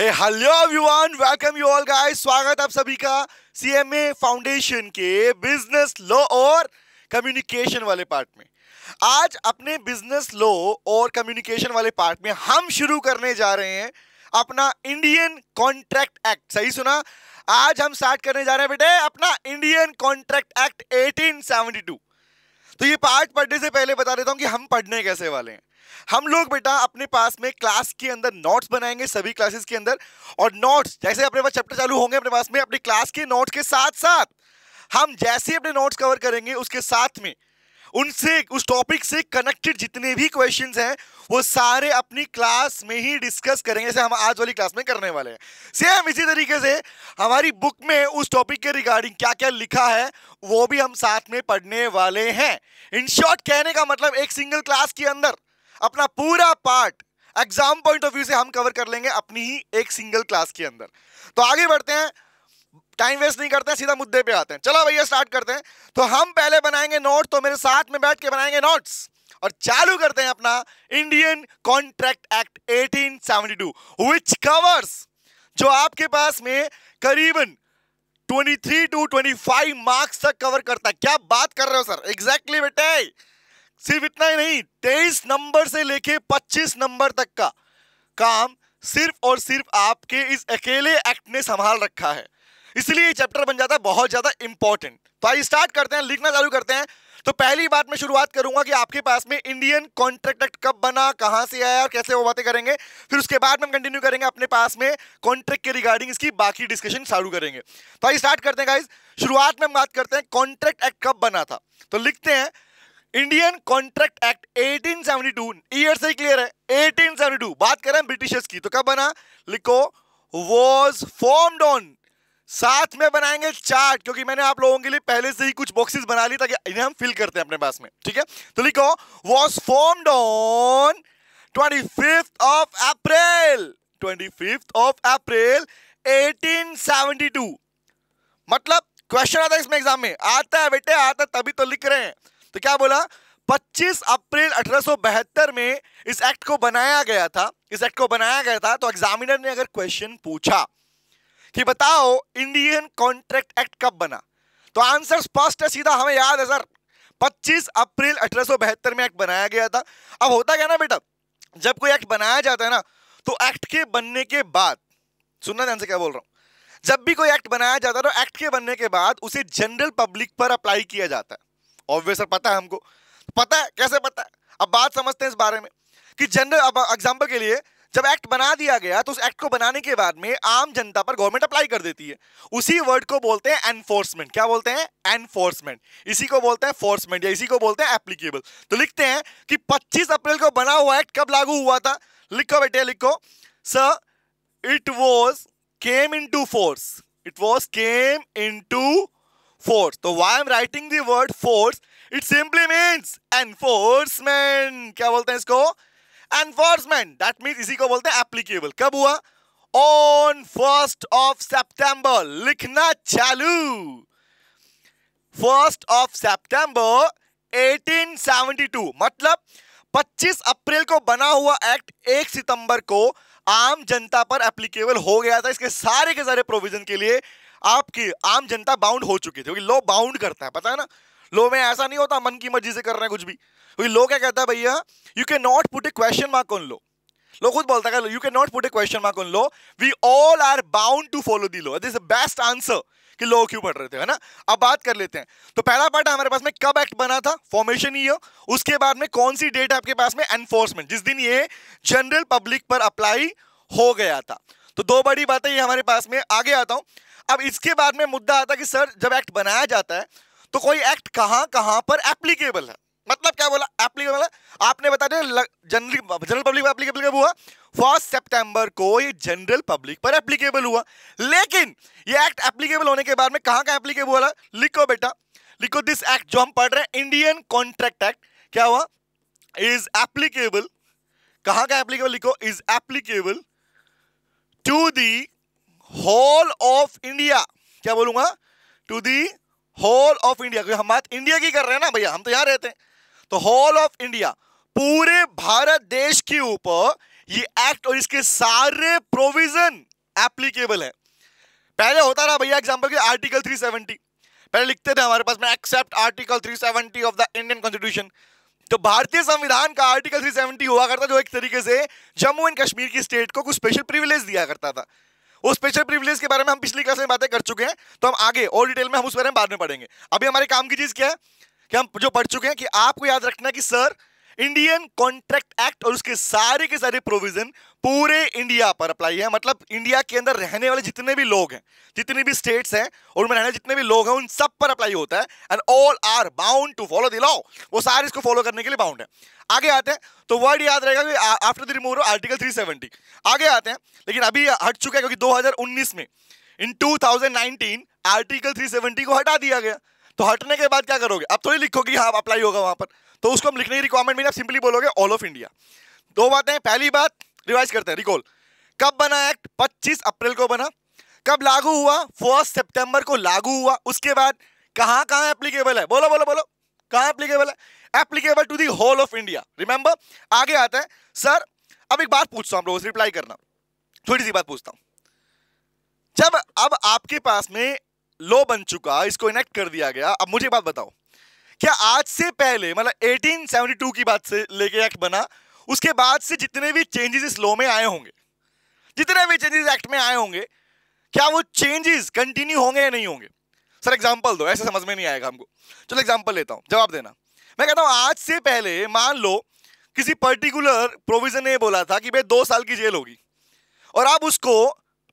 Hello everyone welcome you all guys स्वागत आप सभी का सीएमए फाउंडेशन के बिजनेस लॉ और कम्युनिकेशन वाले पार्ट में आज अपने बिजनेस लॉ और कम्युनिकेशन वाले पार्ट में हम शुरू करने जा रहे हैं अपना इंडियन कॉन्ट्रैक्ट एक्ट सही सुना आज हम स्टार्ट करने जा रहे हैं बेटे अपना इंडियन कॉन्ट्रैक्ट एक्ट 1872 तो ये पार्ट पढ़ने से पहले बता देता हूं कि हम पढ़ने कैसे वाले हैं हम लोग बेटा अपने पास में क्लास के अंदर नोट्स बनाएंगे सभी क्लासेस के अंदर और नोट्स जैसे अपने पास चैप्टर चालू होंगे अपने पास में अपने क्लास के नोट्स के साथ साथ हम जैसे अपने नोट्स कवर करेंगे उसके साथ में उनसे उस टॉपिक से कनेक्टेड जितने भी क्वेश्चंस हैं वो सारे अपनी क्लास में ही डिस्कस करेंगे जैसे हम आज वाली क्लास में करने वाले हैं सेम इसी तरीके से हमारी बुक में उस टॉपिक के रिगार्डिंग क्या क्या लिखा है वो भी हम साथ में पढ़ने वाले हैं इन शॉर्ट कहने का मतलब एक सिंगल क्लास के अंदर अपना पूरा part exam point of view से हम कवर कर लेंगे अपनी ही एक सिंगल क्लास के अंदर तो आगे बढ़ते हैं टाइम वेस्ट नहीं करते हैं सीधा मुद्दे पे आते हैं चलो भैया स्टार्ट करते हैं तो हम पहले बनाएंगे नोट तो मेरे साथ में बैठ के बनाएंगे नोट्स और चालू करते हैं अपना Indian contract act 1872 which covers जो आपके पास में करीबन 23 टू 25 मार्क्स तक कवर करता है क्या बात कर रहे हो सर एग्जैक्टली exactly बेटे सिर्फ इतना ही नहीं तेईस नंबर से लेके पच्चीस नंबर तक का काम सिर्फ और सिर्फ आपके इस अकेले एक्ट ने संभाल रखा है इसलिए ये चैप्टर बन जाता है बहुत ज़्यादा इंपॉर्टेंट तो आइए स्टार्ट करते हैं लिखना चालू करते हैं तो पहली बात मैं शुरुआत करूंगा कि आपके पास में इंडियन कॉन्ट्रैक्ट एक्ट कब बना कहां से आया और कैसे वो बातें करेंगे फिर उसके बाद हम कंटिन्यू करेंगे अपने पास में कॉन्ट्रैक्ट के रिगार्डिंग इसकी बाकी डिस्कशन चालू करेंगे तो आइए स्टार्ट करते हैं गाइज शुरुआत में हम बात करते हैं कॉन्ट्रैक्ट एक्ट कब बना था तो लिखते हैं इंडियन कॉन्ट्रैक्ट एक्ट 1872 ईयर से क्लियर है 1872 बात कर रहे हैं ब्रिटिशर्स की तो कब बना लिखो वॉज फॉर्म ऑन साथ में बनाएंगे चार्ट क्योंकि मैंने आप लोगों के लिए पहले से ही कुछ बॉक्सेस बना लिए ताकि इन्हें हम फिल करते हैं अपने पास में ठीक है तो लिखो was formed on twenty fifth of April twenty fifth of April 1872 मतलब क्वेश्चन आता है इसमें एग्जाम में आता है बेटे आता है तभी तो लिख रहे हैं तो क्या बोला 25 अप्रैल अठारह में इस एक्ट को बनाया गया था इस एक्ट को बनाया गया था तो एग्जामिनर ने अगर क्वेश्चन पूछा कि बताओ इंडियन कॉन्ट्रैक्ट एक्ट कब बना तो आंसर स्पष्ट है सीधा हमें याद है सर 25 अप्रैल अठारह में एक्ट बनाया गया था अब होता क्या ना बेटा जब कोई एक्ट बनाया जाता है ना तो एक्ट के बनने के बाद सुनना ध्यान से क्या बोल रहा हूं जब भी कोई एक्ट बनाया जाता है तो एक्ट के बनने के बाद उसे जनरल पब्लिक पर अप्लाई किया जाता है ऑब्वियस सर पता है हमको पता है कैसे पता है अब बात समझते हैं इस बारे में कि जनरल अब एग्जाम्पल के लिए जब एक्ट बना दिया गया तो उस एक्ट को बनाने के बाद में आम जनता पर गवर्नमेंट अप्लाई कर देती है उसी वर्ड को बोलते हैं एनफोर्समेंट क्या बोलते हैं एनफोर्समेंट इसी को बोलते हैं फोर्समेंट या इसी को बोलते हैं एप्लीकेबल तो लिखते हैं कि 25 अप्रैल को बना हुआ एक्ट कब लागू हुआ था लिखो बेटे लिखो sir it was came in force it was came in force तो why am writing the word force it simply means enforcement क्या बोलते हैं इसको एनफोर्समेंट दैट मीन इसी को बोलते हैं एप्लीकेबल कब हुआ ऑन फर्स्ट ऑफ सेप्टेंबर लिखना चालू फर्स्ट ऑफ सेप्टेंबर 1872 मतलब 25 अप्रैल को बना हुआ एक्ट 1 सितंबर को आम जनता पर एप्लीकेबल हो गया था इसके सारे के सारे प्रोविजन के लिए आपकी आम जनता बाउंड हो चुकी थी क्योंकि लॉ बाउंड करता है पता है ना लो में ऐसा नहीं होता मन की मर्जी से कर रहे हैं कुछ भी क्योंकि लो क्या कहता है भैया you can not put a question mark on law law खुद बोलता है you can not put a question mark on law we all are bound to follow the law this best answer कि लो क्यों पढ़ रहे थे है ना अब बात कर लेते हैं तो पहला पार्ट हमारे पास में कब एक्ट बना था फॉर्मेशन ईयर उसके बाद में कौन सी डेट आपके पास में एनफोर्समेंट जिस दिन ये जनरल पब्लिक पर अप्लाई हो गया था तो दो बड़ी बातें ये हमारे पास में आगे आता हूं अब इसके बाद में मुद्दा आता कि सर जब एक्ट बनाया जाता है तो कोई एक्ट कहां कहां पर एप्लीकेबल है मतलब क्या बोला एप्लीकेबल मतलब, आपने बता दिया जनरल जनरल पब्लिक पर एप्लीकेबल कब हुआ फर्स्ट सितंबर को ये जनरल पब्लिक पर एप्लीकेबल हुआ लेकिन ये एक्ट एप्लीकेबल होने के बाद में कहाँ का एप्लीकेबल हुआ लिखो बेटा लिखो दिस एक्ट जो हम पढ़ रहे हैं इंडियन कॉन्ट्रैक्ट एक्ट क्या हुआ इज एप्लीकेबल कहाँ का एप्लीकेबल लिखो is applicable to the whole of India क्या बोलूंगा to the whole of India क्योंकि हम बात इंडिया की कर रहे हैं ना भैया हम तो यहाँ रहते हैं तो होल ऑफ इंडिया पूरे भारत देश के ऊपर ये एक्ट और इसके सारे प्रोविजन एप्लीकेबल है पहले होता रहा भैया एग्जाम्पल के आर्टिकल 370 पहले लिखते थे हमारे पास में except article 370 of the Indian constitution तो भारतीय संविधान का आर्टिकल 370 हुआ करता जो एक तरीके से जम्मू एंड कश्मीर की स्टेट को कुछ स्पेशल प्रिविलेज दिया करता था वो स्पेशल प्रिविलेज के बारे में हम पिछली क्लास में बातें कर चुके हैं तो हम आगे और डिटेल में हम उस बारे में बाद में पढ़ेंगे अभी हमारे काम की चीज़ क्या है कि हम जो पढ़ चुके हैं कि आपको याद रखना है कि सर इंडियन कॉन्ट्रैक्ट एक्ट और उसके सारे के सारे प्रोविजन पूरे इंडिया पर अप्लाई है मतलब इंडिया के अंदर रहने वाले जितने भी लोग हैं जितने भी स्टेट्स हैं और उनमें रहने जितने भी लोग हैं उन सब पर अप्लाई होता है and all are bound to follow the law वो सारे इसको फॉलो करने के लिए बाउंड है आगे आते हैं तो वर्ड याद रहेगा कि आफ्टर द रिमूव आर्टिकल 370 आगे आते हैं लेकिन अभी हट चुका है क्योंकि 2019 में इन 2019 आर्टिकल 370 को हटा दिया गया तो हटने के बाद क्या करोगे आप थोड़ी लिखोगे हाँ अप्लाई होगा वहाँ पर तो उसको हम लिखने की रिक्वायरमेंट भी आप सिंपली बोलोगे ऑल ऑफ इंडिया दो बातें पहली बात रिवाइज करते हैं रिकॉल कब बना एक्ट पच्चीस अप्रैल को बना कब लागू हुआ फर्स्ट सेप्टेम्बर को लागू हुआ उसके बाद कहाँ कहाँ एप्लीकेबल है बोलो बोलो बोलो कहाँ एप्लीकेबल है applicable to the whole of India remember आगे आते हैं सर अब एक बात पूछता हूँ आप लोगों से रिप्लाई करना थोड़ी सी बात पूछता हूँ जब अब आपके पास में लो बन चुका इसको इनेक्ट कर दिया गया अब मुझे बात बताओ क्या आज से पहले मतलब 1872 की बात से लेके एक्ट बना उसके बाद से जितने भी चेंजेस इस लॉ में आए होंगे जितने भी चेंजेस एक्ट में आए होंगे क्या वो चेंजेस कंटिन्यू होंगे या नहीं होंगे सर एग्जांपल दो ऐसे समझ में नहीं आएगा हमको चलो एग्जांपल लेता हूँ जवाब देना मैं कहता हूँ आज से पहले मान लो किसी पर्टिकुलर प्रोविजन ने बोला था कि भाई दो साल की जेल होगी और आप उसको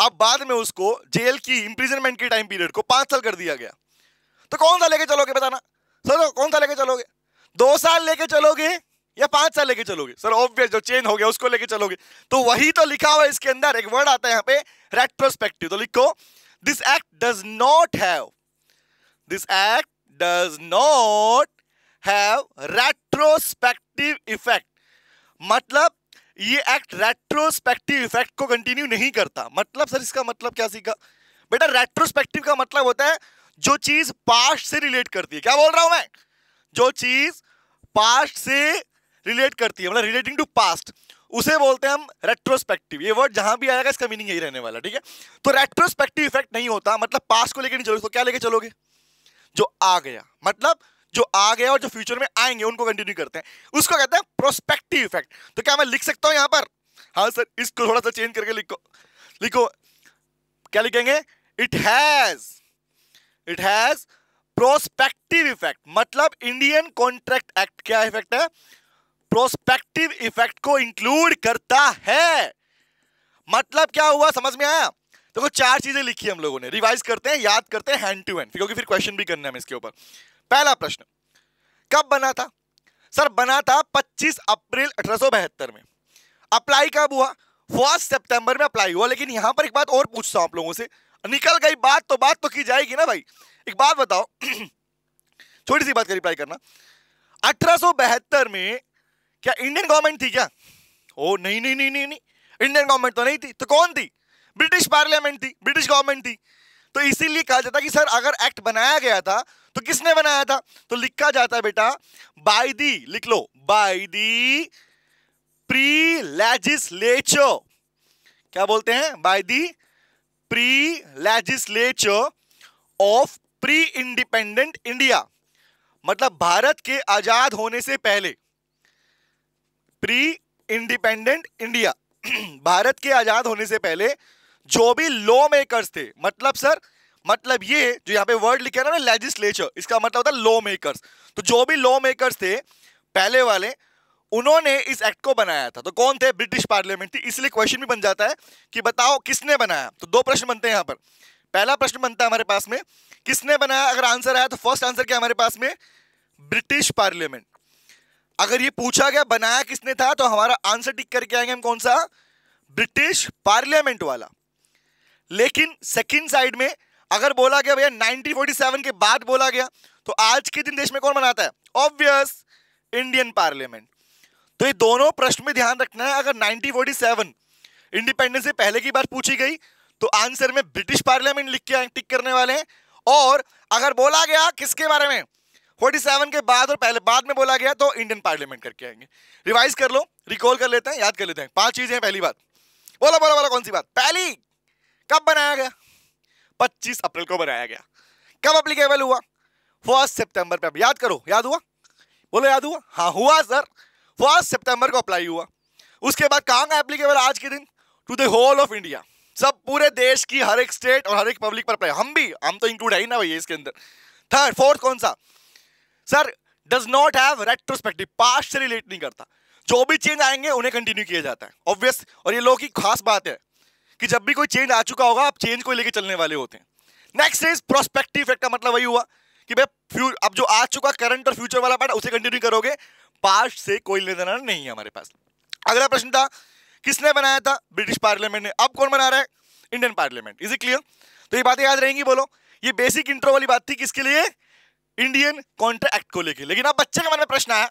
अब बाद में उसको जेल की इंप्रिजनमेंट की टाइम पीरियड को पांच साल कर दिया गया तो कौन सा लेके चलोगे बताना सर कौन सा लेके चलोगे दो साल लेके चलोगे या पांच साल लेके चलोगे सर ऑब्वियस जो चेंज हो गया उसको लेके चलोगे तो वही तो लिखा हुआ इसके अंदर एक वर्ड आता है यहाँ पे रेट्रोस्पेक्टिव तो लिखो this act does not have this act does not have retrospective effect मतलब ये एक्ट रेट्रोस्पेक्टिव इफेक्ट को कंटिन्यू नहीं करता मतलब सर इसका मतलब क्या सीखा बेटा रेट्रोस्पेक्टिव का मतलब होता है जो चीज पास्ट से रिलेट करती है क्या बोल रहा हूं मैं जो चीज पास्ट से रिलेट करती है मतलब रिलेटिंग टू पास्ट उसे बोलते हैं हम रेट्रोस्पेक्टिव ये वर्ड जहां भी आएगा इसका मीनिंग यही रहने वाला ठीक है तो रेट्रोस्पेक्टिव इफेक्ट नहीं होता मतलब पास्ट को लेकर नहीं चलोगे तो क्या लेके चलोगे जो आ गया मतलब जो आ गए और जो फ्यूचर में आएंगे उनको कंटिन्यू करते हैं उसको कहते हैं प्रोस्पेक्टिव इफेक्ट तो क्या मैं लिख सकता हूं यहां पर हाँ सर इसको थोड़ा सा चेंज करके लिखो लिखो क्या लिखेंगे it has it has prospective effect मतलब इंडियन कॉन्ट्रैक्ट एक्ट क्या इफेक्ट है प्रोस्पेक्टिव इफेक्ट को इंक्लूड करता है मतलब क्या हुआ समझ में आया देखो तो चार चीजें लिखी हम लोगों ने रिवाइज करते हैं याद करते हैं हैंड टू हैंड क्योंकि फिर क्वेश्चन भी करना है इसके ऊपर पहला प्रश्न कब बना था सर बना था 25 अप्रैल अठारह में अप्लाई कब हुआ फर्स्ट सितंबर में अप्लाई हुआ लेकिन यहां पर एक बात और पूछता हूं आप लोगों से निकल गई बात तो बात तो की जाएगी ना भाई एक बात बताओ छोटी सी बात का रिप्लाई करना अठारह में क्या इंडियन गवर्नमेंट थी क्या ओ नहीं नहीं नहीं नहीं, नहीं। इंडियन गवर्नमेंट तो नहीं थी तो कौन थी ब्रिटिश पार्लियामेंट थी ब्रिटिश गवर्नमेंट थी तो इसीलिए कहा जाता है कि सर अगर एक्ट बनाया गया था तो किसने बनाया था तो लिखा जाता है बेटा बाय दी लिख लो बाय दी प्री लेजिस्लेचर क्या बोलते हैं by the pre legislature of pre independent India मतलब भारत के आजाद होने से पहले प्री इंडिपेंडेंट इंडिया भारत के आजाद होने से पहले जो भी लॉ मेकर्स थे मतलब सर मतलब ये जो यहाँ पे वर्ड लिखे ना लेजिस्लेचर इसका मतलब होता है लॉ मेकर्स तो जो भी लॉ मेकर्स थे पहले वाले उन्होंने इस एक्ट को बनाया था तो कौन थे ब्रिटिश पार्लियामेंट थी इसलिए क्वेश्चन भी बन जाता है कि बताओ किसने बनाया तो दो प्रश्न बनते हैं यहाँ पर पहला प्रश्न बनता है हमारे पास में किसने बनाया अगर आंसर आया तो फर्स्ट आंसर क्या हमारे पास में ब्रिटिश पार्लियामेंट अगर ये पूछा गया बनाया किसने था तो हमारा आंसर टिक करके आएंगे हम कौन सा ब्रिटिश पार्लियामेंट वाला लेकिन सेकंड साइड में अगर बोला गया भैया 1947 के बाद बोला गया तो आज के दिन देश में कौन बनाता है ऑब्वियस इंडियन पार्लियामेंट तो ये दोनों प्रश्न में ध्यान रखना है अगर 1947 इंडिपेंडेंस से पहले की बात पूछी गई तो आंसर में ब्रिटिश पार्लियामेंट लिख के टिक करने वाले हैं और अगर बोला गया किसके बारे में 47 के बाद और पहले बाद में बोला गया तो इंडियन पार्लियामेंट करके आएंगे रिवाइज कर लो रिकॉल कर लेते हैं याद कर लेते हैं पांच चीजें पहली बात बोला बोला बोला कौन सी बात पहली कब बनाया गया 25 अप्रैल को बनाया गया कब अप्लीकेबल हुआ फर्स्ट सितंबर पे अब याद करो याद हुआ बोलो याद हुआ हाँ हुआ सर फर्स्ट सितंबर को अप्लाई हुआ उसके बाद कहाँ का एप्लीकेबल आज के दिन to the whole of India सब पूरे देश की हर एक स्टेट और हर एक पब्लिक पर अप्लाई हम भी हम तो इंक्लूड है ही ना भैया इसके अंदर थर्ड फोर्थ कौन सा sir does not have retrospective past से रिलेट नहीं करता जो भी चेंज आएंगे उन्हें कंटिन्यू किया जाता है ऑब्वियस और ये लोगों की खास बात है कि जब भी कोई चेंज आ चुका होगा आप चेंज को लेकर चलने वाले होते हैं नेक्स्ट इज प्रोस्पेक्टिव इफेक्ट का मतलब वही हुआ कि भाई अब जो आ चुका करंट और फ्यूचर वाला पार्ट उसे कंटिन्यू करोगे पास से कोई लेना देना नहीं है हमारे पास अगला प्रश्न था किसने बनाया था ब्रिटिश पार्लियामेंट ने अब कौन बना रहा है Indian parliament is it clear तो ये बातें याद रहेंगी बोलो ये बेसिक इंट्रो वाली बात थी किसके लिए इंडियन कॉन्ट्रैक्ट एक्ट को लेके लेकिन अब बच्चे के मन में प्रश्न आया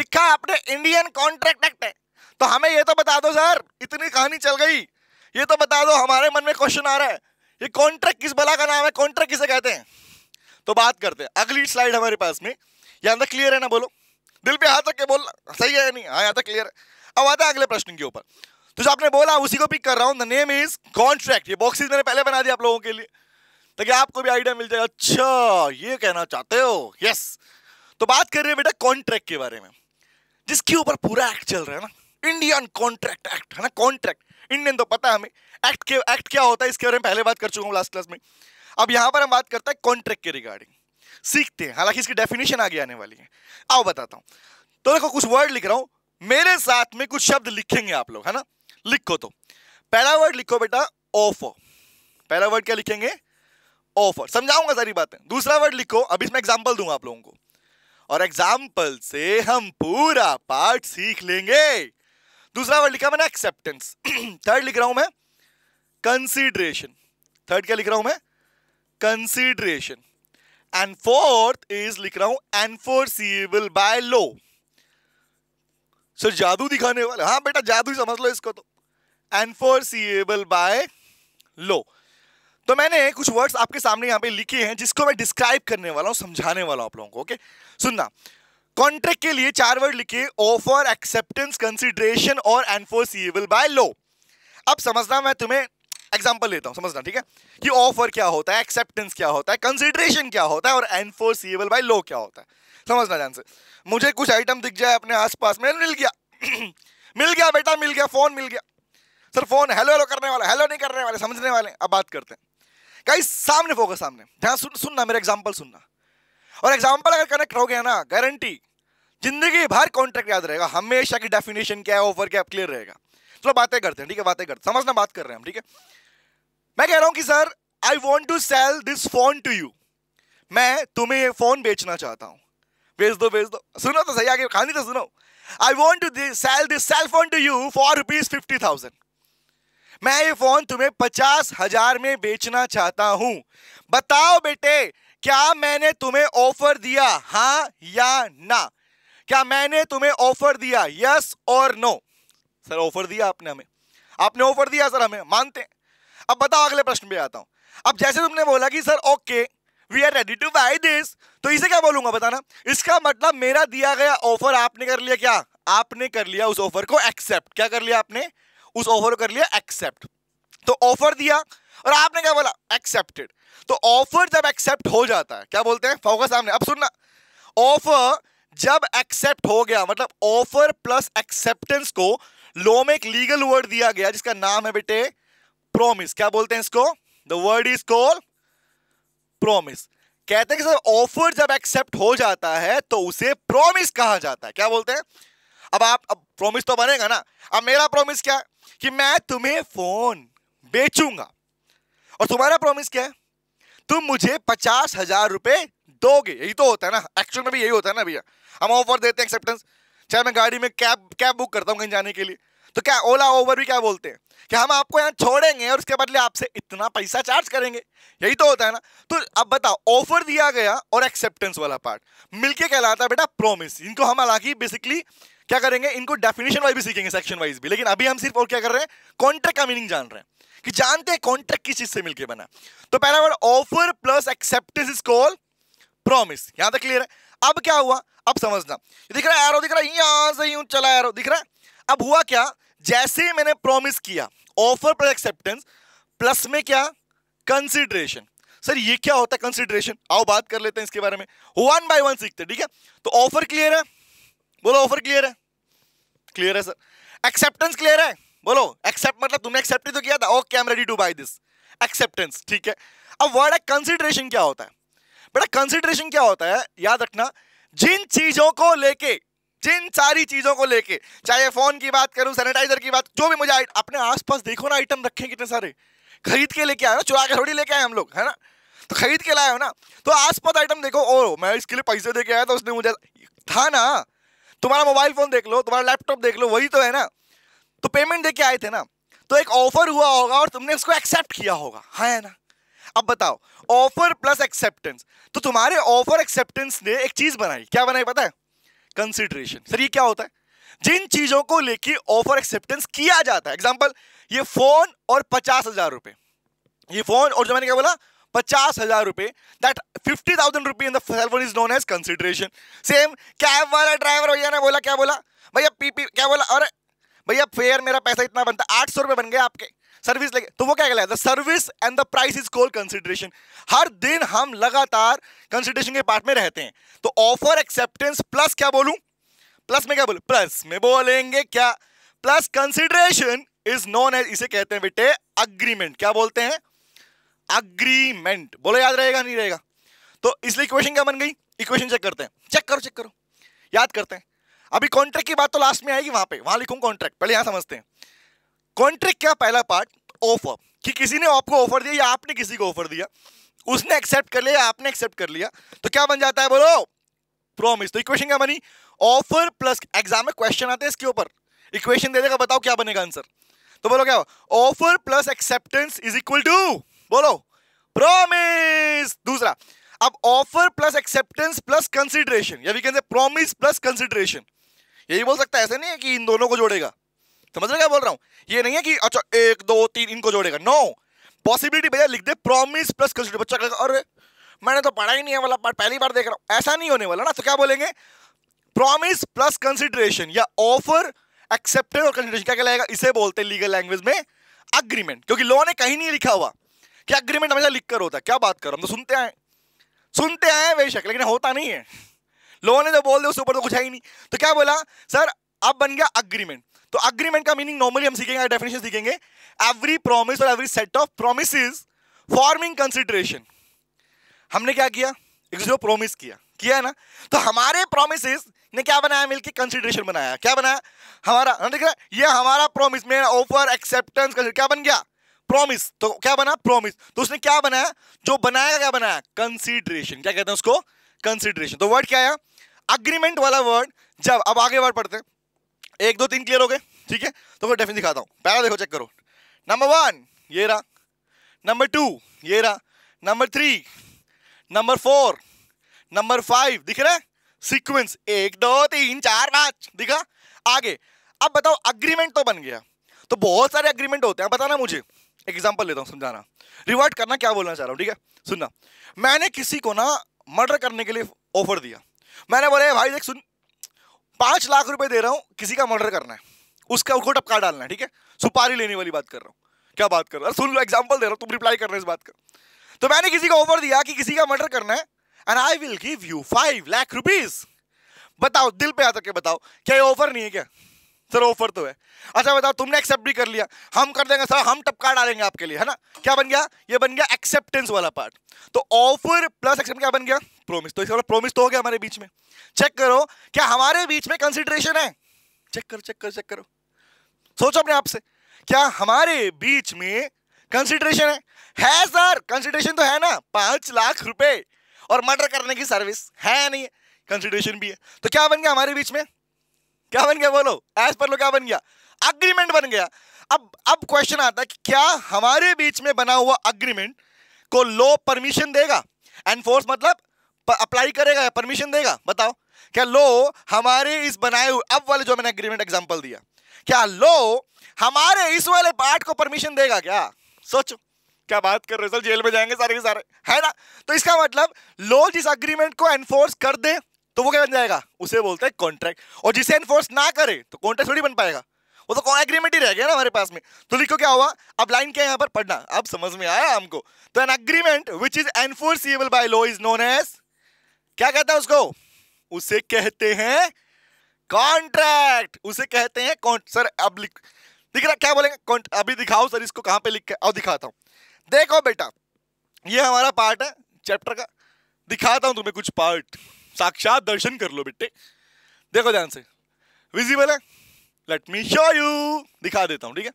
लिखा आपने इंडियन कॉन्ट्रैक्ट एक्ट है तो हमें ये तो बता दो सर इतनी कहानी चल गई ये तो बता दो हमारे मन में क्वेश्चन आ रहा है ये कॉन्ट्रैक्ट किस बला का नाम है कॉन्ट्रैक्ट किसे कहते हैं तो बात करते हैं अगली स्लाइड हमारे पास में यहाँ तक क्लियर है ना बोलो दिल पे हाथ रख के बोल सही है नहीं हाँ यहाँ तक क्लियर है अब आता है अगले प्रश्न के ऊपर तो जो आपने बोला उसी को पिक कर रहा हूँ द नेम इज कॉन्ट्रैक्ट ये बॉक्सिस मैंने पहले बना दिया आप लोगों के लिए ताकि आपको भी आइडिया मिल जाए अच्छा ये कहना चाहते हो यस तो बात कर रहे हैं बेटा कॉन्ट्रैक्ट के बारे में जिसके ऊपर पूरा एक्ट चल रहा है ना इंडियन कॉन्ट्रैक्ट एक्ट है ना कॉन्ट्रैक्ट इंडियन तो पता है हमें एक्ट के एक्ट क्या होता है इसके बारे में पहले बात कर चुका हूँ लास्ट क्लास में अब यहाँ पर हम बात करते हैं कॉन्ट्रैक्ट के रिगार्डिंग सीखते हैं हालांकि इसकी डेफिनेशन आगे आने वाली है आओ बताता हूँ तो देखो कुछ वर्ड लिख रहा हूँ मेरे साथ में कुछ शब्द लिखेंगे आप लोग है ना लिखो तो पहला वर्ड लिखो बेटा ऑफर पहला वर्ड क्या लिखेंगे ऑफर समझाऊंगा सारी बातें दूसरा वर्ड लिखो अब इसमें एग्जाम्पल दूंगा आप लोगों को और एग्जाम्पल से हम पूरा पार्ट सीख लेंगे दूसरा वर्ड लिखा मैंने एक्सेप्टेंस थर्ड लिख रहा हूं मैं कंसिडरेशन थर्ड क्या लिख रहा हूं मैं कंसिडरेशन एंड फोर्थ इज लिख रहा हूं एनफोर्सिएबल बाय लो सर जादू दिखाने वाले हाँ बेटा जादू समझ लो इसको तो एनफोर्सिएबल बाय लो तो मैंने कुछ वर्ड्स आपके सामने यहां पे लिखे हैं जिसको मैं डिस्क्राइब करने वाला हूं समझाने वाला हूं आप लोगों को ओके सुनना कॉन्ट्रैक्ट के लिए चार वर्ड लिखिए ऑफर एक्सेप्टेंस कंसिडरेशन और एनफोर्सिएबल बाय लो अब समझना मैं तुम्हें एग्जाम्पल लेता हूं समझना ठीक है कि ऑफर क्या होता है एक्सेप्टेंस क्या होता है कंसिडरेशन क्या होता है और एनफोर्सिएबल बाय लो क्या होता है समझना ध्यान से मुझे कुछ आइटम दिख जाए अपने आसपास में मिल गया मिल गया बेटा मिल गया फोन मिल गया सर फोन हेलो हेलो करने वाला हेलो नहीं करने वाले समझने वाले अब बात करते हैं गाइस सामने फोकस सामने ध्यान सुन सुनना मेरा एग्जाम्पल सुनना और एग्जाम्पल अगर कनेक्ट हो गया ना गारंटी जिंदगी भर कॉन्ट्रैक्ट याद रहेगा हमेशा की डेफिनेशन क्या है ओवर कैप क्लियर रहेगा चलो तो बातें करते हैं ठीक है बातें करते समझना बात कर रहे हैं हम ठीक है मैं कह रहा हूं कि sir I want to sell this phone to you मैं तुम्हें ये फोन बेचना चाहता हूं बेच दो बेच दो सुनो तो सही आगे कहानी तो सुनो I want to sell this sell phone to you for rupees fifty thousand मैं ये फोन तुम्हें पचास हजार में बेचना चाहता हूं बताओ बेटे क्या मैंने तुम्हें ऑफर दिया हाँ या ना क्या मैंने तुम्हें ऑफर दिया यस और नो सर ऑफर दिया आपने हमें आपने ऑफर दिया सर हमें मानते हैं अब बताओ अगले प्रश्न पे आता हूं अब जैसे तुमने बोला कि sir okay we are ready to buy this तो इसे क्या बोलूंगा बताना इसका मतलब मेरा दिया गया ऑफर आपने कर लिया क्या आपने कर लिया उस ऑफर को एक्सेप्ट क्या कर लिया आपने उस ऑफर को कर लिया एक्सेप्ट तो ऑफर दिया और आपने क्या बोला एक्सेप्टेड तो ऑफर जब एक्सेप्ट हो जाता है क्या बोलते हैं फोकस सामने अब सुनना ऑफर जब एक्सेप्ट हो गया मतलब ऑफर प्लस एक्सेप्टेंस को लॉ में एक लीगल वर्ड दिया गया जिसका नाम है बेटे प्रोमिस क्या बोलते हैं इसको the word is call promise कहते हैं कि सर ऑफर जब एक्सेप्ट हो जाता है तो उसे प्रोमिस कहा जाता है क्या बोलते हैं अब आप अब प्रोमिस तो बनेगा ना अब मेरा प्रोमिस क्या है कि मैं तुम्हें फोन बेचूंगा और तुम्हारा प्रोमिस क्या है तुम मुझे पचास हजार रुपए दोगे यही तो होता है ना एक्चुअल में भी यही होता है ना भैया हम ऑफर देते हैं एक्सेप्टेंस चाहे मैं गाड़ी में कैब कैब बुक करता हूँ कहीं जाने के लिए तो क्या ओला ओवर भी क्या बोलते हैं कि हम आपको यहाँ छोड़ेंगे और उसके बदले आपसे इतना पैसा चार्ज करेंगे यही तो होता है ना तो अब बताओ ऑफर दिया गया और एक्सेप्टेंस वाला पार्ट मिलके कहलाता है बेटा प्रोमिस इनको हम हालांकि बेसिकली क्या करेंगे इनको डेफिनेशन वाइज भी सीखेंगे सेक्शन वाइज भी लेकिन अभी हम सिर्फ और क्या कर रहे हैं कॉन्ट्रैक्ट का मीनिंग जान रहे हैं कि जानते हैं कॉन्ट्रैक्ट किस चीज से मिलकर बना तो पहला word offer plus acceptance is called promise यहां तक क्लियर है अब क्या हुआ अब समझना दिख रहा है एरो दिख रहा है यहां से यूं चला एरो दिख रहा है अब हुआ क्या जैसे ही मैंने प्रॉमिस किया ऑफर पर एक्सेप्टेंस प्लस में क्या कंसिडरेशन सर ये क्या होता है कंसिडरेशन आओ बात कर लेते हैं इसके बारे में वन बाय वन सीखते हैं ठीक है तो ऑफर क्लियर है बोलो ऑफर क्लियर है क्लियर है सर एक्सेप्टेंस क्लियर है बोलो एक्सेप्ट मतलब तुमने एक्सेप्ट ही तो किया था okay I am ready to buy this acceptance ठीक है अब वर्ड है कंसिडरेशन क्या होता है बेटा कंसिडरेशन क्या होता है याद रखना जिन चीजों को लेके जिन सारी चीजों को लेके चाहे फोन की बात करूं सैनिटाइजर की बात जो भी मुझे अपने आसपास देखो ना आइटम रखे कितने सारे खरीद के लेके आए ना चुरा के थोड़ी लेके आए हम लोग है ना तो खरीद के लाए हो ना तो आसपास आइटम देखो ओ मैं इसके लिए पैसे दे के आया था उसने मुझे था ना तुम्हारा मोबाइल फोन देख लो तुम्हारा लैपटॉप देख लो वही तो है ना तो पेमेंट दे के आए थे ना तो एक ऑफर हुआ होगा और तुमने उसको एक्सेप्ट किया होगा हाँ है ना अब बताओ ऑफर प्लस एक्सेप्टेंस तो तुम्हारे ऑफर एक्सेप्टेंस ने एक चीज बनाई क्या बनाई पता है कंसिडरेशन सर ये क्या होता है जिन चीजों को लेके ऑफर एक्सेप्टेंस किया जाता है एग्जाम्पल ये फोन और पचास हजार रुपए ये फोन और जो मैंने क्या बोला पचास हजार रुपए दैट फिफ्टी थाउजेंड रुपी इन दिन is known as consideration same cab वाला ड्राइवर भैया ने बोला क्या बोला भैया पीपी क्या बोला अरे भैया फेयर मेरा पैसा इतना बनता आठ सौ रुपए बन गए आपके सर्विस लगे तो वो क्या कहलाया the service and the price is called consideration हर दिन हम लगातार कंसिडरेशन के पार्ट में रहते हैं तो ऑफर एक्सेप्टेंस प्लस क्या बोलूं प्लस में क्या बोलूं प्लस में बोलेंगे क्या plus consideration is known as इसे कहते हैं बेटे अग्रीमेंट क्या बोलते हैं अग्रीमेंट बोलो याद रहेगा नहीं रहेगा तो इसलिए इक्वेशन क्या बन गई इक्वेशन चेक करते हैं चेक करो चेक करो याद करते हैं अभी कॉन्ट्रैक्ट की बात तो लास्ट में आएगी वहां पे वहां लिखूं कॉन्ट्रैक्ट पहले यहां समझते हैं कॉन्ट्रैक्ट क्या पहला पार्ट ऑफर कि किसी ने आपको ऑफर दिया या आपने किसी को ऑफर दिया उसने एक्सेप्ट कर लिया आपने एक्सेप्ट कर लिया तो क्या बन जाता है बोलो प्रॉमिस तो इक्वेशन क्या बनी ऑफर प्लस एग्जाम में क्वेश्चन आते हैं इसके ऊपर इक्वेशन दे देगा बताओ क्या बनेगा आंसर तो बोलो क्या offer plus acceptance is equal to बोलो प्रॉमिस दूसरा अब offer plus acceptance plus consideration या we can say promise plus consideration यही बोल सकता है ऐसे नहीं है कि इन दोनों को जोड़ेगा समझ रहे क्या बोल रहा हूँ ये नहीं है कि अच्छा एक दो तीन इनको जोड़ेगा नो पॉसिबिलिटी भैया लिख दे प्रॉमिस प्लस कंसिडर बच्चा कहेगा अरे मैंने तो पढ़ा ही नहीं है वाला पार्ट पहली बार देख रहा हूँ ऐसा नहीं होने वाला ना तो क्या बोलेंगे प्रॉमिस प्लस कंसिडरेशन या ऑफर एक्सेप्टेड और कंसिडरेशन क्या कहलाएगा इसे बोलते हैं लीगल लैंग्वेज में अग्रीमेंट क्योंकि लॉ ने कहीं नहीं लिखा हुआ कि अग्रीमेंट हमेशा लिख कर होता है क्या बात कर हम तो सुनते आए सुनते आए बेशक लेकिन होता नहीं है लॉ ने जो बोल दिया उसके ऊपर तो कुछ है ही नहीं तो क्या बोला सर अब बन गया अग्रीमेंट तो अग्रीमेंट का मीनिंग नॉर्मली हम सीखेंगे डेफिनेशन सीखेंगे एवरी प्रॉमिस और every set of promise forming consideration हमने क्या किया एक दूसरे को प्रोमिस किया किया है ना तो हमारे प्रोमिस ने क्या बनाया मिलकर कंसिडरेशन बनाया क्या बनाया हमारा देख रहे ये हमारा प्रोमिस में ऑफर एक्सेप्टेंस क्या बन गया प्रोमिस तो क्या बना प्रोमिस तो उसने क्या बनाया जो बनाया क्या बनाया कंसिडरेशन क्या कहते हैं उसको कंसिडरेशन तो वर्ड क्या आया अग्रीमेंट वाला वर्ड जब अब आगे वर्ड पढ़ते हैं एक दो तीन क्लियर हो गए ठीक है तो फिर डेफिन दिखाता हूँ पहला देखो चेक करो नंबर वन ये रहा नंबर टू ये रहा number three number four number five दिख रहा है सीक्वेंस एक दो तीन चार पाँच दिखा आगे अब बताओ अग्रीमेंट तो बन गया तो बहुत सारे अग्रीमेंट होते हैं बताना मुझे एग्जाम्पल लेता हूँ समझाना रिवर्ट करना क्या बोलना चाह रहा हूँ ठीक है सुनना मैंने किसी को ना मर्डर करने के लिए ऑफर दिया मैंने बोला भाई देख सुन पांच लाख रुपए दे रहा हूं किसी का मर्डर करना है उसका उसको टपका डालना है ठीक है सुपारी लेने वाली बात कर रहा हूं क्या बात कर रहा सुन लो एग्जाम्पल दे रहा हूं तुम रिप्लाई कर रहे इस बात का तो मैंने किसी को ऑफर दिया कि किसी का मर्डर करना है and I will give you five lakh rupees बताओ दिल पे आकर के बताओ क्या ऑफर नहीं है क्या सर ऑफर तो है अच्छा बताओ तुमने एक्सेप्ट भी कर लिया हम कर देंगे सर हम टपका डालेंगे आपके लिए है ना क्या बन गया ये बन गया एक्सेप्टेंस वाला पार्ट तो ऑफर प्लस एक्सेप्ट क्या बन गया प्रोमिस तो इसका प्रोमिस तो हो गया हमारे बीच में चेक करो क्या हमारे बीच में कंसिडरेशन है चेक करो चेक करो चेक करो सोचो अपने आप से क्या हमारे बीच में कंसिडरेशन है है सर कंसिडरेशन तो है ना पांच लाख रुपए और मर्डर करने की सर्विस है नहीं कंसिडरेशन भी है तो क्या बन गया हमारे बीच में क्या बन गया बोलो एज पर लो क्या बन गया अग्रीमेंट बन गया अब अब क्वेश्चन आता है कि क्या हमारे बीच में बना हुआ अग्रीमेंट को लो परमिशन देगा एनफोर्स मतलब अप्लाई करेगा या परमिशन देगा बताओ क्या लो हमारे इस बनाए हुए अब वाले जो मैंने एग्रीमेंट एग्जाम्पल दिया क्या लो हमारे इस वाले पार्ट को परमिशन देगा क्या सोचो क्या बात कर रहे हो सर जेल में जाएंगे सारे के सारे है ना तो इसका मतलब लो जिस अग्रीमेंट को एनफोर्स कर दे तो वो क्या बन जाएगा उसे बोलते हैं कॉन्ट्रैक्ट और जिसे एनफोर्स ना करे तो कॉन्ट्रैक्ट थोड़ी बन पाएगा वो तो कौन एग्रीमेंट ही रह गया ना हमारे पास में तो लिखो क्या हुआ अब लाइन क्या यहाँ पर पढ़ना अब समझ में आया हमको तो an agreement which is enforceable by law is known as क्या कहते हैं उसको उसे कहते हैं कॉन्ट्रैक्ट उसे कहते हैं कौन सर अब लिख दिख रहा क्या बोलेंगे अभी दिखाओ सर इसको कहां पे लिख के और दिखाता हूँ देखो बेटा ये हमारा पार्ट है चैप्टर का दिखाता हूं तुम्हें कुछ पार्ट साक्षात दर्शन कर लो बेटे देखो ध्यान से विजिबल है लेट मी शो यू दिखा देता हूं ठीक है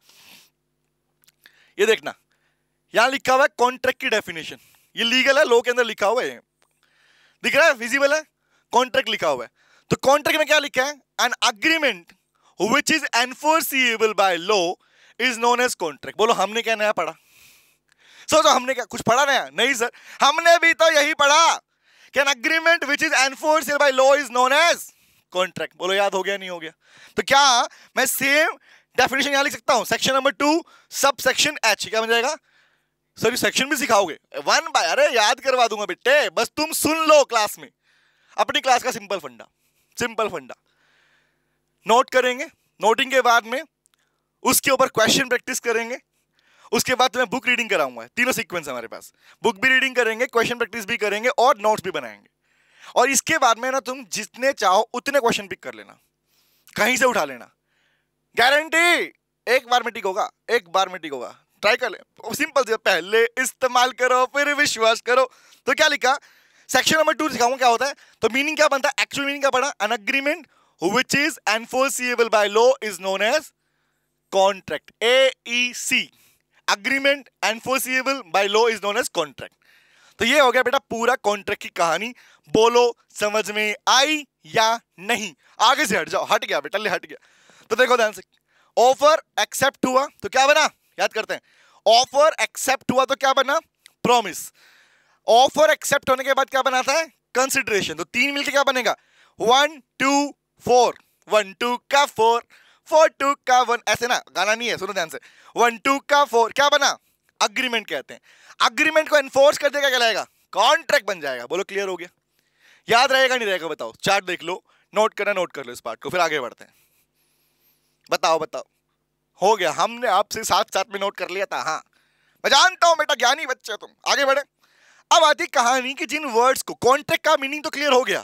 ये देखना यहां लिखा हुआ है कॉन्ट्रैक्ट की डेफिनेशन ये लीगल है लो के अंदर लिखा हुआ है दिख रहा है विजिबल है कॉन्ट्रैक्ट लिखा हुआ है तो कॉन्ट्रैक्ट में क्या लिखा है an agreement which is enforceable by law is known as contract बोलो हमने क्या नया पढ़ा सोचो हमने क्या कुछ पढ़ा नया नहीं सर हमने भी तो यही पढ़ा can agreement which is enforceable by law is known as contract बोलो याद हो गया नहीं हो गया तो क्या मैं सेम डेफिनेशन यहां लिख सकता हूं section number two sub section H क्या बन जाएगा सर सेक्शन भी सिखाओगे वन बाय अरे याद करवा दूंगा बेटे बस तुम सुन लो क्लास में अपनी क्लास का सिंपल फंडा सिंपल फंडा नोट करेंगे नोटिंग के बाद में उसके ऊपर क्वेश्चन प्रैक्टिस करेंगे उसके बाद तुम्हें बुक रीडिंग कराऊंगा तीनों सीक्वेंस हमारे पास बुक भी रीडिंग करेंगे क्वेश्चन प्रैक्टिस भी करेंगे और नोट्स भी बनाएंगे और इसके बाद में ना तुम जितने चाहो उतने क्वेश्चन पिक कर लेना कहीं से उठा लेना गारंटी एक बार में टिक होगा एक बार में टिक होगा ट्राई कर ले सिंपल तो से पहले इस्तेमाल करो फिर विश्वास करो तो क्या लिखा सेक्शन नंबर टू दिखाऊंगा क्या होता है तो मीनिंग क्या बनता है एक्चुअल मीनिंग क्या पढ़ा an agreement which is enforceable by law is known as contract A C agreement enforceable by law is known as contract तो ये हो गया बेटा पूरा कॉन्ट्रैक्ट की कहानी बोलो समझ में आई या नहीं आगे से हट जाओ हट गया बेटा ले हट गया तो देखो ध्यान से ऑफर एक्सेप्ट हुआ तो क्या बना याद करते हैं ऑफर एक्सेप्ट हुआ तो क्या बना प्रॉमिस ऑफर एक्सेप्ट होने के बाद क्या बनाता है कंसिडरेशन तो तीन मिलकर क्या बनेगा one two four one two का फोर फोर टू का वन ऐसे ना गाना नहीं है सुनो ध्यान से वन टू का फोर क्या बना अग्रीमेंट कहते हैं अग्रीमेंट को एनफोर्स कर देगा क्या लगेगा कॉन्ट्रैक्ट बन जाएगा बोलो क्लियर हो गया याद रहेगा नहीं रहेगा बताओ चार्ट देख लो नोट करना नोट कर लो इस पार्ट को फिर आगे बढ़ते हैं बताओ बताओ हो गया हमने आपसे साथ साथ में नोट कर लिया था हाँ मैं जानता हूँ बेटा ज्ञानी बच्चे तुम आगे बढ़े अब आती कहानी कि जिन वर्ड्स को कॉन्ट्रैक्ट का मीनिंग तो क्लियर हो गया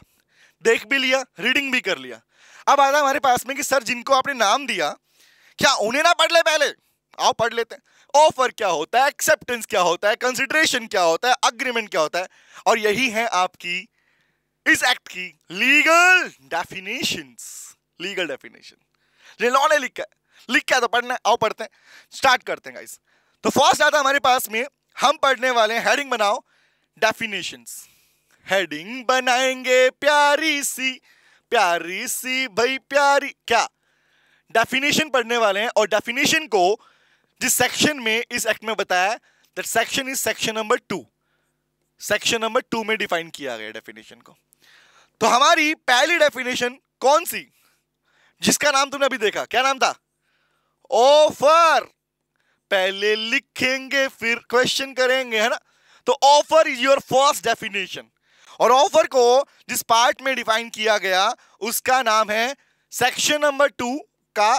देख भी लिया रीडिंग भी कर लिया अब आता हमारे पास में कि सर जिनको आपने नाम दिया क्या उन्हें ना पढ़ ले पहले आओ पढ़ लेते हैं ऑफर क्या होता है एक्सेप्टेंस क्या होता है कंसिडरेशन क्या होता है अग्रीमेंट क्या होता है और यही है आपकी इस एक्ट की legal definition legal definition law ने लिखा है लिख क्या था पढ़ना आओ पढ़ते हैं स्टार्ट करते हैं तो फर्स्ट आता हमारे पास में हम पढ़ने वाले हैं हेडिंग बनाओ डेफिनेशन हेडिंग बनाएंगे प्यारी सी प्यारी सी भाई प्यारी क्या डेफिनेशन पढ़ने वाले हैं और डेफिनेशन को जिस सेक्शन में इस एक्ट में बताया that section is section number two section number two में डिफाइन किया गया डेफिनेशन को तो हमारी पहली डेफिनेशन कौन सी जिसका नाम तुमने अभी देखा क्या नाम था ऑफर पहले लिखेंगे फिर क्वेश्चन करेंगे है ना तो offer is your first definition और ऑफर को जिस पार्ट में डिफाइन किया गया उसका नाम है सेक्शन नंबर टू का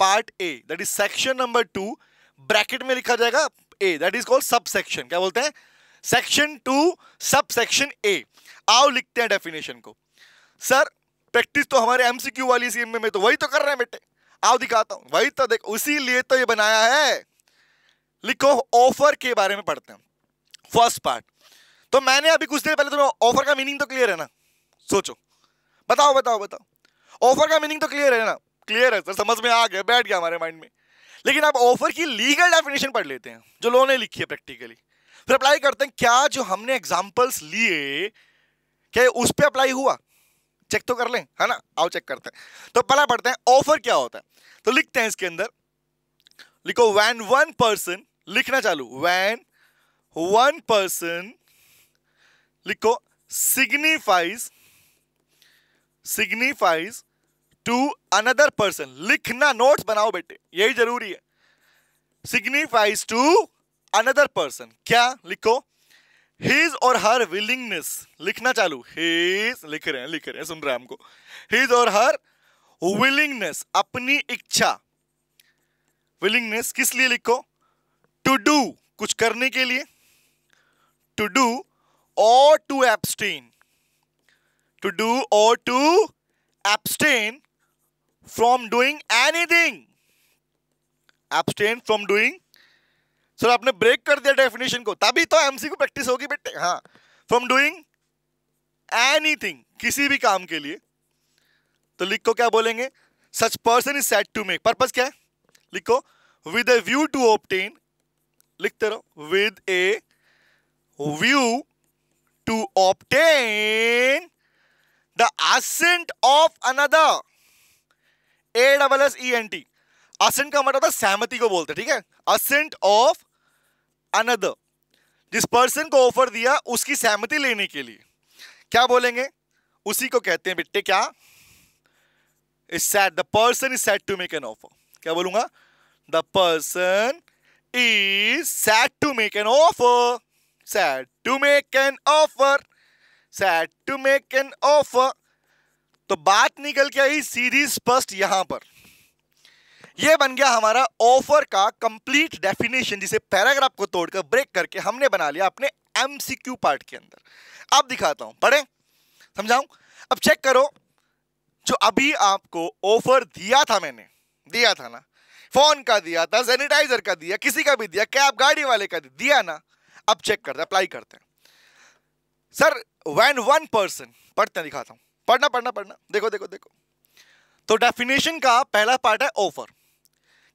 part A that is section number two bracket में लिखा जाएगा A that is called sub section क्या बोलते हैं section two sub section A आओ लिखते हैं डेफिनेशन को सर प्रैक्टिस तो हमारे एमसीक्यू वाली सीएम में तो वही तो कर रहे हैं बेटे आओ दिखाता हूं वही तो देख उसी लिए तो ये बनाया है लिखो ऑफर के बारे में पढ़ते हैं फर्स्ट पार्ट तो मैंने अभी कुछ देर पहले तुम्हें ऑफर का मीनिंग तो क्लियर है ना सोचो बताओ बताओ बताओ ऑफर का मीनिंग तो क्लियर है ना क्लियर है सर तो समझ में आ गया बैठ गया हमारे माइंड में लेकिन आप ऑफर की लीगल डेफिनेशन पढ़ लेते हैं जो लोगों ने लिखी है प्रैक्टिकली फिर अप्लाई करते हैं क्या जो हमने एग्जाम्पल्स लिए क्या उस पर अप्लाई हुआ चेक तो कर लें है ना आओ चेक करते हैं तो पहला पढ़ते हैं ऑफर क्या होता है तो लिखते हैं इसके अंदर लिखो वैन वन पर्सन लिखना चालू वैन वन पर्सन लिखो signifies signifies to another person लिखना नोट्स बनाओ बेटे यही जरूरी है सिग्निफाइज टू अनदर पर्सन क्या लिखो हिज और हर विलिंगनेस लिखना चालू हिज लिख रहे हैं लिख रहे हैं सुन रहे हैं हमको हिज और हर विलिंगनेस अपनी इच्छा विलिंगनेस किस लिए लिखो टू डू कुछ करने के लिए टू डू और टू एब्सटेन टू डू और to abstain from doing anything abstain from doing sir आपने ब्रेक कर दिया डेफिनेशन को तभी तो एमसी को प्रैक्टिस होगी बेटे हाँ फ्रॉम डूइंग एनीथिंग किसी भी काम के लिए तो लिखो क्या बोलेंगे such person is set to make purpose क्या है लिखो with a view to obtain लिखते रहो with a view to obtain the assent of another A double S E N T assent का मतलब सहमति को बोलते ठीक है असेंट ऑफ अनदर जिस पर्सन को ऑफर दिया उसकी सहमति लेने के लिए क्या बोलेंगे उसी को कहते हैं बिट्टे क्या is set the person is set to make an offer क्या बोलूंगा the person is set to make an offer set to make an offer set to make an offer तो बात निकल के आई सीधी स्पष्ट यहां पर ये बन गया हमारा ऑफर का कंप्लीट डेफिनेशन जिसे पैराग्राफ को तोड़कर ब्रेक करके हमने बना लिया अपने एमसीक्यू पार्ट के अंदर अब दिखाता हूं पढ़े समझाऊ अब चेक करो जो अभी आपको ऑफर दिया था मैंने दिया था ना फोन का दिया था सैनिटाइजर का दिया किसी का भी दिया कैब गाड़ी वाले का दिया, दिया ना अब चेक करते अप्लाई करते हैं सर वैन वन पर्सन पढ़ते हैं दिखाता हूं पढ़ना पढ़ना पढ़ना देखो देखो देखो तो डेफिनेशन का पहला पार्ट है ऑफर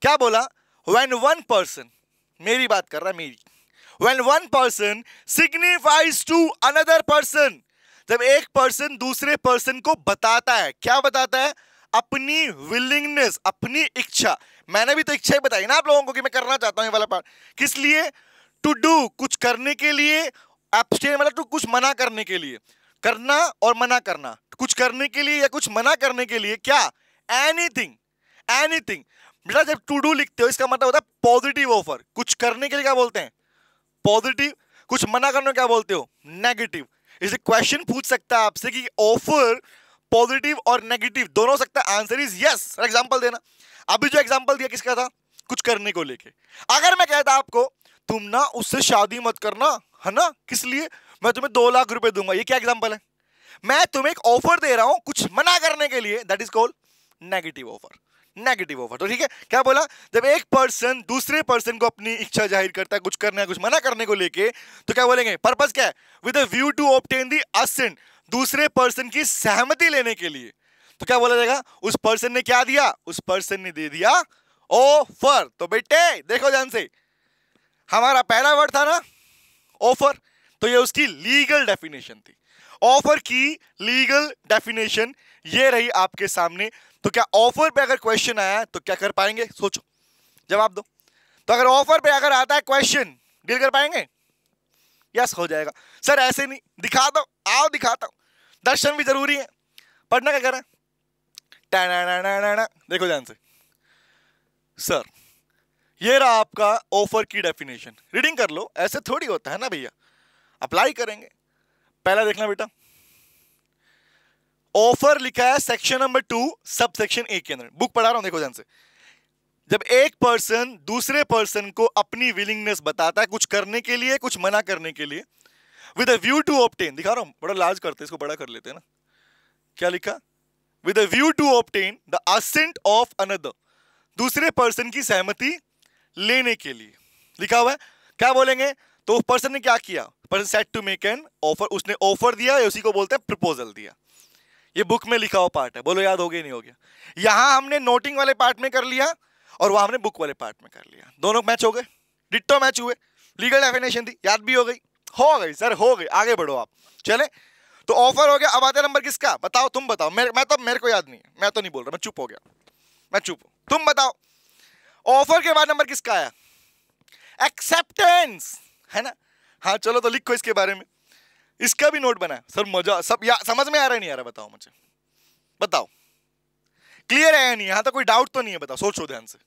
क्या बोला वेन वन पर्सन मेरी बात कर रहा मेरी when one person signifies to another person जब एक पर्सन दूसरे पर्सन को बताता है क्या बताता है अपनी विलिंगनेस अपनी इच्छा मैंने भी तो इच्छा ही बताई ना आप लोगों को कि मैं करना चाहता हूं ये वाला पार्ट किस लिए टू डू कुछ करने के लिए एब्सटेन मतलब टू कुछ मना करने के लिए करना और मना करना कुछ करने के लिए या कुछ मना करने के लिए क्या एनीथिंग एनीथिंग बेटा जब टू डू लिखते हो इसका मतलब होता है पॉजिटिव ऑफर कुछ करने के लिए क्या बोलते हैं पॉजिटिव कुछ मना करने क्या बोलते हो नेगेटिव इसे क्वेश्चन पूछ सकता है आपसे कि ऑफर पॉजिटिव और नेगेटिव दोनों सकता है आंसर इज यस एग्जाम्पल देना अभी जो एग्जाम्पल दिया किसका था कुछ करने को लेके अगर मैं कहता आपको तुम ना उससे शादी मत करना है ना किस लिए मैं तुम्हें दो लाख रुपए दूंगा ये क्या एग्जाम्पल है मैं तुम्हें एक ऑफर दे रहा हूं कुछ मना करने के लिए that is called negative offer negative offer तो ठीक है क्या बोला जब एक पर्सन दूसरे पर्सन को अपनी इच्छा जाहिर करता है कुछ करने कुछ मना करने को लेके तो क्या बोलेंगे पर्पज क्या है with view to obtain the assent दूसरे पर्सन की सहमति लेने के लिए तो क्या बोला जाएगा उस पर्सन ने क्या दिया उस पर्सन ने दे दिया ऑफर तो बेटे देखो जान से हमारा पहला वर्ड था ना ऑफर तो ये उसकी लीगल डेफिनेशन थी ऑफर की लीगल डेफिनेशन ये रही आपके सामने तो क्या ऑफर पे अगर क्वेश्चन आया तो क्या कर पाएंगे सोचो जवाब दो तो अगर ऑफर पे अगर आता है क्वेश्चन डील कर पाएंगे यस हो जाएगा सर ऐसे नहीं दिखा दो आओ दिखाता हूँ दर्शन भी जरूरी है पढ़ना क्या करें टैना देखो ध्यान से सर ये रहा आपका ऑफर की डेफिनेशन रीडिंग कर लो ऐसे थोड़ी होता है ना भैया अप्लाई करेंगे पहला देखना बेटा ऑफर लिखा है section number two sub section A के अंदर बुक पढ़ा रहा हूं देखो ध्यान से जब एक पर्सन दूसरे पर्सन को अपनी विलिंगनेस बताता है कुछ करने के लिए कुछ मना करने के लिए with a view to obtain दिखा रहा हूं बड़ा लार्ज करते इसको बड़ा कर लेते हैं ना क्या लिखा with a view to obtain the assent of another दूसरे पर्सन की सहमति लेने के लिए लिखा हुआ है क्या बोलेंगे तो पर्सन ने क्या किया person said to make an offer उसने ऑफर दिया या उसी को बोलते हैं प्रपोजल दिया ये बुक में लिखा हुआ पार्ट है बोलो याद हो गया नहीं हो गया यहां हमने नोटिंग वाले पार्ट में कर लिया और वहां हमने बुक वाले पार्ट में कर लिया दोनों मैच हो गए डिट्टो मैच हुए लीगल डेफिनेशन थी याद भी हो गई हो गई सर हो गई आगे बढ़ो आप चले तो ऑफर हो गया अब आता नंबर किसका बताओ तुम बताओ मेरे मैं तो मेरे को याद नहीं है मैं तो नहीं बोल रहा मैं चुप हो गया मैं चुप तुम बताओ ऑफर के बाद नंबर किसका आया एक्सेप्टेंस है ना हाँ चलो तो लिखो इसके बारे में इसका भी नोट बना सर मजा सब या समझ में आ रहा है नहीं आ रहा बताओ मुझे बताओ क्लियर है या नहीं यहां तक कोई डाउट तो नहीं है बताओ सोचो ध्यान से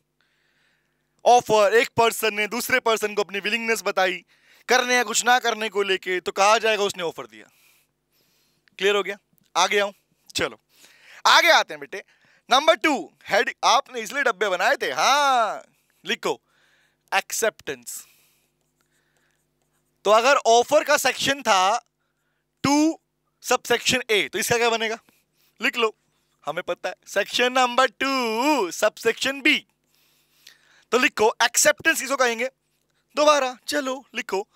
ऑफर एक पर्सन ने दूसरे पर्सन को अपनी विलिंगनेस बताई करने या कुछ ना करने को लेके तो कहा जाएगा उसने ऑफर दिया क्लियर हो गया आगे हूं चलो आगे आते हैं बेटे नंबर टू हेड आपने इसलिए डब्बे बनाए थे हाँ लिखो एक्सेप्टेंस तो अगर ऑफर का सेक्शन था टू सब सेक्शन ए तो इसका क्या बनेगा लिख लो हमें पता है section number two sub section B तो लिखो एक्सेप्टेंस किसको कहेंगे दोबारा चलो लिखो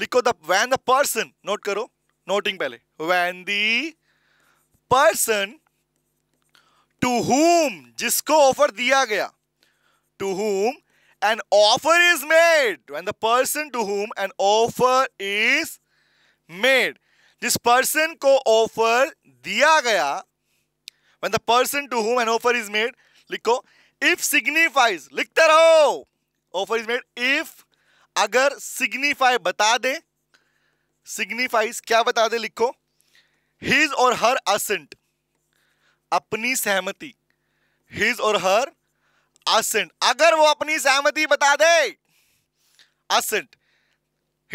लिखो the when the person note करो नोटिंग पहले when the person to whom जिसको ऑफर दिया गया to whom an offer is made when the person to whom an offer is made जिस पर्सन को ऑफर दिया गया when the person to whom an offer is made लिखो if signifies लिखते रहो offer is made if अगर signify बता दे signifies क्या बता दे लिखो his or her assent अपनी सहमति his or her assent अगर वो अपनी सहमति बता दे assent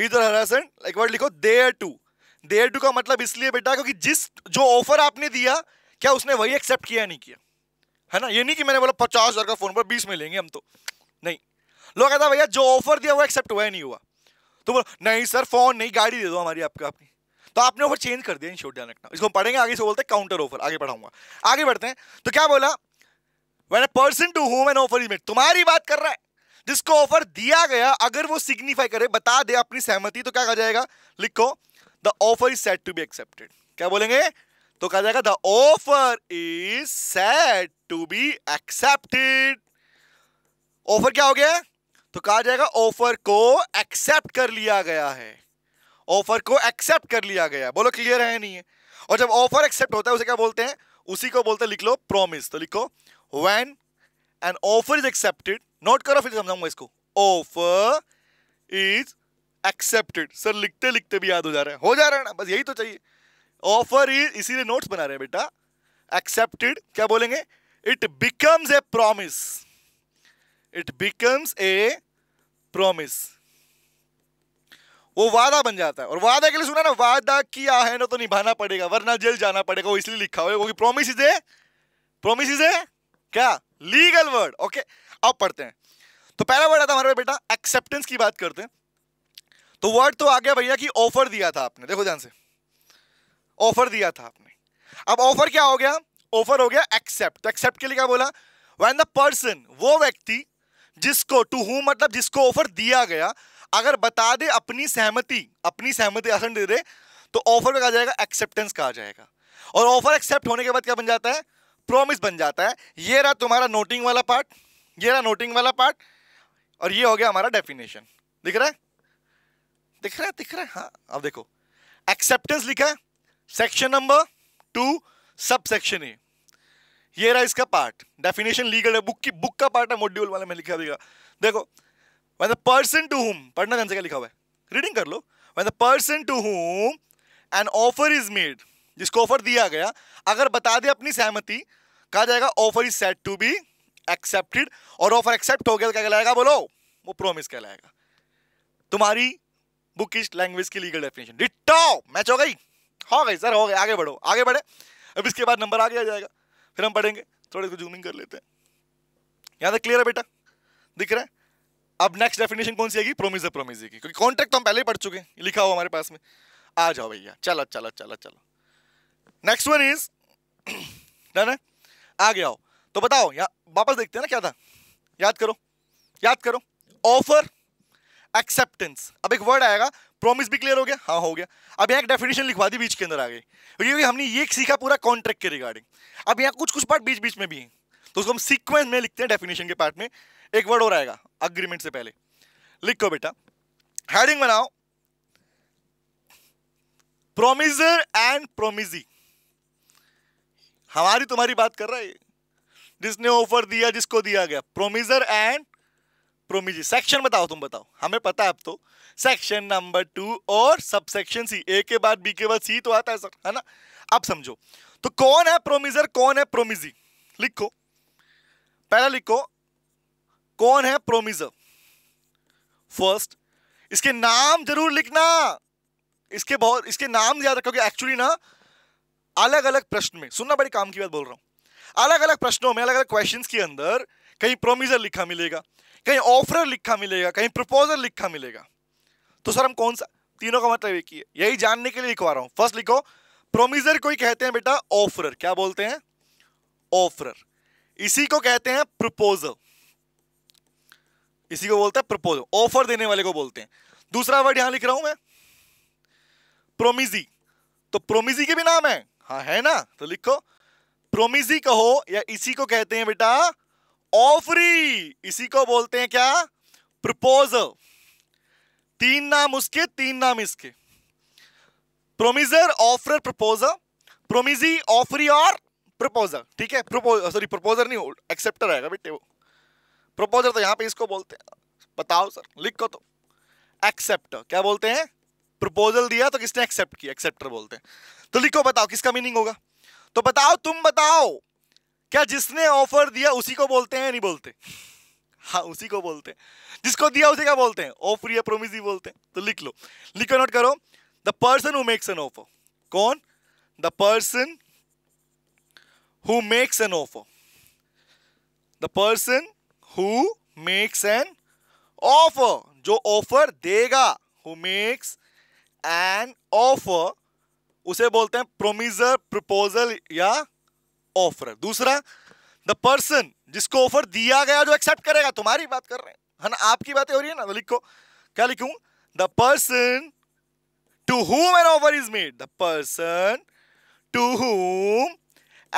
his or her assent like what लिखो there to देयर टू का मतलब इसलिए बेटा क्योंकि जिस जो ऑफर आपने दिया क्या उसने वही एक्सेप्ट किया नहीं किया है ना ये नहीं कि मैंने बोला पचास हज़ार का फ़ोन पर बीस में लेंगे हम तो नहीं लोग कहता भैया जो ऑफर दिया वो एक्सेप्ट हुआ नहीं हुआ तो बोलो नहीं सर फ़ोन नहीं गाड़ी दे दो हमारी आपका अपनी तो आपने ऑफर चेंज कर दिया इंश्योर ध्यान रखना इसको पढ़ेंगे आगे से बोलते हैं काउंटर ऑफर आगे पढ़ाऊंगा आगे बढ़ते हैं तो क्या बोला when a person to whom an offer is made तुम्हारी बात कर रहा है जिसको ऑफर दिया गया अगर वो सिग्निफाई करे बता दे अपनी सहमति तो क्या कहा जाएगा लिखो the offer is set to be accepted क्या बोलेंगे तो कहा जाएगा the offer is set to be accepted offer क्या हो गया तो कहा जाएगा ऑफर को एक्सेप्ट कर लिया गया है ऑफर को एक्सेप्ट कर लिया गया बोलो क्लियर है नहीं है और जब ऑफर एक्सेप्ट होता है उसे क्या बोलते हैं उसी को बोलते हैं लिख लो प्रॉमिस तो लिखो when an offer is accepted note करो फिर समझाऊंगा इसको ऑफर इज एक्सेप्टेड सर लिखते लिखते भी याद हो जा रहे हैं हो जा रहा है ना बस यही तो चाहिए ऑफर इज इसीलिए नोट्स बना रहे हैं बेटा एक्सेप्टेड क्या बोलेंगे it becomes a promise it becomes a promise वो वादा बन जाता है और वादा के लिए सुना ना वादा किया है ना तो निभाना पड़ेगा वरना जेल जाना पड़ेगा वो इसलिए लिखा हुआ है क्योंकि promise is a promise is a क्या लीगल वर्ड ओके अब पढ़ते हैं तो पहला वर्ड आता है हमारे बेटा एक्सेप्टेंस की बात करते हैं तो वर्ड तो आ गया भैया कि ऑफर दिया था आपने देखो ध्यान से ऑफर दिया था आपने अब ऑफर क्या हो गया ऑफर हो गया एक्सेप्ट तो एक्सेप्ट के लिए क्या बोला वैन द पर्सन वो व्यक्ति जिसको टू हु मतलब जिसको ऑफर दिया गया अगर बता दे अपनी सहमति अपनी सहमति आसन दे दे तो ऑफर में कहा जाएगा एक्सेप्टेंस कहा जाएगा और ऑफर एक्सेप्ट होने के बाद क्या बन जाता है प्रॉमिस बन जाता है ये रहा तुम्हारा नोटिंग वाला पार्ट ये रहा नोटिंग वाला पार्ट और ये हो गया हमारा डेफिनेशन दिख रहा है दिख रहा है दिख रहा है हाँ अब देखो एक्सेप्टेंस लिखा है section number two sub section A ये रहा इसका पार्ट डेफिनेशन लीगल है बुक की बुक का पार्ट है मॉड्यूल वाले में लिखा देगा देखो वैन द पर्सन टू हुम पढ़ना जान से क्या लिखा हुआ है रीडिंग कर लो when the person to whom an offer is made जिसको ऑफर दिया गया अगर बता दे अपनी सहमति कहा जाएगा offer is set to be accepted और ऑफर एक्सेप्ट हो गया तो क्या कहलाएगा बोलो वो प्रोमिस कहलाएगा तुम्हारी बुकिश लैंग्वेज की लीगल डेफिनेशन डिटो मैच हो गई हो गई सर हो गई आगे बढ़ो आगे बढ़े अब इसके बाद नंबर आगे आ जाएगा फिर हम पढ़ेंगे थोड़े इसको जूमिंग कर लेते हैं यहाँ तक क्लियर है बेटा दिख रहा है अब नेक्स्ट डेफिनेशन कौन सी आएगी प्रोमिस है प्रोमिस की क्योंकि कॉन्ट्रैक्ट तो हम पहले ही पढ़ चुके हैं लिखा हुआ हमारे पास में आ जाओ भैया चलो चलो चलो चलो नेक्स्ट वन इज डन है आ गया हो तो बताओ यहाँ वापस देखते हैं ना क्या था याद करो याद करो ऑफर एक्सेप्टेंस अब एक वर्ड आएगा प्रॉमिस भी क्लियर हो गया हाँ हो गया अब यहाँ एक डेफिनेशन लिखवा दी बीच के अंदर आ गई क्योंकि हमने ये सीखा पूरा कॉन्ट्रैक्ट के रिगार्डिंग अब यहाँ कुछ कुछ पार्ट बीच बीच में भी हैं तो उसको हम सीक्वेंस में लिखते हैं डेफिनेशन के पार्ट में एक वर्ड और आएगा अग्रीमेंट से पहले लिखो बेटा हेडिंग बनाओ प्रोमिजर एंड प्रोमिजी हमारी तुम्हारी बात कर रहा है जिसने ऑफर दिया जिसको दिया गया प्रोमिजर एंड प्रोमी जी सेक्शन बताओ तुम बताओ हमें पता है अब तो सेक्शन नंबर टू और सब सेक्शन सी ए के बाद बी के बाद सी तो आता है सर है ना अब समझो तो कौन है प्रोमिजर कौन है प्रोमिजी लिखो पहला लिखो कौन है प्रोमिजर फर्स्ट इसके नाम जरूर लिखना इसके बहुत इसके नाम याद रखो कि एक्चुअली ना अलग अलग प्रश्न में सुनना बड़ी काम की बात बोल रहा हूं अलग अलग प्रश्नों में अलग अलग क्वेश्चंस के अंदर कहीं प्रोमिजर लिखा मिलेगा कहीं ऑफर लिखा मिलेगा कहीं प्रपोजल लिखा मिलेगा तो सर हम कौन सा तीनों का मतलब एक ही है यही जानने के लिए लिखवा रहा हूं फर्स्ट लिखो प्रोमिजर को ही कहते हैं बेटा ऑफरर क्या बोलते हैं ऑफरर इसी को कहते हैं प्रपोजल इसी को बोलते हैं प्रपोजल ऑफर देने वाले को बोलते हैं दूसरा वर्ड यहां लिख रहा हूं मैं प्रोमिजी तो प्रोमिजी के भी नाम है हाँ है ना तो लिखो प्रोमिजी कहो या इसी को कहते हैं बेटा ऑफरी इसी को बोलते हैं क्या प्रपोजल तीन नाम उसके तीन नाम इसके promisor offer proposal promisee offeree और प्रपोजल ठीक है प्रपोज सॉरी प्रपोजर नहीं एक्सेप्टर आएगा बेटे वो प्रपोजर तो यहां पे इसको बोलते हैं बताओ सर लिखो तो एक्सेप्टर क्या बोलते हैं प्रपोजल दिया तो किसने एक्सेप्ट किया एक्सेप्टर बोलते हैं तो लिखो बताओ किसका मीनिंग होगा तो बताओ तुम बताओ क्या जिसने ऑफर दिया उसी को बोलते हैं नहीं बोलते हाँ उसी को बोलते हैं जिसको दिया उसे क्या बोलते हैं ऑफर या प्रोमिस ही बोलते हैं तो लिख लो लिखो नोट करो the person who makes an offer कौन the person who makes an offer the person who makes an offer जो ऑफर देगा हु मेक्स एन ऑफर उसे बोलते हैं प्रोमिजर प्रपोजल या ऑफर दूसरा द पर्सन जिसको ऑफर दिया गया जो एक्सेप्ट करेगा तुम्हारी बात कर रहे हैं है ना आपकी बातें हो रही है ना तो लिखो क्या लिखू the person to whom an offer is made the person to whom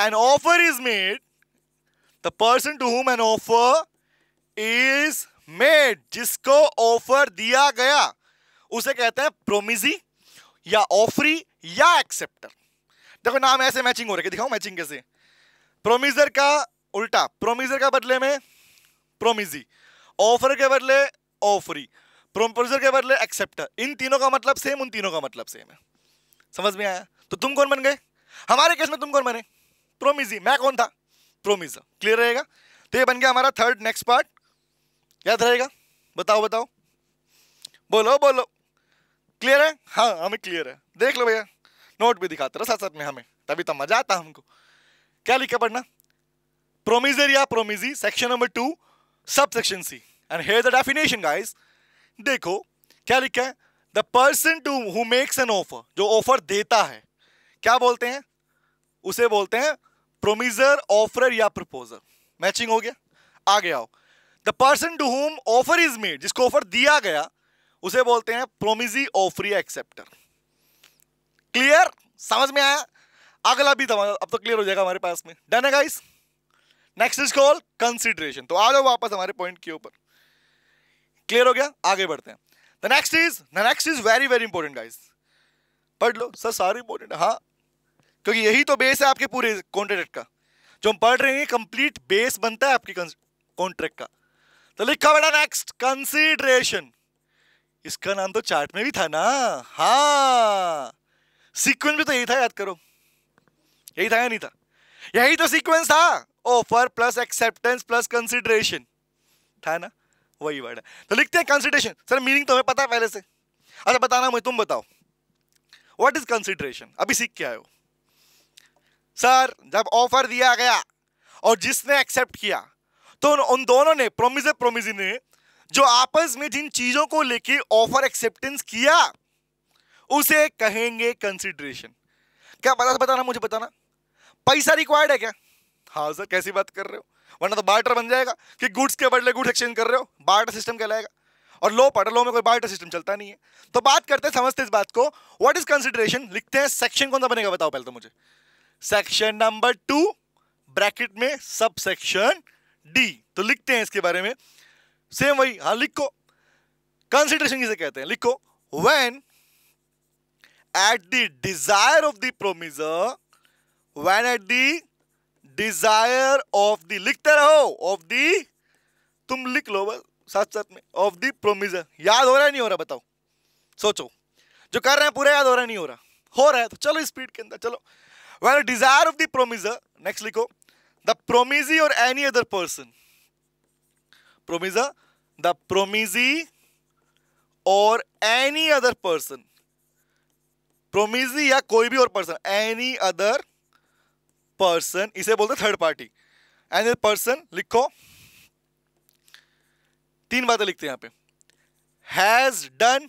an offer is made the person to whom an offer is made जिसको ऑफर दिया गया उसे कहते हैं प्रोमिजी या ऑफरी या एक्सेप्टर देखो नाम ऐसे मैचिंग हो रखे दिखाओ मैचिंग कैसे प्रोमिजर का उल्टा प्रोमिजर का बदले में प्रोमिजी ऑफर के बदले ऑफरी प्रोपोजर के बदले एक्सेप्टर इन तीनों का मतलब सेम उन तीनों का मतलब सेम है समझ में आया तो तुम कौन बन गए हमारे केस में तुम कौन बने प्रोमिजी मैं कौन था प्रोमिजर क्लियर रहेगा तो ये बन गया हमारा थर्ड नेक्स्ट पार्ट याद रहेगा बताओ बताओ बोलो बोलो क्लियर है हाँ हमें क्लियर है देख लो भैया नोट भी दिखाते रहो साथ साथ में हमें तभी तो मजा आता हमको क्या लिखा पढ़ना प्रोमिजेरिया promisee section number two sub section C and here the definition guys देखो क्या लिखा है the person to who makes an offer जो ऑफर देता है क्या बोलते हैं उसे बोलते हैं प्रोमिजर ऑफर या प्रपोजर मैचिंग हो गया गया हो the person to whom offer is made जिसको ऑफर दिया गया उसे बोलते हैं प्रोमिजी ऑफर या एक्सेप्टर क्लियर समझ में आया अगला भी था अब तो क्लियर हो जाएगा हमारे पास में डन है guys next is call consideration तो आ जाओ वापस हमारे पॉइंट के ऊपर क्लियर हो गया आगे बढ़ते हैं the next is the next is very very important guys पढ़ लो सर सारे इंपॉर्टेंट हाँ क्योंकि यही तो बेस है आपके पूरे कॉन्ट्रैक्ट का जो हम पढ़ रहे हैं कंप्लीट बेस बनता है आपके कॉन्ट्रैक्ट का तो लिखा बेटा नेक्स्ट कंसिडरेशन इसका नाम तो चार्ट में भी था ना हाँ सीक्वेंस भी तो यही था याद करो यही था या नहीं था यही तो सीक्वेंस था offer plus acceptance plus consideration था ना वही वर्ड है तो लिखते हैं कंसिडरेशन सर मीनिंग तो हमें पता है पहले से अच्छा बताना मुझे तुम बताओ व्हाट इज कंसिडरेशन अभी सीख के आए हो सर जब ऑफर दिया गया और जिसने एक्सेप्ट किया तो उन दोनों ने प्रोमिस प्रोमिज ने जो आपस में जिन चीजों को लेके ऑफर एक्सेप्टेंस किया उसे कहेंगे कंसिडरेशन क्या बता बताना मुझे बताना पैसा रिक्वायर्ड है क्या हाँ सर कैसी बात कर रहे हो वरना तो बार्टर बन जाएगा कि गुड्स के बदले गुड्स एक्सचेंज कर रहे हो बार्टर सिस्टम कहलाएगा और लो पढ़ लो में कोई बार्टर सिस्टम चलता नहीं है तो बात करते हैं समझते इस बात को व्हाट इज कंसिडरेशन लिखते हैं सेक्शन कौन सा बनेगा बताओ पहले तो मुझे सेक्शन नंबर टू ब्रैकेट में सब सेक्शन डी तो लिखते हैं इसके बारे में सेम वही हाँ लिखो कंसिडरेशन किसे कहते हैं लिखो when at the desire of the promisor when at the desire of the लिखते रहो ऑफ दी तुम लिख लो बस साथ साथ में ऑफ दी प्रोमिज याद हो रहा है नहीं हो रहा बताओ सोचो जो कर रहे हैं पूरा याद हो रहा है नहीं हो रहा हो रहा है तो चलो स्पीड के अंदर चलो well desire of the promise next लिखो the promisee or any other person promise the promisee or any other person प्रोमिजी या कोई भी और पर्सन एनी अदर पर्सन इसे बोलते third party and a person लिखो तीन बातें लिखते हैं यहां पे हैज डन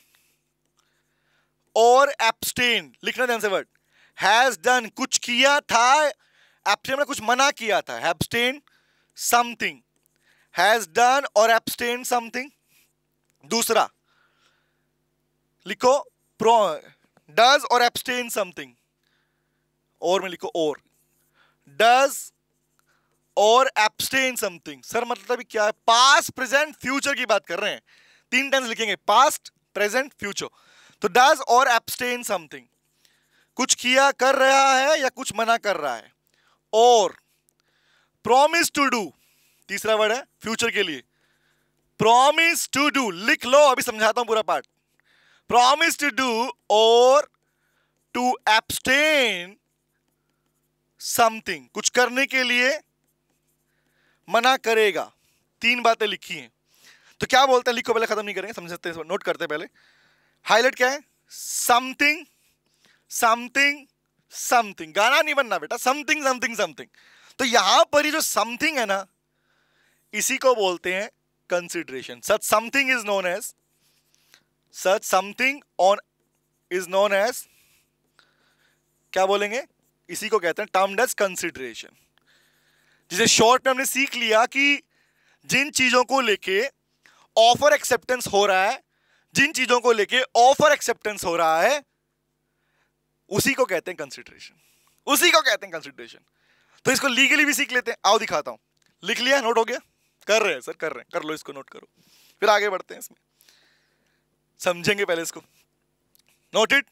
और एप्सटेन लिखना ध्यान से वर्ड हैज डन कुछ किया था एप्सटेन ने मतलब कुछ मना किया था abstain something has done or abstain something दूसरा लिखो pro does or abstain something और में लिखो और does or abstain something sir मतलब क्या है पास्ट प्रेजेंट फ्यूचर की बात कर रहे हैं तीन टेंस लिखेंगे पास्ट प्रेजेंट फ्यूचर तो डज और एब्सटेन समथिंग कुछ किया कर रहा है या कुछ मना कर रहा है और प्रॉमिस टू डू तीसरा वर्ड है फ्यूचर के लिए प्रॉमिस टू डू लिख लो अभी समझाता हूं पूरा पार्ट प्रॉमिस टू डू और टू एब्सटेन समथिंग कुछ करने के लिए मना करेगा तीन बातें लिखी हैं तो क्या बोलते हैं लिखो पहले खत्म नहीं करेंगे समझ सकते हैं नोट करते हैं पहले हाईलाइट क्या है समथिंग समथिंग समथिंग गाना नहीं बनना बेटा समथिंग समथिंग समथिंग तो यहां पर ही जो समथिंग है ना इसी को बोलते हैं consideration such something is known as such something on is known as क्या बोलेंगे इसी को कहते हैं टर्म्ड एज कंसिडरेशन जिसे शॉर्ट में हमने सीख लिया कि जिन चीज़ों को लेके ऑफर एक्सेप्टेंस हो रहा है जिन चीज़ों को लेके ऑफर एक्सेप्टेंस हो रहा है उसी को कहते हैं कंसिडरेशन उसी को कहते हैं कंसिडरेशन तो इसको लीगली भी सीख लेते हैं आओ दिखाता हूं लिख लिया नोट हो गया कर रहे हैं सर कर रहे हैं कर लो इसको नोट करो फिर आगे बढ़ते हैं इसमें समझेंगे पहले इसको नोट इट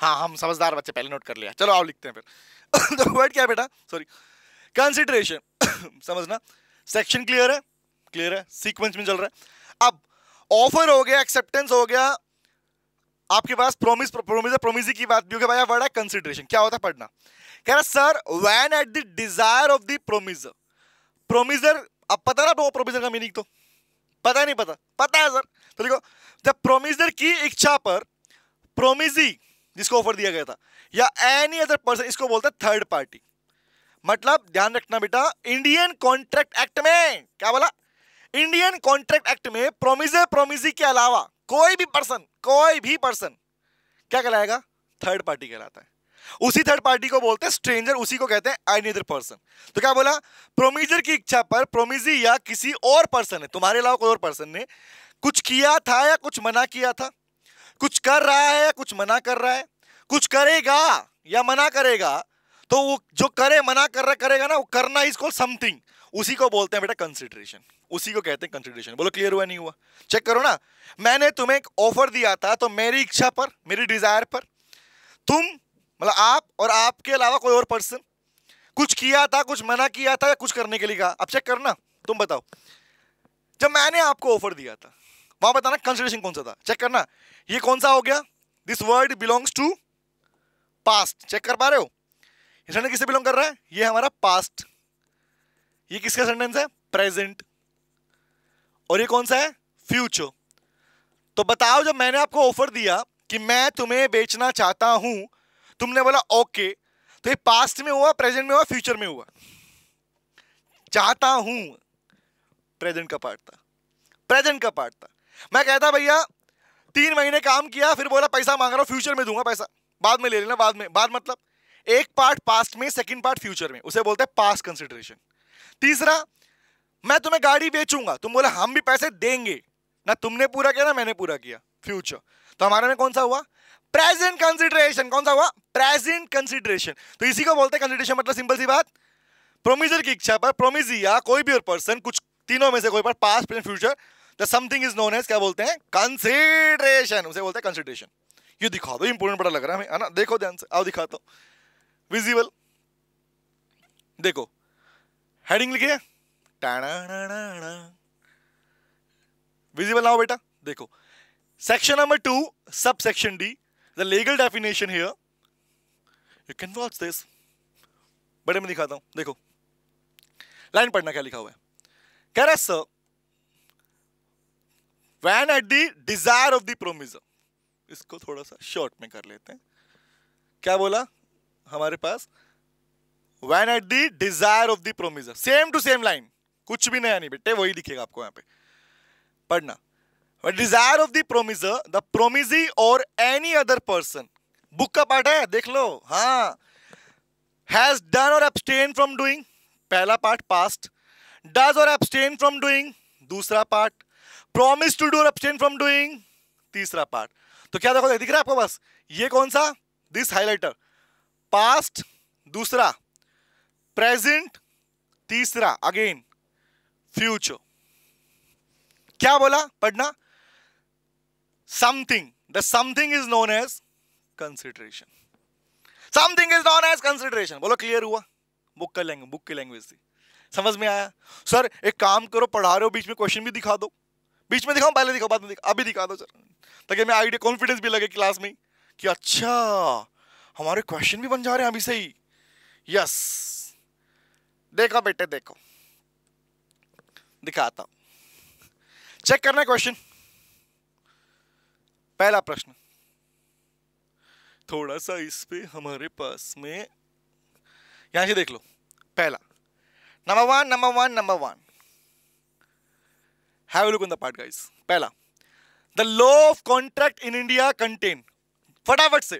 हाँ हम समझदार बच्चे पहले नोट कर लिया चलो आओ लिखते हैं फिर तो वर्ड क्या है बेटा सॉरी कंसिडरेशन समझना सेक्शन क्लियर है क्लियर है सीक्वेंस में चल रहा है अब ऑफर हो गया एक्सेप्टेंस हो गया आपके पास प्रोमिस प्रोमिस प्रोमिसी की बात भी हो गया भाई वर्ड है कंसिडरेशन क्या होता है पढ़ना कह रहा sir when at the desire of the promise promisor अब पता ना वो प्रोमिसर का मीनिंग तो पता नहीं पता पता है सर तो देखो जब प्रोमिसर की इच्छा पर प्रोमिजी जिसको ऑफर दिया गया था या एनी अदर पर्सन इसको बोलते हैं थर्ड पार्टी मतलब ध्यान रखना बेटा इंडियन कॉन्ट्रैक्ट एक्ट में क्या बोला इंडियन कॉन्ट्रैक्ट एक्ट में प्रोमिजे प्रोमिजी के अलावा कोई भी पर्सन कोई भी पर्सन क्या कहलाएगा थर्ड पार्टी कहलाता है उसी थर्ड पार्टी को बोलते हैं स्ट्रेंजर उसी को कहते हैं एनी अदर पर्सन तो क्या बोला प्रोमिजर की इच्छा पर प्रोमिजी या किसी और पर्सन ने तुम्हारे अलावा कोई और पर्सन ने कुछ किया था या कुछ मना किया था कुछ कर रहा है या कुछ मना कर रहा है कुछ करेगा या मना करेगा तो वो जो करे मना कर रहा करेगा ना वो करना इज कॉल समथिंग उसी को बोलते हैं बेटा कंसिडरेशन उसी को कहते हैं कंसिडरेशन बोलो क्लियर हुआ नहीं हुआ चेक करो ना मैंने तुम्हें एक ऑफर दिया था तो मेरी इच्छा पर मेरी डिजायर पर तुम मतलब आप और आपके अलावा कोई और पर्सन कुछ किया था कुछ मना किया था या कुछ करने के लिए कहा अब चेक करना तुम बताओ जब मैंने आपको ऑफर दिया था वहां बताना कंसिडरेशन कौन सा था चेक करना ये कौन सा हो गया this word belongs to past check कर पा रहे हो ये सेंटेंस किससे बिलोंग कर रहा है ये हमारा पास्ट ये किसका सेंटेंस है प्रेजेंट और ये कौन सा है फ्यूचर तो बताओ जब मैंने आपको ऑफर दिया कि मैं तुम्हें बेचना चाहता हूं तुमने बोला ओके तो ये पास्ट में हुआ प्रेजेंट में हुआ फ्यूचर में हुआ चाहता हूं प्रेजेंट का पार्ट था प्रेजेंट का पार्ट था मैं कहता भैया तीन महीने काम किया फिर बोला पैसा मांग रहा हूँ फ्यूचर में दूंगा पैसा बाद में ले लेना बाद में बाद मतलब एक पार्ट पास्ट में सेकंड पार्ट फ्यूचर में उसे बोलते हैं पास्ट कंसिडरेशन तीसरा मैं तुम्हें गाड़ी बेचूंगा तुम बोला हम भी पैसे देंगे ना तुमने पूरा किया ना मैंने पूरा किया फ्यूचर तो हमारे में कौन सा हुआ प्रेजेंट कंसिडरेशन कौन सा हुआ प्रेजेंट कंसिडरेशन तो इसी को बोलते हैं कंसिडरेशन मतलब सिंपल सी बात प्रोमिजर की इच्छा पर प्रोमिजिया कोई भी और पर्सन कुछ तीनों में से कोई पर past present future the something is known as क्या बोलते हैं कंसिडरेशन उसे बोलते हैं कंसिडरेशन ये दिखा दो इंपोर्टेंट बड़ा लग रहा है हमें ना देखो ध्यान से आओ दिखाता हूँ विजिबल देखो हेडिंग लिखिए विजिबल ना हो बेटा देखो section number two sub section D the legal definition here you can watch this बड़े में दिखाता हूं देखो लाइन पढ़ना क्या लिखा हुआ है कह रहा sir when at the desire of the promisor इसको थोड़ा सा शॉर्ट में कर लेते हैं क्या बोला हमारे पास when at the desire of the promisor same to same line कुछ भी नया नहीं बेटे वही लिखेगा आपको यहाँ पे पढ़ना desire of the promisor the promisee or any other person book का पार्ट है देख लो हाँ has done or abstain from doing पहला part past does or abstain from doing दूसरा part promise to do or from doing तीसरा part तो क्या देखो दिख रहा है आपको बस ये कौन सा दिस हाईलाइटर पास्ट दूसरा प्रेजेंट तीसरा अगेन फ्यूचर क्या बोला पढ़ना something the something is known as consideration something is known as consideration बोलो क्लियर हुआ बुक का लैंग्वेज बुक की लैंग्वेज थी समझ में आया सर एक काम करो पढ़ा रहे हो बीच में क्वेश्चन भी दिखा दो बीच में दिखाऊं पहले दिखाओ बाद में दिखा अभी दिखा दो सर ताकि मैं आइडिया कॉन्फिडेंस भी लगे क्लास में कि अच्छा हमारे क्वेश्चन भी बन जा रहे हैं अभी से ही यस देखो बेटे देखो दिखाता हूं चेक करना क्वेश्चन पहला प्रश्न थोड़ा सा इस पे हमारे पास में यहां से देख लो पहला number one number one number one have look in the part guys पहला the law of contract in India contain फटाफट से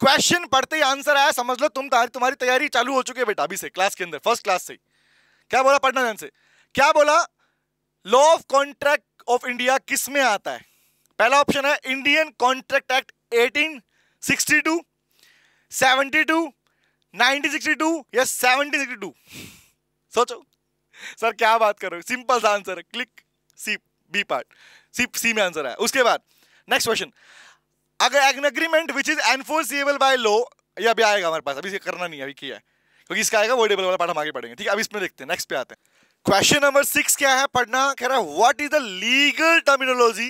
क्वेश्चन पढ़ते ही आंसर आया समझ लो तुम तुम्हारी तैयारी चालू हो चुकी है बेटा अभी से क्लास के अंदर फर्स्ट क्लास से क्या बोला पढ़ना ध्यान से क्या बोला law of contract of India किस में आता है पहला ऑप्शन है इंडियन कॉन्ट्रैक्ट एक्ट 1862, 72, 1962 या 1762 सोचो सर क्या बात कर रहे हो सिंपल सा आंसर है click C B part C C में आंसर है उसके बाद नेक्स्ट क्वेश्चन अगर an agreement which is enforceable by law ये अभी आएगा हमारे पास अभी करना नहीं है अभी किया है क्योंकि इसका आएगा डेबल वाला पार्ट हम आगे पढ़ेंगे ठीक है अभी इसमें देखते हैं नेक्स्ट पे आते हैं क्वेश्चन नंबर सिक्स क्या है पढ़ना कह रहा है what is the legal terminology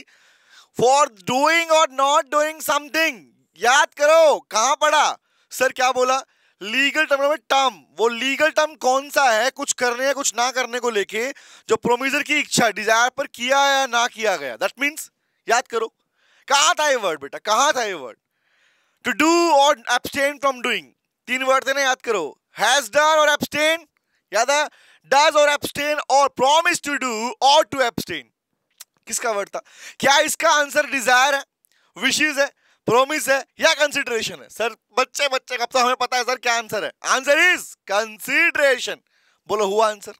for doing or not doing something याद करो कहां पढ़ा सर क्या बोला लीगल टर्म में टर्म वो लीगल टर्म कौन सा है कुछ करने या कुछ ना करने को लेके जो प्रोमिजर की इच्छा डिजायर पर किया या ना किया गया दैट मीन्स याद करो कहां था ये वर्ड बेटा कहां था ये word to do or abstain from doing तीन वर्ड थे ना याद करो हैज डन और एब्सटेन याद है does or abstain or promise to do और टू एब्सटेन किसका वर्ड था क्या इसका आंसर डिजायर है विशेज है प्रोमिस है या कंसिडरेशन है सर बच्चे बच्चे कब तो हमें पता है सर क्या आंसर है आंसर इज कंसिडरेशन बोलो हुआ आंसर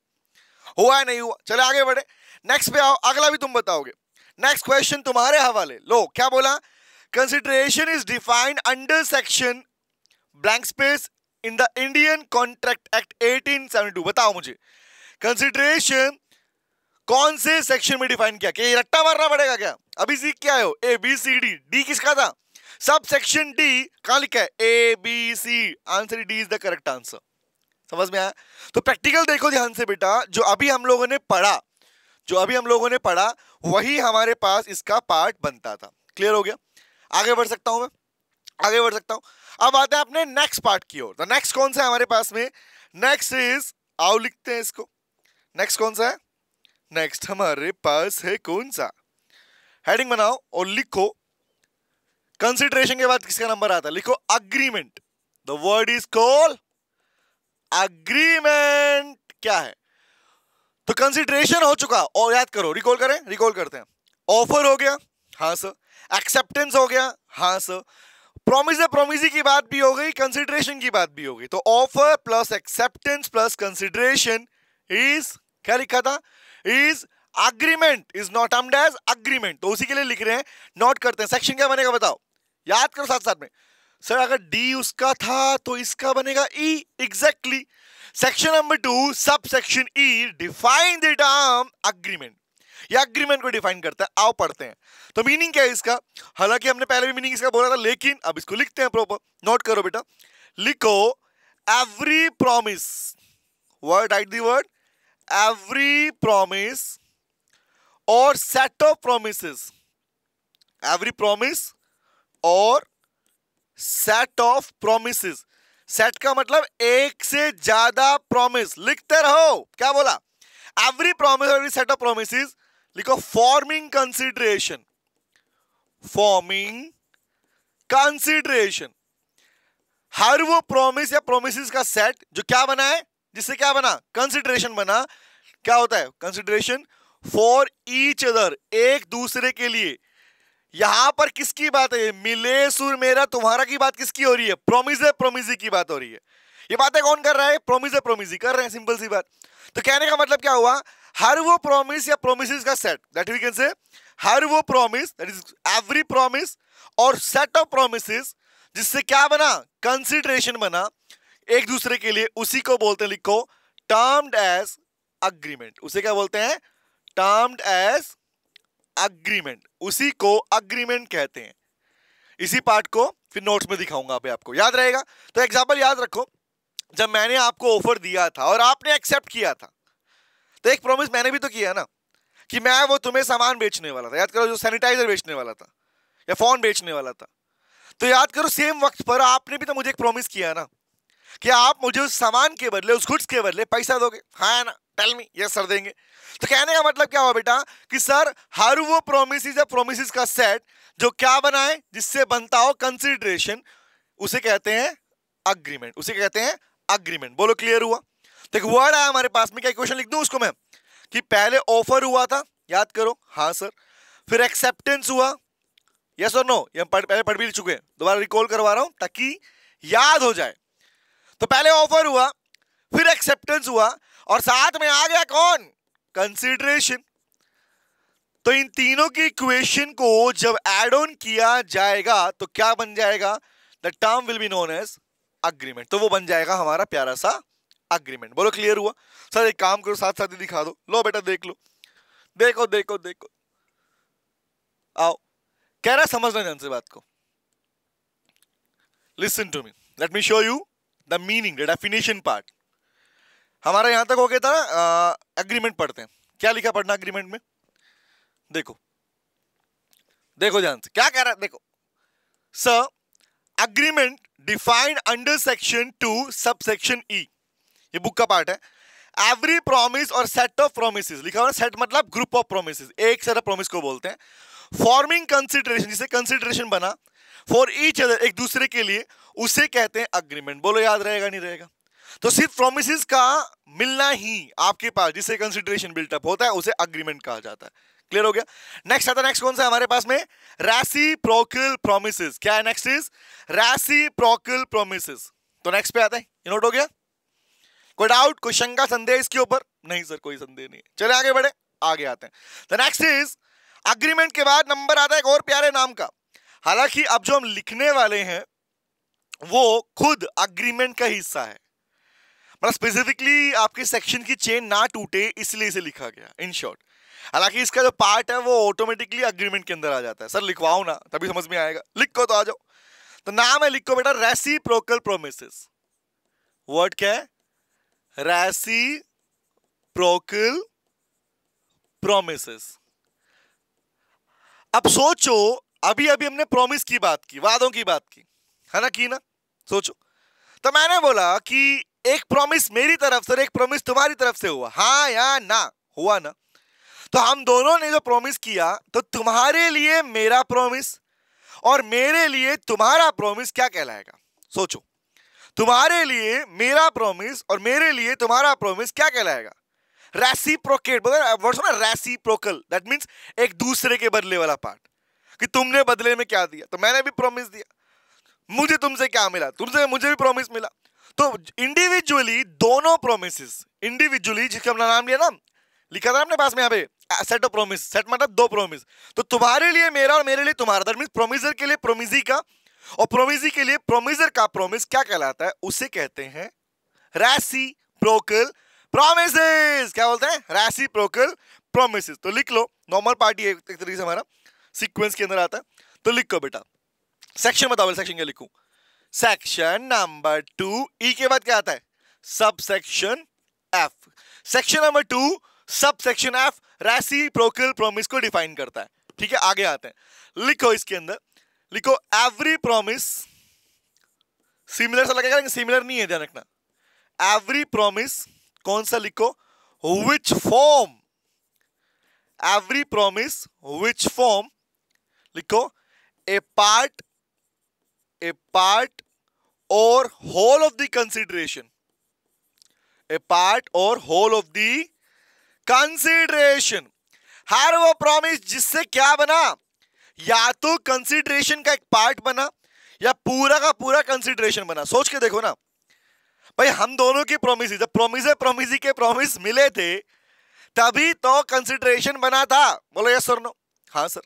हुआ है नहीं हुआ चले आगे बढ़े नेक्स्ट पे आओ अगला भी तुम बताओगे नेक्स्ट क्वेश्चन तुम्हारे हवाले लो क्या बोला consideration is defined under section blank space in the Indian Contract Act 1872 बताओ मुझे कंसिडरेशन कौन से सेक्शन में डिफाइन किया कि रट्टा मारना पड़ेगा क्या अभी सीख क्या हो A B C D D किसका था सब सेक्शन डी कहा लिखा है A B C answer D is the correct answer समझ में आया तो प्रैक्टिकल देखो ध्यान से बेटा जो अभी हम लोगों ने पढ़ा जो अभी हम लोगों ने पढ़ा वही हमारे पास इसका पार्ट बनता था क्लियर हो गया आगे बढ़ सकता हूं मैं आगे बढ़ सकता हूं अब आते हैं अपने नेक्स्ट पार्ट की ओर तो नेक्स्ट कौन सा है हमारे पास में नेक्स्ट इज आओ लिखते हैं इसको नेक्स्ट कौन सा है नेक्स्ट हमारे पास है कौन सा हेडिंग बनाओ और लिखो कंसिडरेशन के बाद किसका नंबर आता है लिखो agreement the word is call agreement क्या है तो कंसिडरेशन हो चुका और याद करो रिकॉल करें रिकॉल करते हैं ऑफर हो गया हाँ सर एक्सेप्टेंस हो गया हाँ सर प्रोमिस प्रोमिसी की बात भी हो गई कंसिडरेशन की बात भी हो गई तो offer plus acceptance plus consideration is क्या लिखा था इज अग्रीमेंट इज नॉट एम डेज अग्रीमेंट तो उसी के लिए लिख रहे हैं नोट करते हैं सेक्शन क्या बनेगा बताओ याद करो साथ साथ में सर अगर डी उसका था तो इसका बनेगा E exactly section number two sub section E define the term agreement या अग्रीमेंट को डिफाइन करता है आओ पढ़ते हैं तो मीनिंग क्या है इसका हालांकि हमने पहले भी मीनिंग इसका बोला था लेकिन अब इसको लिखते हैं प्रॉपर नोट करो बेटा लिखो every promise word right the word every promise or set of promise every promise or set of promise set का मतलब एक से ज्यादा प्रोमिस लिखते रहो क्या बोला every promise every set of promise लिखो फॉर्मिंग कंसिडरेशन फॉर्मिंग कंसिडरेशन हर वो प्रोमिस या प्रोमिस का सेट जो क्या बना है जिससे क्या बना कंसिडरेशन बना क्या होता है कंसिडरेशन फॉर ईच अदर एक दूसरे के लिए यहां पर किसकी बात है मिले सुर मेरा तुम्हारा की बात किसकी हो रही है प्रोमिजे प्रोमिजी की बात हो रही है ये बातें कौन कर रहा है प्रोमिजे प्रोमिजी कर रहे हैं सिंपल सी बात तो कहने का मतलब क्या हुआ हर वो प्रोमिस या प्रोमिस का set that we can say हर वो promise that is every promise और सेट ऑफ प्रोमिस जिससे क्या बना कंसिडरेशन बना एक दूसरे के लिए उसी को बोलते हैं लिखो टर्म्ड एज अग्रीमेंट उसे क्या बोलते हैं टर्म्ड एज अग्रीमेंट उसी को अग्रीमेंट कहते हैं इसी पार्ट को फिर नोट्स में दिखाऊंगा अभी आपको याद रहेगा तो एग्जाम्पल याद रखो जब मैंने आपको ऑफर दिया था और आपने एक्सेप्ट किया था तो एक प्रॉमिस मैंने भी तो किया ना कि मैं वो तुम्हें सामान बेचने वाला था याद करो जो सैनिटाइजर बेचने वाला था या फ़ोन बेचने वाला था तो याद करो सेम वक्त पर आपने भी तो मुझे एक प्रॉमिस किया ना कि आप मुझे उस सामान के बदले उस गुड्स के बदले पैसा दोगे हाँ ना टेल मी यस सर देंगे तो कहने का मतलब क्या हुआ बेटा कि सर हर वो प्रोमिस या प्रोमिस का सेट जो क्या बनाए जिससे बनता हो कंसिडरेशन उसे कहते हैं अग्रीमेंट उसे कहते हैं अग्रीमेंट बोलो क्लियर हुआ तो एक वर्ड आया हमारे पास में क्या क्वेश्चन लिख दूं उसको मैं कि पहले ऑफर हुआ था याद करो हाँ सर फिर एक्सेप्टेंस हुआ यस और नो ये हम पढ़, पहले पढ़ भी चुके हैं दोबारा रिकॉल करवा रहा हूं ताकि याद हो जाए तो पहले ऑफर हुआ फिर एक्सेप्टेंस हुआ और साथ में आ गया कौन कंसिडरेशन तो इन तीनों की इक्वेशन को जब एड ऑन किया जाएगा तो क्या बन जाएगा the term will be known as agreement तो वो बन जाएगा हमारा प्यारा सा अग्रीमेंट बोलो क्लियर हुआ सर एक काम करो साथ साथ ही दिखा दो लो बेटा देख लो देखो देखो देखो आओ कह रहा समझना ध्यान से बात को listen to me let me show you the meaning the definition part हमारा यहां तक हो गया था एग्रीमेंट पढ़ते हैं क्या लिखा पढ़ना अग्रीमेंट में देखो देखो ध्यान से क्या कह रहा है देखो sir defined under section two sub section E ये बुक का पार्ट है एवरी प्रोमिस और सेट ऑफ प्रोमिस लिखा हुआ सेट मतलब ग्रुप ऑफ प्रोमिस एक सारा प्रोमिस को बोलते हैं फॉर्मिंग कंसिडरेशन जिसे कंसिडरेशन बना फॉर ईच अदर एक दूसरे के लिए उसे कहते हैं अग्रीमेंट बोलो याद रहेगा नहीं रहेगा तो सिर्फ प्रोमिस का मिलना ही आपके पास जिसे कंसिडरेशन बिल्टअप होता है उसे अग्रीमेंट कहा जाता है क्लियर हो गया नेक्स्ट आता है नेक्स्ट कौन सा हमारे पास में रासी प्रोकिल प्रोमिस क्या है नेक्स्ट इज रासी प्रोकिल प्रोमिस तो नेक्स्ट पे आता है ये नोट हो गया कोई डाउट कोई शंका संदेह इसके ऊपर नहीं सर कोई संदेह नहीं चले आगे बढ़े आगे आते हैं तो नेक्स्ट इज अग्रीमेंट के बाद नंबर आता है एक और प्यारे नाम का हालांकि अब जो हम लिखने वाले हैं वो खुद अग्रीमेंट का हिस्सा है मतलब स्पेसिफिकली आपके सेक्शन की चेन ना टूटे इसलिए इसे लिखा गया इन शॉर्ट हालांकि इसका जो पार्ट है वो ऑटोमेटिकली अग्रीमेंट के अंदर आ जाता है सर लिखवाओ ना तभी समझ में आएगा लिखो तो आ जाओ तो नाम है लिखो बेटा रेसी प्रोकल प्रोमिस वर्ड क्या है रेसी प्रोकल प्रोमिस अब सोचो अभी अभी हमने प्रोमिस की बात की वादों की बात की है ना की ना सोचो तो मैंने बोला कि एक प्रॉमिस मेरी तरफ से और एक प्रॉमिस तुम्हारी तरफ से हुआ हाँ या ना हुआ ना तो हम दोनों ने जो प्रॉमिस किया तो तुम्हारे लिए मेरा प्रॉमिस और मेरे लिए तुम्हारा प्रॉमिस क्या कहलाएगा सोचो तुम्हारे लिए मेरा प्रॉमिस और मेरे लिए तुम्हारा प्रॉमिस क्या कहलाएगा रैसी रेसिप्रोकेट ना रैसी प्रोकल दैट मीन्स एक दूसरे के बदले वाला पार्ट कि तुमने बदले में क्या दिया तो मैंने भी प्रॉमिस दिया मुझे तुमसे क्या मिला तुमसे मुझे भी प्रॉमिस मिला तो इंडिविजुअली दोनों प्रोमिस इंडिविजुअली जिसका अपना नाम लिया ना लिखा था अपने पास में यहाँ पे सेट ऑफ प्रोमिस सेट मतलब दो प्रोमिस तो तुम्हारे लिए मेरा और मेरे लिए तुम्हारा दैट मीन प्रोमिजर के लिए प्रोमिजी का और प्रोमिजी के लिए प्रोमिजर का प्रोमिस क्या कहलाता है उसे कहते हैं रैसी प्रोकल प्रोमिस क्या बोलते हैं रैसी प्रोकल प्रोमिस तो लिख लो नॉर्मल पार्टी एक तरीके से हमारा सिक्वेंस के अंदर आता है तो लिख लो बेटा सेक्शन बताओ सेक्शन क्या लिखूं सेक्शन नंबर टू ई के बाद क्या आता है sub section F section number two sub section F reciprocal promise को डिफाइन करता है ठीक है आगे आते हैं लिखो इसके अंदर लिखो एवरी प्रोमिस सिमिलर सा लगेगा लेकिन सिमिलर नहीं है ध्यान रखना एवरी प्रोमिस कौन सा लिखो which form every promise which form लिखो ए पार्ट ए पार्ट और whole of the consideration a part और होल ऑफ the कंसिडरेशन हर वो प्रॉमिस जिससे क्या बना या तो कंसिडरेशन का एक पार्ट बना या पूरा का पूरा कंसिडरेशन बना सोच के देखो ना भाई हम दोनों की प्रोमिस जब प्रोमिस प्रोमिस के प्रोमिस मिले थे तभी तो कंसिडरेशन बना था बोलो यस सर नो हाँ सर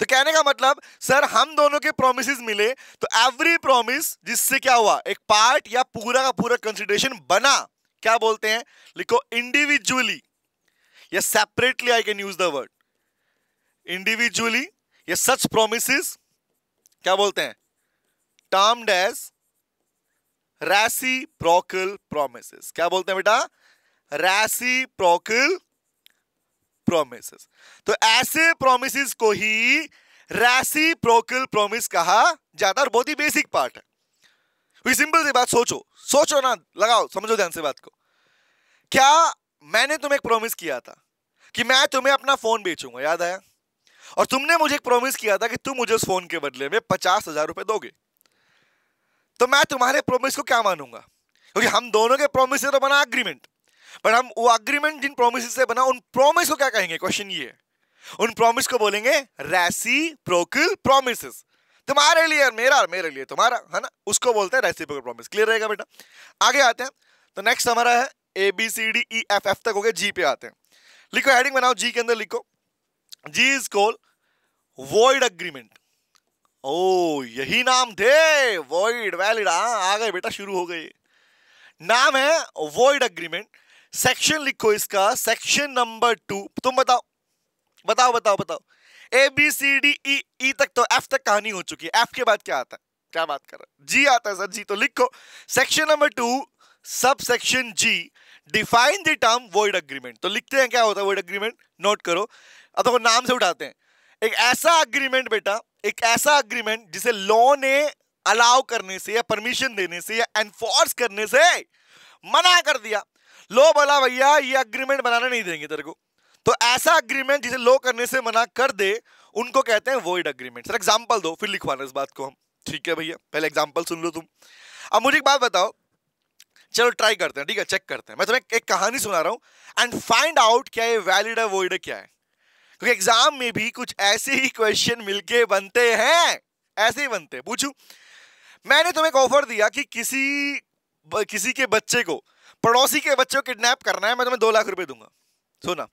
तो कहने का मतलब सर हम दोनों के प्रोमिस मिले तो एवरी प्रोमिस जिससे क्या हुआ एक पार्ट या पूरा का पूरा कंसिडरेशन बना क्या बोलते हैं लिखो इंडिविजुअली या separately I can use the word individually या सच प्रोमिस क्या बोलते हैं termed as reciprocal promise क्या बोलते हैं बेटा रैसी प्रोकल प्रोमिस तो ऐसे प्रोमिस को ही रैसी प्रोकल प्रोमिस कहा जाता है और बहुत ही बेसिक पार्ट है सिंपल सी बात सोचो सोचो ना लगाओ समझो ध्यान से बात को क्या मैंने तुम्हें एक प्रॉमिस किया था कि मैं तुम्हें अपना फोन बेचूंगा याद आया और तुमने मुझे एक प्रॉमिस किया था कि तुम मुझे उस फोन के बदले में पचास हजार रुपए दोगे तो मैं तुम्हारे प्रॉमिस को क्या मानूंगा क्योंकि हम दोनों के प्रॉमिस से तो बना एग्रीमेंट बट हम वो अग्रीमेंट जिन प्रोमिस से बना उन प्रोमिस को क्या कहेंगे क्वेश्चन ये उन प्रोमिस को बोलेंगे रेसी प्रोकिल प्रोमिस तुम्हारे लिए मेरा मेरे लिए तुम्हारा है ना उसको बोलते हैं रेसी रेसिप्रोकल प्रोमिस क्लियर रहेगा बेटा आगे आते हैं तो नेक्स्ट हमारा है A B C D E F F तक हो गया जी पे आते हैं लिखो हेडिंग बनाओ जी के अंदर लिखो G is call void agreement ओ यही नाम थे वॉइड वैलिड हाँ, आ गए बेटा शुरू हो गए नाम है वॉइड अग्रीमेंट सेक्शन लिखो इसका सेक्शन नंबर टू तुम बताओ बताओ बताओ बताओ ए बी सी डी ई ई तक तो एफ तक कहानी हो चुकी है एफ के बाद क्या आता है क्या बात कर रहा है जी आता है सर जी तो लिखो section number two sub section G define the term word agreement तो लिखते हैं क्या होता है वर्ड अग्रीमेंट नोट करो अब देखो तो नाम से उठाते हैं एक ऐसा अग्रीमेंट बेटा एक ऐसा अग्रीमेंट जिसे लॉ ने अलाउ करने से या परमिशन देने से या एनफोर्स करने से मना कर दिया लो बोला भैया ये अग्रीमेंट बनाना नहीं देंगे तेरे को तो ऐसा अग्रीमेंट जिसे लो करने से मना कर दे उनको कहते हैं वोइड अग्रीमेंट सर एग्जाम्पल दो फिर लिखवाना इस बात को हम ठीक है भैया पहले एग्जाम्पल सुन लो तुम अब मुझे एक बात बताओ चलो ट्राई करते हैं ठीक है चेक करते हैं मैं तुम्हें एक कहानी सुना रहा हूँ एंड फाइंड आउट क्या ये वैलिड है वोइड क्या है क्योंकि एग्जाम में भी कुछ ऐसे ही क्वेश्चन मिलके बनते हैं ऐसे ही बनते हैं पूछू मैंने तुम्हें एक ऑफर दिया कि किसी किसी के बच्चे को पड़ोसी के बच्चे को किडनैप करना है मैं तुम्हें दो लाख रुपए दूंगा सुना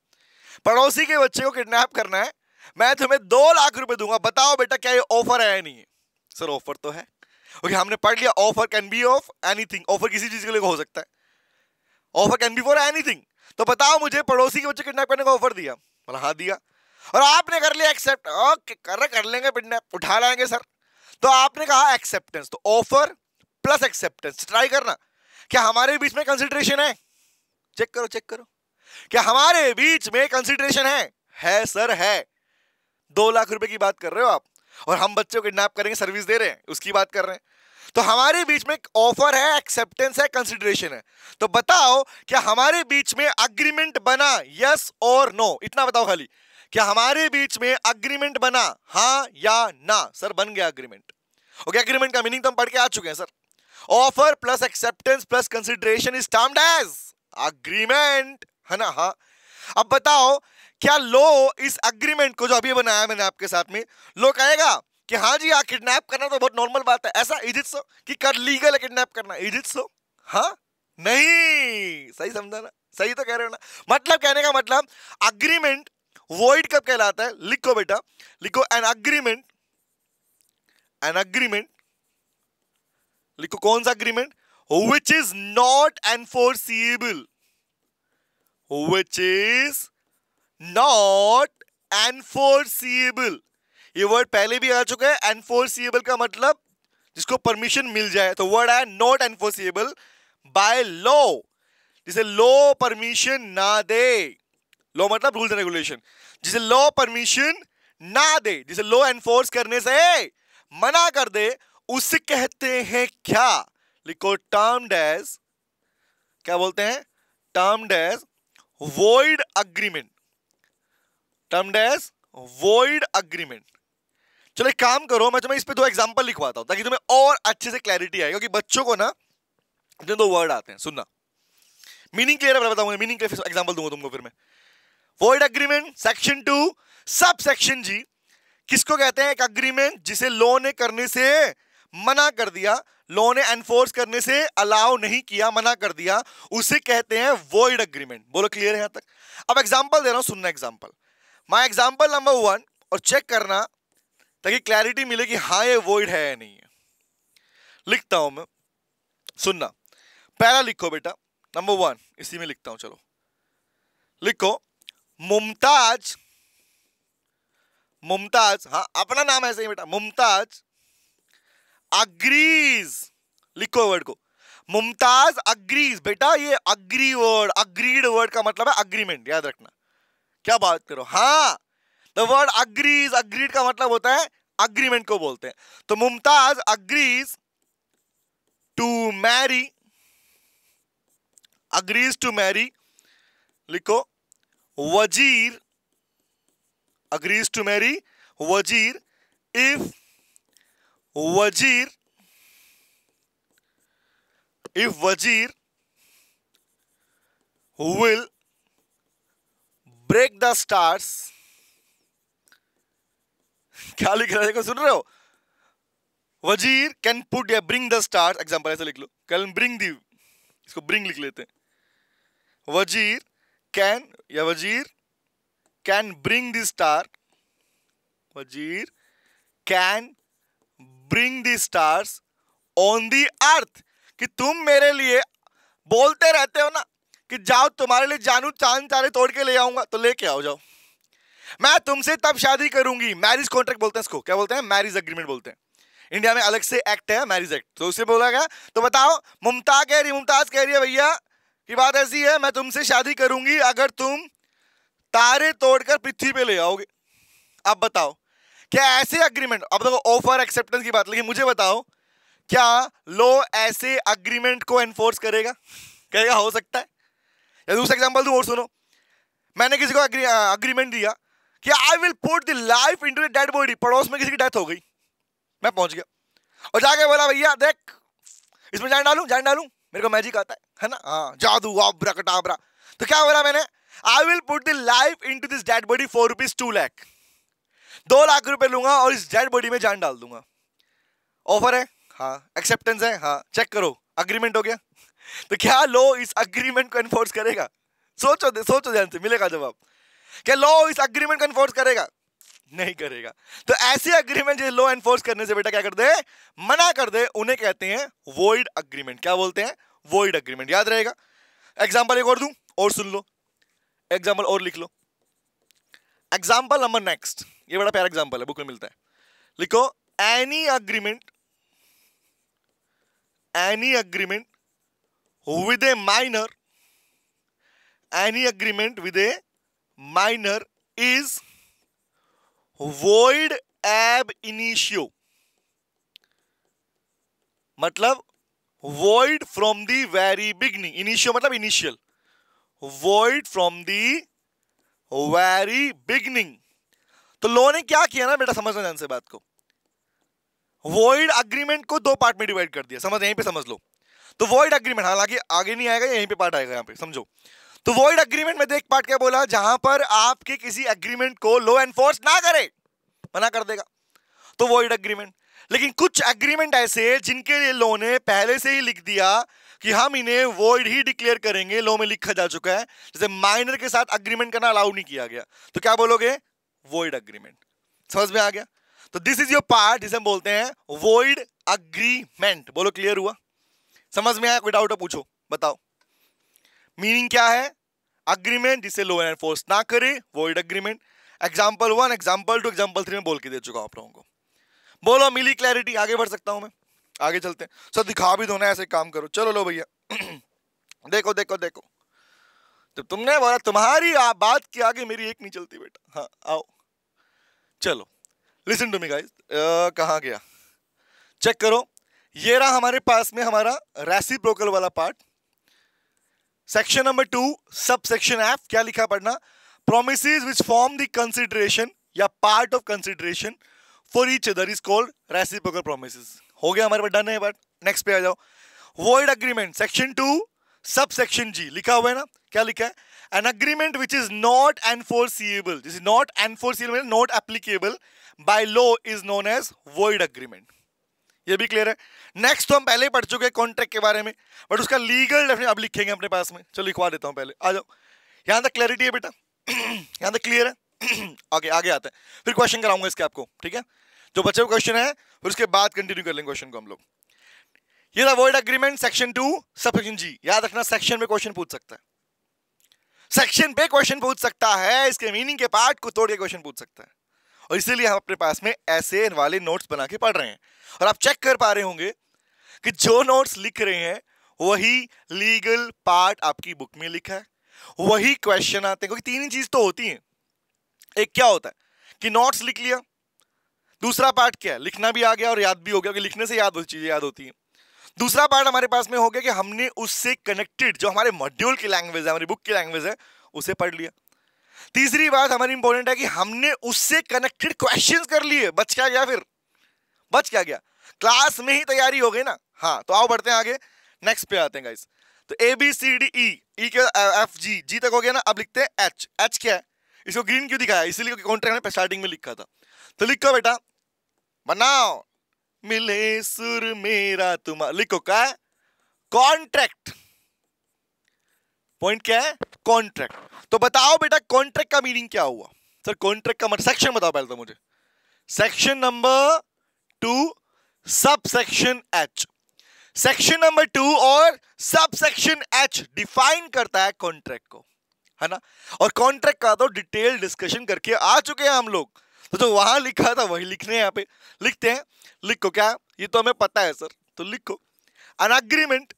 पड़ोसी के बच्चे को किडनैप करना है मैं तुम्हें दो लाख रुपए दूंगा बताओ बेटा क्या ये ऑफर है या नहीं सर ऑफर तो है ओके हमने पढ़ लिया offer can be of anything offer किसी चीज के लिए हो सकता है offer can be for anything तो बताओ मुझे पड़ोसी के बच्चे किडनैप करने का ऑफर दिया बोला हाँ दिया और आपने कर लिया एक्सेप्ट ओके कर कर लेंगे किडनैप उठा लाएंगे सर तो आपने कहा एक्सेप्टेंस तो ऑफर प्लस एक्सेप्टेंस ट्राई करना क्या हमारे बीच में कंसिडरेशन है चेक करो चेक करो क्या हमारे बीच में कंसिडरेशन है है सर है दो लाख रुपए की बात कर रहे हो आप और हम बच्चों को किडनैप करेंगे सर्विस दे रहे हैं उसकी बात कर रहे हैं तो हमारे बीच में ऑफर है एक्सेप्टेंस है कंसिडरेशन है तो बताओ क्या हमारे बीच में अग्रीमेंट बना यस और नो इतना बताओ खाली क्या हमारे बीच में अग्रीमेंट बना हाँ या ना सर बन गया अग्रीमेंट ओके अग्रीमेंट का मीनिंग तो हम पढ़ के आ चुके हैं sir offer plus acceptance plus consideration is termed as agreement है ना हा अब बताओ क्या लो इस अग्रीमेंट को जो अभी बनाया मैंने आपके साथ में लो कहेगा कि हाँ जी हाँ किडनैप करना तो बहुत नॉर्मल बात है ऐसा इज इट सो कि कर लीगल है किडनैप करना इज इट सो हाँ नहीं सही समझा ना सही तो कह रहे हो ना मतलब कहने का मतलब अग्रीमेंट वॉइड कब कहलाता है लिखो बेटा लिखो एन अग्रीमेंट एन अग्रीमेंट लिखो कौन सा agreement which is not enforceable which is not enforceable ये वर्ड पहले भी आ चुका है एनफोर्सिएबल का मतलब जिसको परमिशन मिल जाए तो वर्ड है नॉट एनफोर्सिएबल बाय लॉ जिसे लॉ परमिशन ना दे लॉ मतलब रूल्स एंड रेगुलेशन जिसे लॉ परमिशन ना दे जिसे लॉ एनफोर्स करने से मना कर दे उसे कहते हैं क्या लिखो टर्म डैश क्या बोलते हैं term dash void agreement term dash void agreement चलो एक काम करो मैं तुम्हें इस पे दो एग्जांपल लिखवाता हूं ताकि तुम्हें और अच्छे से क्लैरिटी आए क्योंकि बच्चों को ना इतने दो वर्ड आते हैं सुनना मीनिंग क्लियर है बताऊंगा मीनिंग क्लियर एग्जांपल दूंगा तुमको फिर मैं void agreement section two sub section G किसको कहते हैं एक अग्रीमेंट जिसे लोन करने से मना कर दिया लॉ ने एनफोर्स करने से अलाउ नहीं किया मना कर दिया उसे कहते हैं वॉइड अग्रीमेंट बोलो क्लियर है यहां तक अब एग्जाम्पल दे रहा हूं सुनना example my example number one और चेक करना ताकि क्लैरिटी मिले कि हाँ ये वॉइड है या नहीं है लिखता हूं मैं सुनना पहला लिखो बेटा नंबर वन इसी में लिखता हूं चलो लिखो मुमताज मुमताज हाँ अपना नाम ऐसे ही बेटा मुमताज अग्रीज लिखो वर्ड को मुमताज अग्रीज बेटा ये अग्री वर्ड अग्रीड वर्ड का मतलब है अग्रीमेंट याद रखना क्या बात करो हाँ द वर्ड अग्रीज अग्रीड का मतलब होता है अग्रीमेंट को बोलते हैं तो Mumtaz agrees to marry agrees to marry लिखो Wazir agrees to marry Wazir if Wazir if wazir will break the stars क्या लिख रहे देखो सुन रहे हो वजीर कैन पुट या ब्रिंग द स्टार्स एग्जांपल ऐसे लिख लो कैन ब्रिंग दी इसको ब्रिंग लिख लेते हैं वजीर कैन या Wazir can bring the star Wazir can bring the stars on the earth कि तुम मेरे लिए बोलते रहते हो ना कि जाओ तुम्हारे लिए जानू चांद तारे तोड़ के ले आऊंगा तो लेके आओ जाओ मैं तुमसे तब शादी करूंगी मैरिज कॉन्ट्रैक्ट बोलते हैं इसको क्या बोलते हैं मैरिज अग्रीमेंट बोलते हैं इंडिया में अलग से एक्ट है मैरिज एक्ट तो उसे बोला गया तो बताओ मुमताज कह रही मुमताज कह रही है भैया की बात ऐसी है मैं तुमसे शादी करूंगी अगर तुम तारे तोड़कर पृथ्वी पे ले आओगे अब बताओ क्या ऐसे अग्रीमेंट अब देखो ऑफर एक्सेप्टेंस की बात लेकिन मुझे बताओ क्या लॉ ऐसे अग्रीमेंट को एनफोर्स करेगा कहेगा हो सकता है या दूसरा एग्जाम्पल दू और सुनो मैंने किसी को अग्रीमेंट दिया कि I will put the life into dead body पड़ोस में किसी की डेथ हो गई मैं पहुंच गया और जाके बोला भैया देख इसमें जान डालू जान डालू मेरे को मैजिक आता है है ना हाँ जादू आबरा कटाबरा तो क्या बोला मैंने I will put the life into this dead body for rupees two lakh दो लाख रुपए लूंगा और इस डेड बॉडी में जान डाल दूंगा ऑफर है हाँ एक्सेप्टेंस है हाँ चेक करो अग्रीमेंट हो गया तो क्या लो इस अग्रीमेंट को एनफोर्स करेगा सोचो दे, सोचो ध्यान से मिलेगा जवाब क्या लो इस अग्रीमेंट को एनफोर्स करेगा नहीं करेगा तो ऐसे अग्रीमेंट जो लॉ एनफोर्स करने से बेटा क्या कर दे मना कर दे उन्हें कहते हैं वोइड अग्रीमेंट क्या बोलते हैं वोइड अग्रीमेंट याद रहेगा एग्जाम्पल एक और दू और सुन लो एग्जाम्पल और लिख लो एग्जाम्पल नंबर नेक्स्ट ये बड़ा प्यार एग्जाम्पल है बुक में मिलता है लिखो any agreement any agreement with a minor any agreement with a minor is void ab initio मतलब void from the very beginning initio मतलब initial void from the very beginning तो लॉ ने क्या किया ना बेटा समझना लो से बात को वॉइड अग्रीमेंट को दो पार्ट में डिवाइड कर दिया समझ यहीं पे समझ लो तो वॉइड अग्रीमेंट हालांकि आगे नहीं आएगा यहीं पे पार्ट आएगा यहाँ पे समझो तो वॉइड अग्रीमेंट में देख तो पार्ट क्या बोला जहां पर आपके किसी अग्रीमेंट को लो एनफोर्स ना करे मना कर देगा तो वॉइड अग्रीमेंट लेकिन कुछ अग्रीमेंट ऐसे जिनके लिए लो ने पहले से ही लिख दिया कि हम इन्हें वॉइड ही डिक्लेयर करेंगे लो में लिखा जा चुका है जैसे माइनर के साथ अग्रीमेंट करना अलाउ नहीं किया गया तो क्या बोलोगे वोइड अग्रीमेंट समझ में आ गया तो दिस इज योर पार्ट जिसे बोलते हैं वोइड अग्रीमेंट बोलो क्लियर हुआ समझ में आया कोई डाउट है तो पूछो बताओ मीनिंग क्या है अग्रीमेंट जिसे लॉ एनफोर्स ना करे void agreement example one example two example three में बोल के दे चुका आप लोगों को बोलो मिली क्लैरिटी आगे बढ़ सकता हूं मैं आगे चलते हैं सर दिखा भी दो ना ऐसे काम करो चलो लो भैया देखो देखो देखो तो तुमने बोला तुम्हारी बात की आगे मेरी एक नहीं चलती बेटा हाँ आओ चलो लिसन टू मी गाइस कहाँ गया चेक करो ये रहा हमारे पास में हमारा रैसी ब्रोकल वाला part section number two sub section F क्या लिखा पढ़ना promise which form the consideration या part of consideration for each other is called reciprocal promise हो गया हमारे पास डन है बट नेक्स्ट पे आ जाओ void agreement section two sub section G लिखा हुआ है ना क्या लिखा है an agreement which is not enforceable this is not enforceable not applicable by law is known as void agreement ये भी क्लियर है नेक्स्ट तो हम पहले ही पढ़ चुके हैं कॉन्ट्रैक्ट के बारे में बट उसका लीगल अब लिखेंगे अपने पास में चलो लिखवा देता हूँ पहले आ जाओ यहाँ तक क्लैरिटी है बेटा यहाँ तक क्लियर है आगे आगे आते हैं फिर क्वेश्चन कराऊंगा इसके आपको ठीक है जो बच्चे को क्वेश्चन है फिर उसके बाद कंटिन्यू कर लेंगे क्वेश्चन को हम लोग ये था void agreement section two sub section G याद रखना सेक्शन में क्वेश्चन पूछ सकता है सेक्शन पे क्वेश्चन पूछ सकता है इसके मीनिंग के पार्ट को तोड़ के क्वेश्चन पूछ सकता है और इसीलिए हम अपने पास में ऐसे वाले नोट्स बना के पढ़ रहे हैं और आप चेक कर पा रहे होंगे कि जो नोट्स लिख रहे हैं वही लीगल पार्ट आपकी बुक में लिखा है वही क्वेश्चन आते हैं क्योंकि तीन ही चीज तो होती है एक क्या होता है कि नोट्स लिख लिया दूसरा पार्ट क्या है लिखना भी आ गया और याद भी हो गया क्योंकि लिखने से याद चीजें याद होती हैं दूसरा पार्ट हमारे पास में हो गया कि हमने उससे कनेक्टेड जो हमारे मॉड्यूल की लैंग्वेज है हमारी बुक की लैंग्वेज है उसे पढ़ लिया तीसरी बात हमारी इंपॉर्टेंट है कि हमने उससे कनेक्टेड क्वेश्चंस कर लिए बच क्या गया फिर बच क्या गया क्लास में ही तैयारी हो गई ना हाँ तो आओ बढ़ते हैं आगे नेक्स्ट पे आते हैं गाइस तो ए बी सी डी ई ई के एफ जी जी तक हो गया ना अब लिखते हैं एच एच क्या है इसको ग्रीन क्यों दिखाया इसीलिए कॉन्ट्रैक्ट में स्टार्टिंग में लिखा था तो लिखो बेटा बनाओ मिले सुर मेरा तुम लिखो क्या कॉन्ट्रैक्ट पॉइंट क्या है कॉन्ट्रैक्ट तो बताओ बेटा कॉन्ट्रैक्ट का मीनिंग क्या हुआ सर कॉन्ट्रैक्ट का मतलब सेक्शन बताओ पहले तो मुझे section number two sub section H section number two और सब सेक्शन एच डिफाइन करता है कॉन्ट्रैक्ट को है ना और कॉन्ट्रैक्ट का तो डिटेल डिस्कशन करके आ चुके हैं हम लोग तो जो वहां लिखा था वही लिखने यहाँ पे लिखते हैं लिखो क्या ये तो हमें पता है सर तो लिखो एन अग्रीमेंट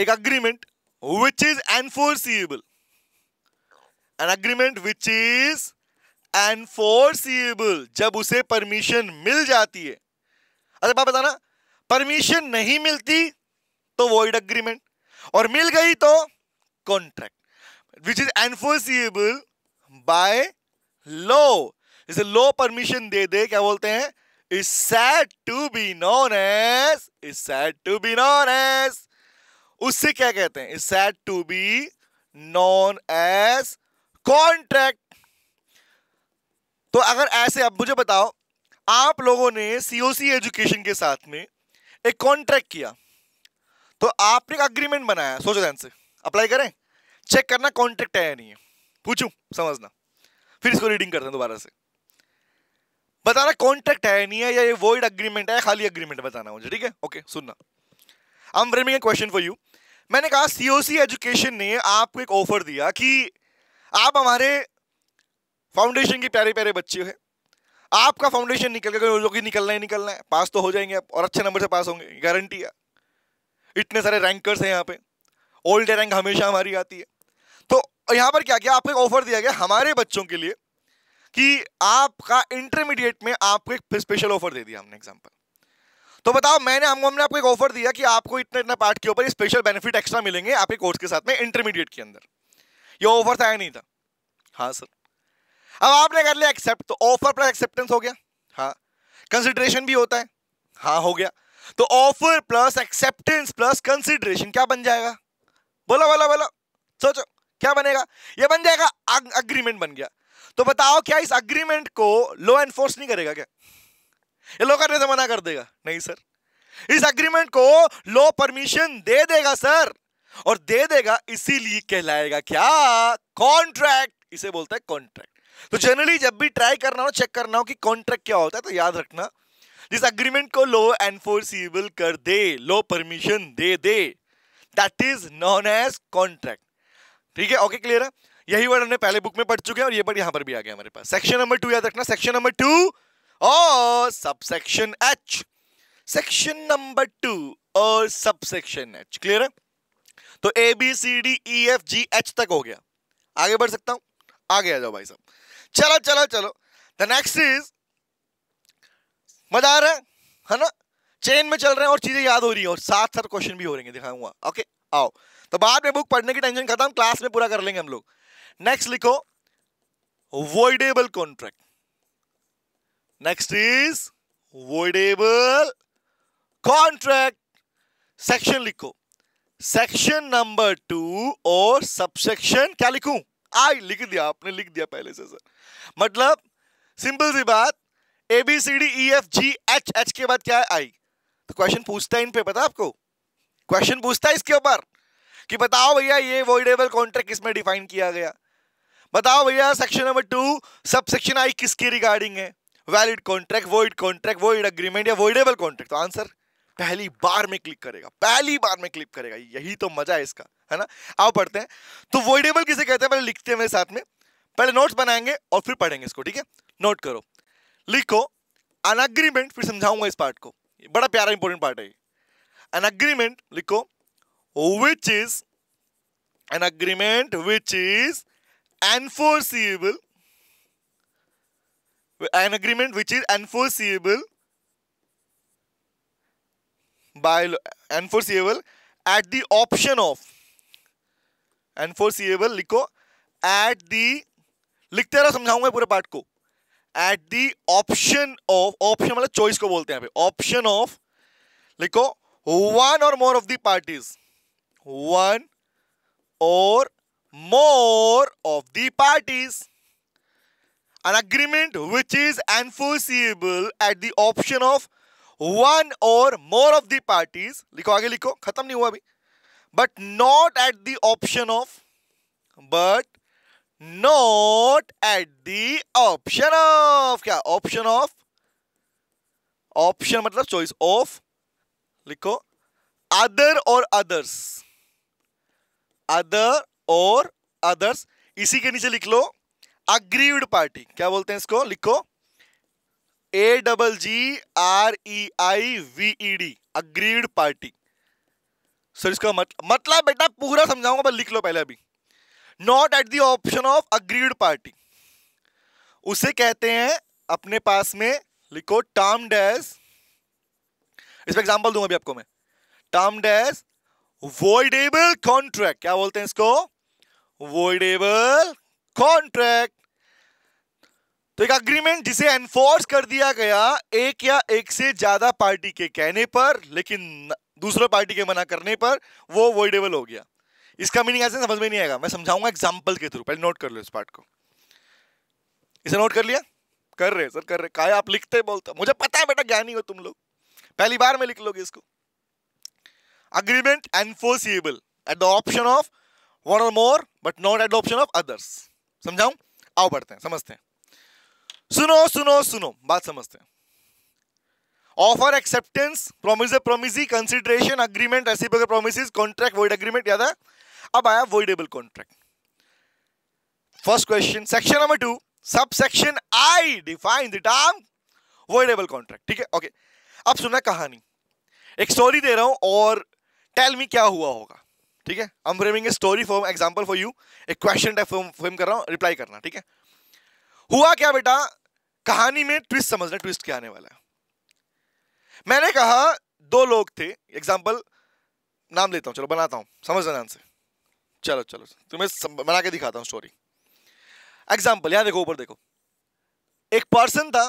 एक agreement which is enforceable an agreement which is enforceable जब उसे परमिशन मिल जाती है अरे बात बताना परमिशन नहीं मिलती तो वॉइड अग्रीमेंट और मिल गई तो contract which is enforceable by law इसे लो परमिशन दे दे क्या बोलते हैं is said to be known as is said to be known as उससे क्या कहते हैं is said to be known as contract तो अगर ऐसे अब मुझे बताओ आप लोगों ने सीओसी एजुकेशन के साथ में एक कॉन्ट्रैक्ट किया तो आपने एक अग्रीमेंट बनाया सोचो ध्यान से अप्लाई करें चेक करना कॉन्ट्रैक्ट है या नहीं है पूछूं समझना फिर इसको रीडिंग करते हैं दोबारा से बताना कॉन्ट्रैक्ट है नहीं है या ये वॉइड अग्रीमेंट है खाली अग्रीमेंट बताना मुझे ठीक है ओके सुनना I am framing a question for you मैंने कहा सीओसी एजुकेशन ने आपको एक ऑफर दिया कि आप हमारे फाउंडेशन के प्यारे प्यारे बच्चे हैं आपका फाउंडेशन निकल गया जो कि निकलना ही निकलना है पास तो हो जाएंगे आप और अच्छे नंबर से पास होंगे गारंटी है इतने सारे रैंकर्स हैं यहाँ पे ओल्ड रैंक हमेशा हमारी आती है और यहाँ पर क्या क्या आपको एक ऑफर दिया गया हमारे बच्चों के लिए कि आपका इंटरमीडिएट में आपको एक स्पेशल ऑफर दे दिया हमने एग्जाम्पल तो बताओ मैंने हम हमने आपको एक ऑफर दिया कि आपको इतने इतने पार्ट के ऊपर स्पेशल बेनिफिट एक्स्ट्रा मिलेंगे आपके कोर्स के साथ में इंटरमीडिएट के अंदर ये ऑफर था या नहीं था हाँ सर अब आपने कर लिया एक्सेप्ट तो ऑफर प्लस एक्सेप्टेंस हो गया हाँ कंसिडरेशन भी होता है हाँ हो गया तो offer plus acceptance plus consideration क्या बन जाएगा बोला बोला बोला सोचो क्या बनेगा ये बन जाएगा अग्रीमेंट बन गया तो बताओ क्या इस अग्रीमेंट को लॉ एनफोर्स नहीं करेगा क्या ये लॉ करने से मना कर देगा नहीं सर इस अग्रीमेंट को लॉ परमिशन दे देगा सर और दे देगा इसीलिए कहलाएगा क्या कॉन्ट्रैक्ट इसे बोलता है कॉन्ट्रैक्ट तो जनरली जब भी ट्राई करना हो चेक करना हो कि कॉन्ट्रैक्ट क्या होता है तो याद रखना जिस अग्रीमेंट को लो एनफोर्सिबल कर दे लो परमिशन दे दे that is known as contract ठीक है ओके क्लियर है यही वर्ड हमने पहले बुक में पढ़ चुके हैं और ये वर्ड यहां पर भी आ गया हमारे पास सेक्शन नंबर टू याद रखना सेक्शन नंबर टू और subsection H section number two और सबसेक्शन एच क्लियर है तो A B C D E F G H तक हो गया आगे बढ़ सकता हूं आगे आ जाओ भाई साहब चलो चलो चलो द नेक्स्ट इज मजा आ रहा है ना चेन में चल रहे हैं और चीजें याद हो रही है और साथ साथ क्वेश्चन भी हो रहे हैं दिखाऊंगा ओके आओ तो बाद में बुक पढ़ने की टेंशन खत्म क्लास में पूरा कर लेंगे हम लोग नेक्स्ट लिखो voidable contract next is voidable contract section लिखो सेक्शन नंबर टू और सबसेक्शन क्या लिखूं आई लिख दिया आपने लिख दिया पहले से सर मतलब सिंपल सी बात A B C D E F G H H के बाद क्या है आई तो क्वेश्चन पूछता है इन पे पता आपको क्वेश्चन पूछता है इसके ऊपर कि बताओ भैया ये वॉइडेबल कॉन्ट्रैक्ट किसमें डिफाइन किया गया बताओ भैया section number two sub section I किसकी रिगार्डिंग है valid contract void contract void agreement या वॉइडेबल कॉन्ट्रैक्ट तो आंसर पहली बार में क्लिक करेगा पहली बार में क्लिक करेगा यही तो मजा है इसका है ना आओ पढ़ते हैं तो वॉइडेबल किसे कहते हैं पहले लिखते हैं मेरे साथ में पहले नोट्स बनाएंगे और फिर पढ़ेंगे इसको ठीक है नोट करो लिखो अन फिर समझाऊंगा इस पार्ट को बड़ा प्यारा इंपॉर्टेंट पार्ट है अन अग्रीमेंट लिखो which is an agreement which is enforceable an agreement which is enforceable by enforceable at the option of enforceable likho at the likh tera samjhaunga pure part ko at the option of option matlab choice ko bolte hain option of likho one or more of the parties one or more of the parties. An agreement which is enforceable at the option of one or more of the parties. लिखो आगे लिखो खत्म नहीं हुआ अभी but not at the option of but not at the option of क्या option of option मतलब choice of लिखो other or others other or others इसी के नीचे लिख लो अग्रीव्ड पार्टी क्या बोलते हैं इसको लिखो A double G R E I V E D aggrieved party sir इसका मतलब मतलब बेटा पूरा समझाऊंगा पर लिख लो पहले अभी not at the option of aggrieved party उसे कहते हैं अपने पास में लिखो टर्म डैश इसमें एग्जाम्पल दूंगा अभी आपको मैं टर्म डैश वॉइडेबल कॉन्ट्रैक्ट क्या बोलते हैं इसको वॉइडेबल कॉन्ट्रैक्ट तो एक अग्रीमेंट जिसे एनफोर्स कर दिया गया एक या एक से ज्यादा पार्टी के कहने पर लेकिन दूसरे पार्टी के मना करने पर वो वॉइडेबल हो गया इसका मीनिंग ऐसे समझ में नहीं आएगा मैं समझाऊंगा एग्जाम्पल के थ्रू पहले नोट कर लो इस पार्ट को इसे नोट कर लिया कर रहे सर कर रहे काया आप लिखते बोलते मुझे पता है बेटा ज्ञानी हो तुम लोग पहली बार में लिख लोगे इसको agreement enforceable at the option of one or more but not at the option of others समझाऊं आओ बढ़ते हैं समझते हैं सुनो सुनो सुनो बात समझते हैं offer acceptance promise promisee consideration agreement reciprocal promise contract void agreement याद है अब आया voidable contract first question section number two sub section I define the term voidable contract ठीक है ओके अब सुना कहानी एक स्टोरी दे रहा हूं और टेल मी क्या हुआ होगा ठीक है I am framing a story for example for you एक क्वेश्चन टाइप फ्रेम कर रहा हूँ रिप्लाई करना ठीक है हुआ क्या बेटा कहानी में ट्विस्ट समझना ट्विस्ट क्या आने वाला है मैंने कहा दो लोग थे एग्जाम्पल नाम लेता हूँ चलो बनाता हूँ समझ ध्यान से चलो चलो तुम्हें बना के दिखाता हूँ स्टोरी एग्जाम्पल यहाँ देखो ऊपर देखो एक पर्सन था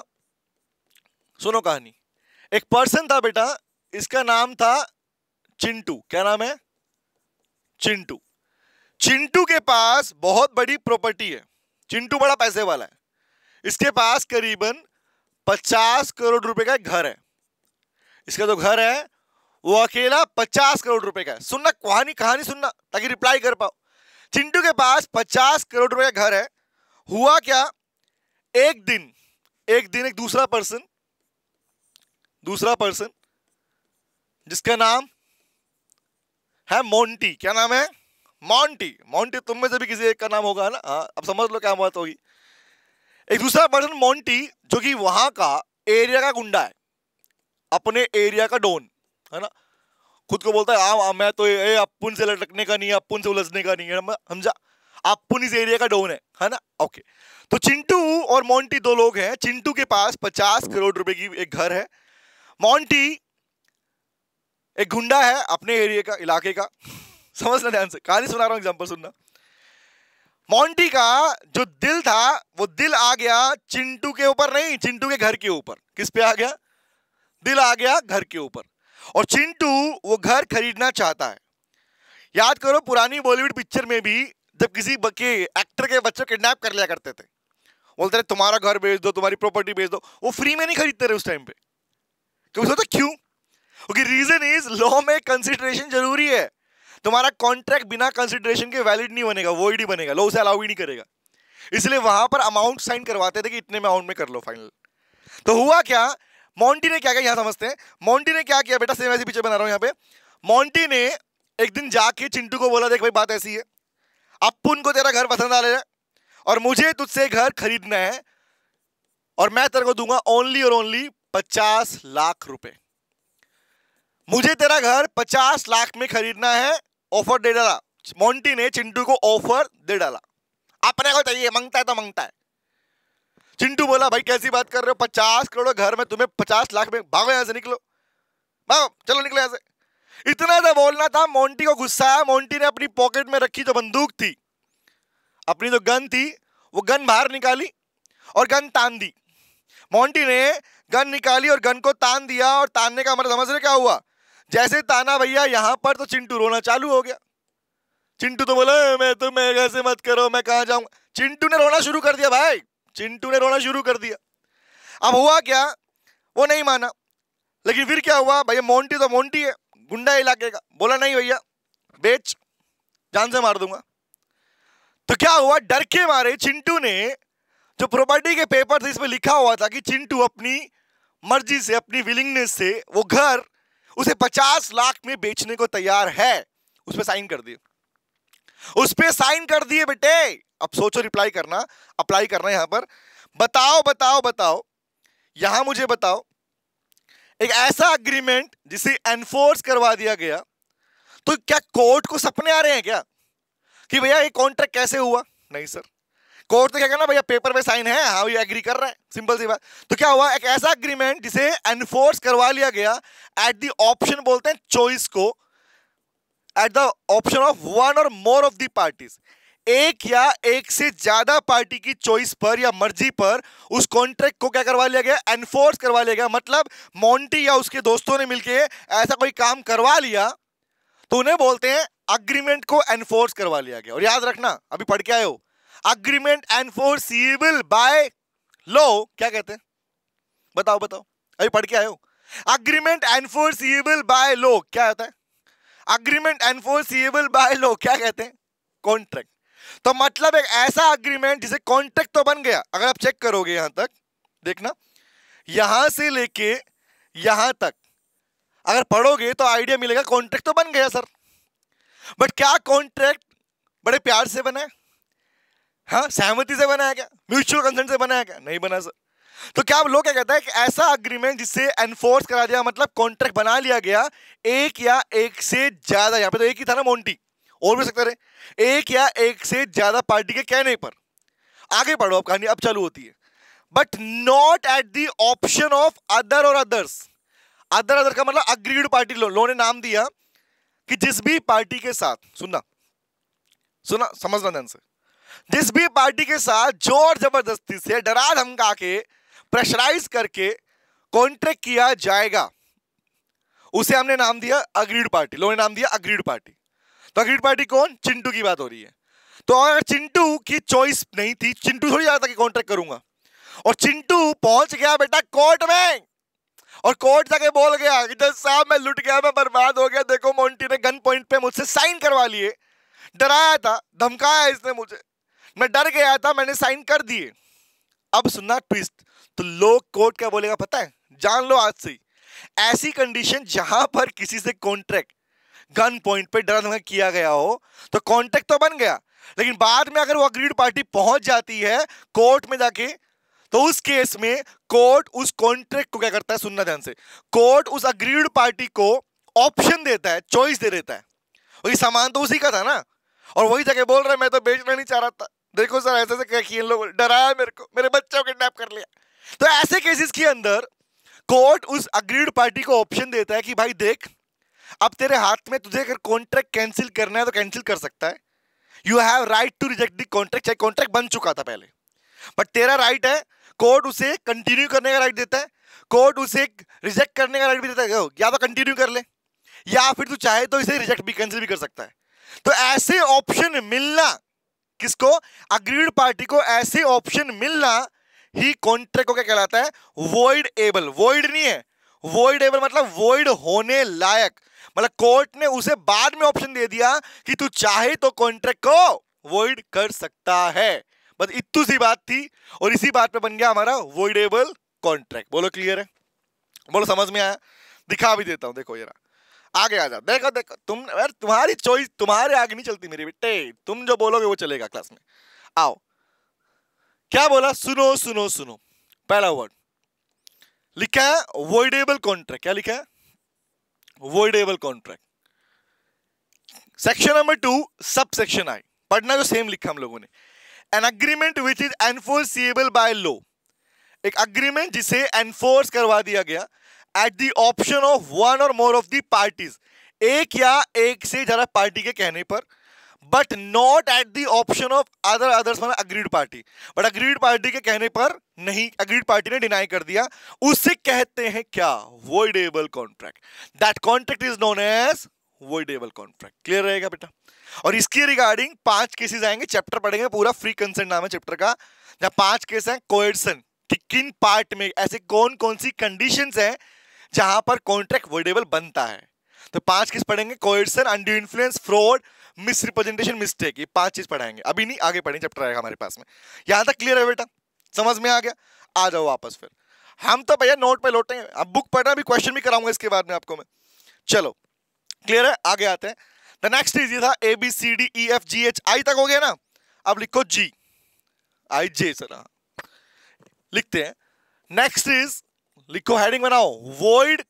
सुनो कहानी एक पर्सन था बेटा इसका नाम था चिंटू क्या नाम है चिंटू चिंटू के पास बहुत बड़ी प्रॉपर्टी है चिंटू बड़ा पैसे वाला है इसके पास करीबन पचास करोड़ रुपए का घर है इसका जो तो घर है वो अकेला पचास करोड़ रुपए का है सुनना कहानी कहानी सुनना ताकि रिप्लाई कर पाओ चिंटू के पास पचास करोड़ रुपए का घर है हुआ क्या एक दिन एक दिन एक दूसरा पर्सन दूसरा पर्सन जिसका नाम है मोंटी क्या नाम है मोंटी मॉन्टी तुम में से भी किसी एक का नाम होगा ना हाँ, अब समझ लो क्या बात होगी एक दूसरा पर्सन मोंटी जो कि वहां का एरिया का गुंडा है अपने एरिया का डोन है ना खुद को बोलता है आ, हाँ, हाँ, मैं तो ए अपुन से लटकने का नहीं है अपुन से उलझने का नहीं है समझा अपुन इस एरिया का डोन है है ना ओके तो चिंटू और मॉन्टी दो लोग हैं चिंटू के पास पचास करोड़ रुपए की एक घर है मॉन्टी एक गुंडा है अपने एरिया का इलाके का समझना ध्यान से कहानी सुना रहा हूँ एग्जाम्पल सुनना मोंटी का जो दिल था वो दिल आ गया चिंटू के ऊपर नहीं चिंटू के घर के ऊपर किस पे आ गया दिल आ गया घर के ऊपर और चिंटू वो घर खरीदना चाहता है याद करो पुरानी बॉलीवुड पिक्चर में भी जब किसी के एक्टर के बच्चों किडनैप कर लिया करते थे बोलते रहे तुम्हारा घर बेच दो तुम्हारी प्रॉपर्टी बेच दो वो फ्री में नहीं खरीदते रहे उस टाइम पे तो तो क्यों सोचा क्यों ओके रीजन इज लॉ में कंसिडरेशन जरूरी है तुम्हारा कॉन्ट्रैक्ट बिना कंसिडरेशन के वैलिड नहीं बनेगा वो ही बनेगा लॉ उसे अलाउ ही नहीं करेगा इसलिए वहां पर अमाउंट साइन करवाते थे कि इतने अमाउंट में कर लो फाइनल तो हुआ क्या मॉन्टी ने क्या किया यहां समझते हैं मॉन्टी ने क्या किया बेटा सेम ऐसी पिक्चर बना रहा हूं यहां पे मॉन्टी ने एक दिन जाके चिंटू को बोला देख भाई बात ऐसी है अपुन को तेरा घर पसंद आ रहा है और मुझे तुझसे घर खरीदना है और मैं तेरे को दूंगा ओनली और ओनली पचास लाख रुपए मुझे तेरा घर पचास लाख में खरीदना है ऑफर दे डाला मोंटी ने चिंटू को ऑफर दे डाला अपने को चाहिए मंगता है तो मंगता है चिंटू बोला भाई कैसी बात कर रहे हो पचास करोड़ घर में तुम्हें पचास लाख में भागो यहां से निकलो भागो चलो निकलो यहां से इतना तो बोलना था मोंटी को गुस्सा आया मोंटी ने अपनी पॉकेट में रखी जो बंदूक थी अपनी जो गन थी वो गन बाहर निकाली और गन तान दी मोंटी ने गन निकाली और गन को तान दिया और तानने का मतलब समझ रहे क्या हुआ जैसे ताना भैया यहाँ पर तो चिंटू रोना चालू हो गया चिंटू तो बोला मैं तो मैं कैसे मत करो मैं कहाँ जाऊंगा चिंटू ने रोना शुरू कर दिया भाई चिंटू ने रोना शुरू कर दिया अब हुआ क्या वो नहीं माना लेकिन फिर क्या हुआ भैया मोन्टी तो मोन्टी है गुंडा इलाके का बोला नहीं भैया बेच जान से मार दूंगा तो क्या हुआ डर के मारे चिंटू ने जो प्रॉपर्टी के पेपर थे इसमें लिखा हुआ था कि चिंटू अपनी मर्जी से अपनी विलिंगनेस से वो घर उसे पचास लाख में बेचने को तैयार है उस पर साइन कर दिए उस पर साइन कर दिए बेटे अब सोचो रिप्लाई करना अप्लाई करना यहां पर बताओ बताओ बताओ यहां मुझे बताओ एक ऐसा अग्रीमेंट जिसे एनफोर्स करवा दिया गया तो क्या कोर्ट को सपने आ रहे हैं क्या कि भैया ये कॉन्ट्रैक्ट कैसे हुआ नहीं सर कोर्ट तो क्या करना भैया पेपर पे साइन है हाँ ये एग्री कर रहे हैं सिंपल सी बात तो क्या हुआ एक ऐसा एग्रीमेंट जिसे एनफोर्स करवा लिया गया एट द ऑप्शन बोलते हैं चॉइस को at the option of one और मोर ऑफ दी पार्टीज एक या एक से ज्यादा पार्टी की चॉइस पर या मर्जी पर उस कॉन्ट्रैक्ट को क्या करवा लिया गया एनफोर्स करवा लिया गया मतलब मोन्टी या उसके दोस्तों ने मिलकर ऐसा कोई काम करवा लिया तो उन्हें बोलते हैं अग्रीमेंट को एनफोर्स करवा लिया गया और याद रखना अभी पढ़ के आए हो अग्रीमेंट एनफोर्सिबल बाय लॉ क्या कहते हैं बताओ बताओ अभी पढ़ के आयो हो अग्रीमेंट एनफोर्सिबल बाय लॉ क्या होता है अग्रीमेंट एनफोर्सिबल बाय लॉ क्या कहते हैं कॉन्ट्रैक्ट तो मतलब एक ऐसा अग्रीमेंट जिसे कॉन्ट्रैक्ट तो बन गया अगर आप चेक करोगे यहां तक देखना यहां से लेके यहां तक अगर पढ़ोगे तो आइडिया मिलेगा कॉन्ट्रैक्ट तो बन गया सर बट क्या कॉन्ट्रैक्ट बड़े प्यार से बना है हाँ सहमति से बनाया गया म्यूचुअल कंसेंट से बनाया गया नहीं बना सर तो क्या लोग क्या कहता है कि ऐसा अग्रीमेंट जिससे एनफोर्स करा दिया मतलब कॉन्ट्रैक्ट बना लिया गया एक या एक से ज्यादा यहाँ पे तो एक ही था ना मोन्टी और भी सकते रहे एक या एक से ज्यादा पार्टी के कहने पर आगे पढ़ो आप कहानी अब चालू होती है but not at the option of other or others other other का मतलब अग्रीड पार्टी लोगों ने नाम दिया कि जिस भी पार्टी के साथ सुनना सुना समझना ध्यान से जिस भी पार्टी के साथ जोर जबरदस्ती से डरा धमका के प्रेशराइज करके कॉन्ट्रैक्ट किया जाएगा उसे हमने नाम दिया अग्रीड पार्टी लोगों ने नाम दिया अग्रीड पार्टी तो अग्रीड पार्टी कौन चिंटू की बात हो रही है तो अगर चिंटू की चॉइस नहीं थी चिंटू थोड़ी ज्यादा कि कॉन्ट्रैक्ट करूंगा और चिंटू पहुंच गया बेटा कोर्ट में और कोर्ट जाके बोल गया कि जज साहब मैं लुट गया मैं बर्बाद हो गया देखो मोन्टी ने गन पॉइंट पे मुझसे साइन करवा लिए डराया था धमकाया इसने मुझे मैं डर गया था मैंने साइन कर दिए अब सुनना ट्विस्ट तो लोग कोर्ट क्या बोलेगा पता है जान लो आज से ऐसी कंडीशन जहां पर किसी से कॉन्ट्रैक्ट गन पॉइंट पे डरा धमका किया गया हो तो कॉन्ट्रैक्ट तो बन गया लेकिन बाद में अगर वो अग्रीड पार्टी पहुंच जाती है कोर्ट में जाके तो उस केस में कोर्ट उस कॉन्ट्रैक्ट को क्या करता है सुनना ध्यान से कोर्ट उस अग्रीड पार्टी को ऑप्शन देता है चॉइस दे देता है वही सामान तो उसी का था ना और वही जगह बोल रहा है मैं तो बेचना नहीं चाह रहा था देखो सर ऐसे ऐसे किए लोग डराया मेरे को मेरे बच्चों को किडनैप कर लिया तो ऐसे केसेस के अंदर कोर्ट उस अग्रीड पार्टी को ऑप्शन देता है कि भाई देख अब तेरे हाथ में तुझे अगर कॉन्ट्रैक्ट कैंसिल करना है तो कैंसिल कर सकता है you have right to reject the contract चाहे कॉन्ट्रैक्ट बन चुका था पहले बट तेरा राइट है कोर्ट उसे कंटिन्यू करने का राइट देता है कोर्ट उसे रिजेक्ट करने का राइट भी देता है या तो कंटिन्यू कर ले या फिर तू चाहे तो इसे रिजेक्ट भी कैंसिल भी कर सकता है तो ऐसे ऑप्शन मिलना किसको अग्रीड पार्टी को ऐसे ऑप्शन मिलना ही कॉन्ट्रैक्ट को क्या कहलाता है वॉइड एबल वॉइड नहीं है वॉइड एबल मतलब वॉइड होने लायक मतलब कोर्ट ने उसे बाद में ऑप्शन दे दिया कि तू चाहे तो कॉन्ट्रैक्ट को वॉइड कर सकता है बस इतू सी बात थी और इसी बात पे बन गया हमारा वॉइडेबल कॉन्ट्रैक्ट बोलो क्लियर है बोलो समझ में आया दिखा भी देता हूं देखो जरा आगे आ जाओ देखो देखो तुम यार तुम्हारी चॉइस तुम्हारे आगे नहीं चलती मेरे बेटे तुम जो बोलोगे वो चलेगा क्लास में आओ क्या बोला सुनो सुनो सुनो पहला वर्ड लिखा है वोइडेबल कॉन्ट्रैक्ट क्या लिखा है voidable contract section number two sub section I पढ़ना जो सेम लिखा हम लोगों ने an agreement which is enforceable by law एक अग्रीमेंट जिसे एनफोर्स करवा दिया गया at the option of one और मोर ऑफ द पार्टीज एक या एक से ज़्यादा पार्टी के कहने पर but not at the option of other others मतलब aggrieved party but aggrieved party के कहने पर नहीं अग्रीड पार्टी ने डिनाई कर दिया उससे कहते हैं क्या voidable contract that contract is known as voidable contract clear रहेगा बेटा और इसके रिगार्डिंग पांच केसेस आएंगे चैप्टर पढ़ेंगे पूरा फ्री कंसेंट नाम है चैप्टर का जहां पांच केस हैं कोएडसन कि किन पार्ट में ऐसे कौन कौन सी कंडीशंस हैं जहां पर कॉन्ट्रैक्ट वर्डेबल बनता है तो पांच किस पढ़ेंगे coercion under influence fraud misrepresentation mistake ये पांच चीज पढ़ाएंगे अभी नहीं आगे पढ़ेंगे चैप्टर आएगा हमारे पास में यहां तक क्लियर है बेटा समझ में आ गया आ जाओ वापस फिर हम तो भैया नोट पे लौटेंगे अब बुक पढ़ना भी क्वेश्चन भी कराऊंगा इसके बाद में आपको मैं चलो क्लियर है आगे आते हैं द नेक्स्ट इज ये था A B C D E F G H I तक हो गया ना अब लिखो जी आई जे सर हाँ। लिखते हैं नेक्स्ट इज लिखो हेडिंग बनाओ वॉइड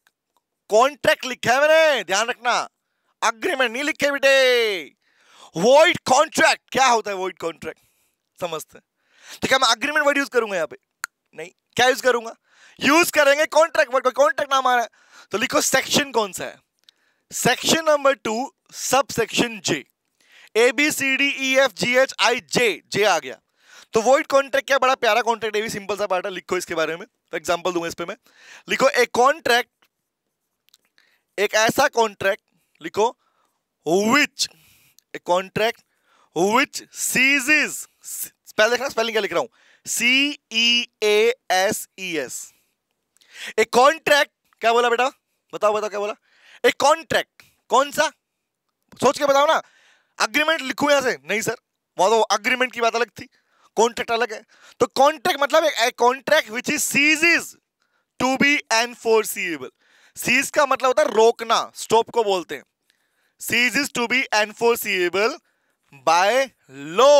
कॉन्ट्रैक्ट लिखा है मैंने ध्यान रखना अग्रीमेंट नहीं लिखे बेटे वॉइड कॉन्ट्रैक्ट क्या होता है वॉइड कॉन्ट्रैक्ट समझते हैं ठीक है मैं अग्रीमेंट वर्ड यूज करूंगा यहाँ पे नहीं क्या यूज करूंगा यूज करेंगे कॉन्ट्रैक्ट वर्ड कॉन्ट्रैक्ट नाम आ रहा है तो लिखो सेक्शन कौन सा है section number two sub section J A B C D E F G H I J J आ गया तो वॉइड कॉन्ट्रैक्ट क्या बड़ा प्यारा कॉन्ट्रैक्ट है भी सिंपल सा पार्ट है लिखो इसके बारे में तो एग्जाम्पल दूंगा इस पर मैं लिखो ए कॉन्ट्रैक्ट एक ऐसा कॉन्ट्रैक्ट लिखो which a contract which ceases spell देखना स्पेलिंग क्या लिख रहा हूं C E A S E S A contract क्या बोला बेटा बताओ बताओ क्या बोला ए कॉन्ट्रैक्ट कौन सा सोच के बताओ ना अग्रीमेंट लिखू यहां से नहीं सर वहां तो अग्रीमेंट की बात अलग थी कॉन्ट्रैक्ट अलग है तो कॉन्ट्रैक्ट मतलब एक contract which is ceases is to be enforceable ceases का मतलब होता है रोकना स्टॉप को बोलते हैं ceases is to be enforceable by law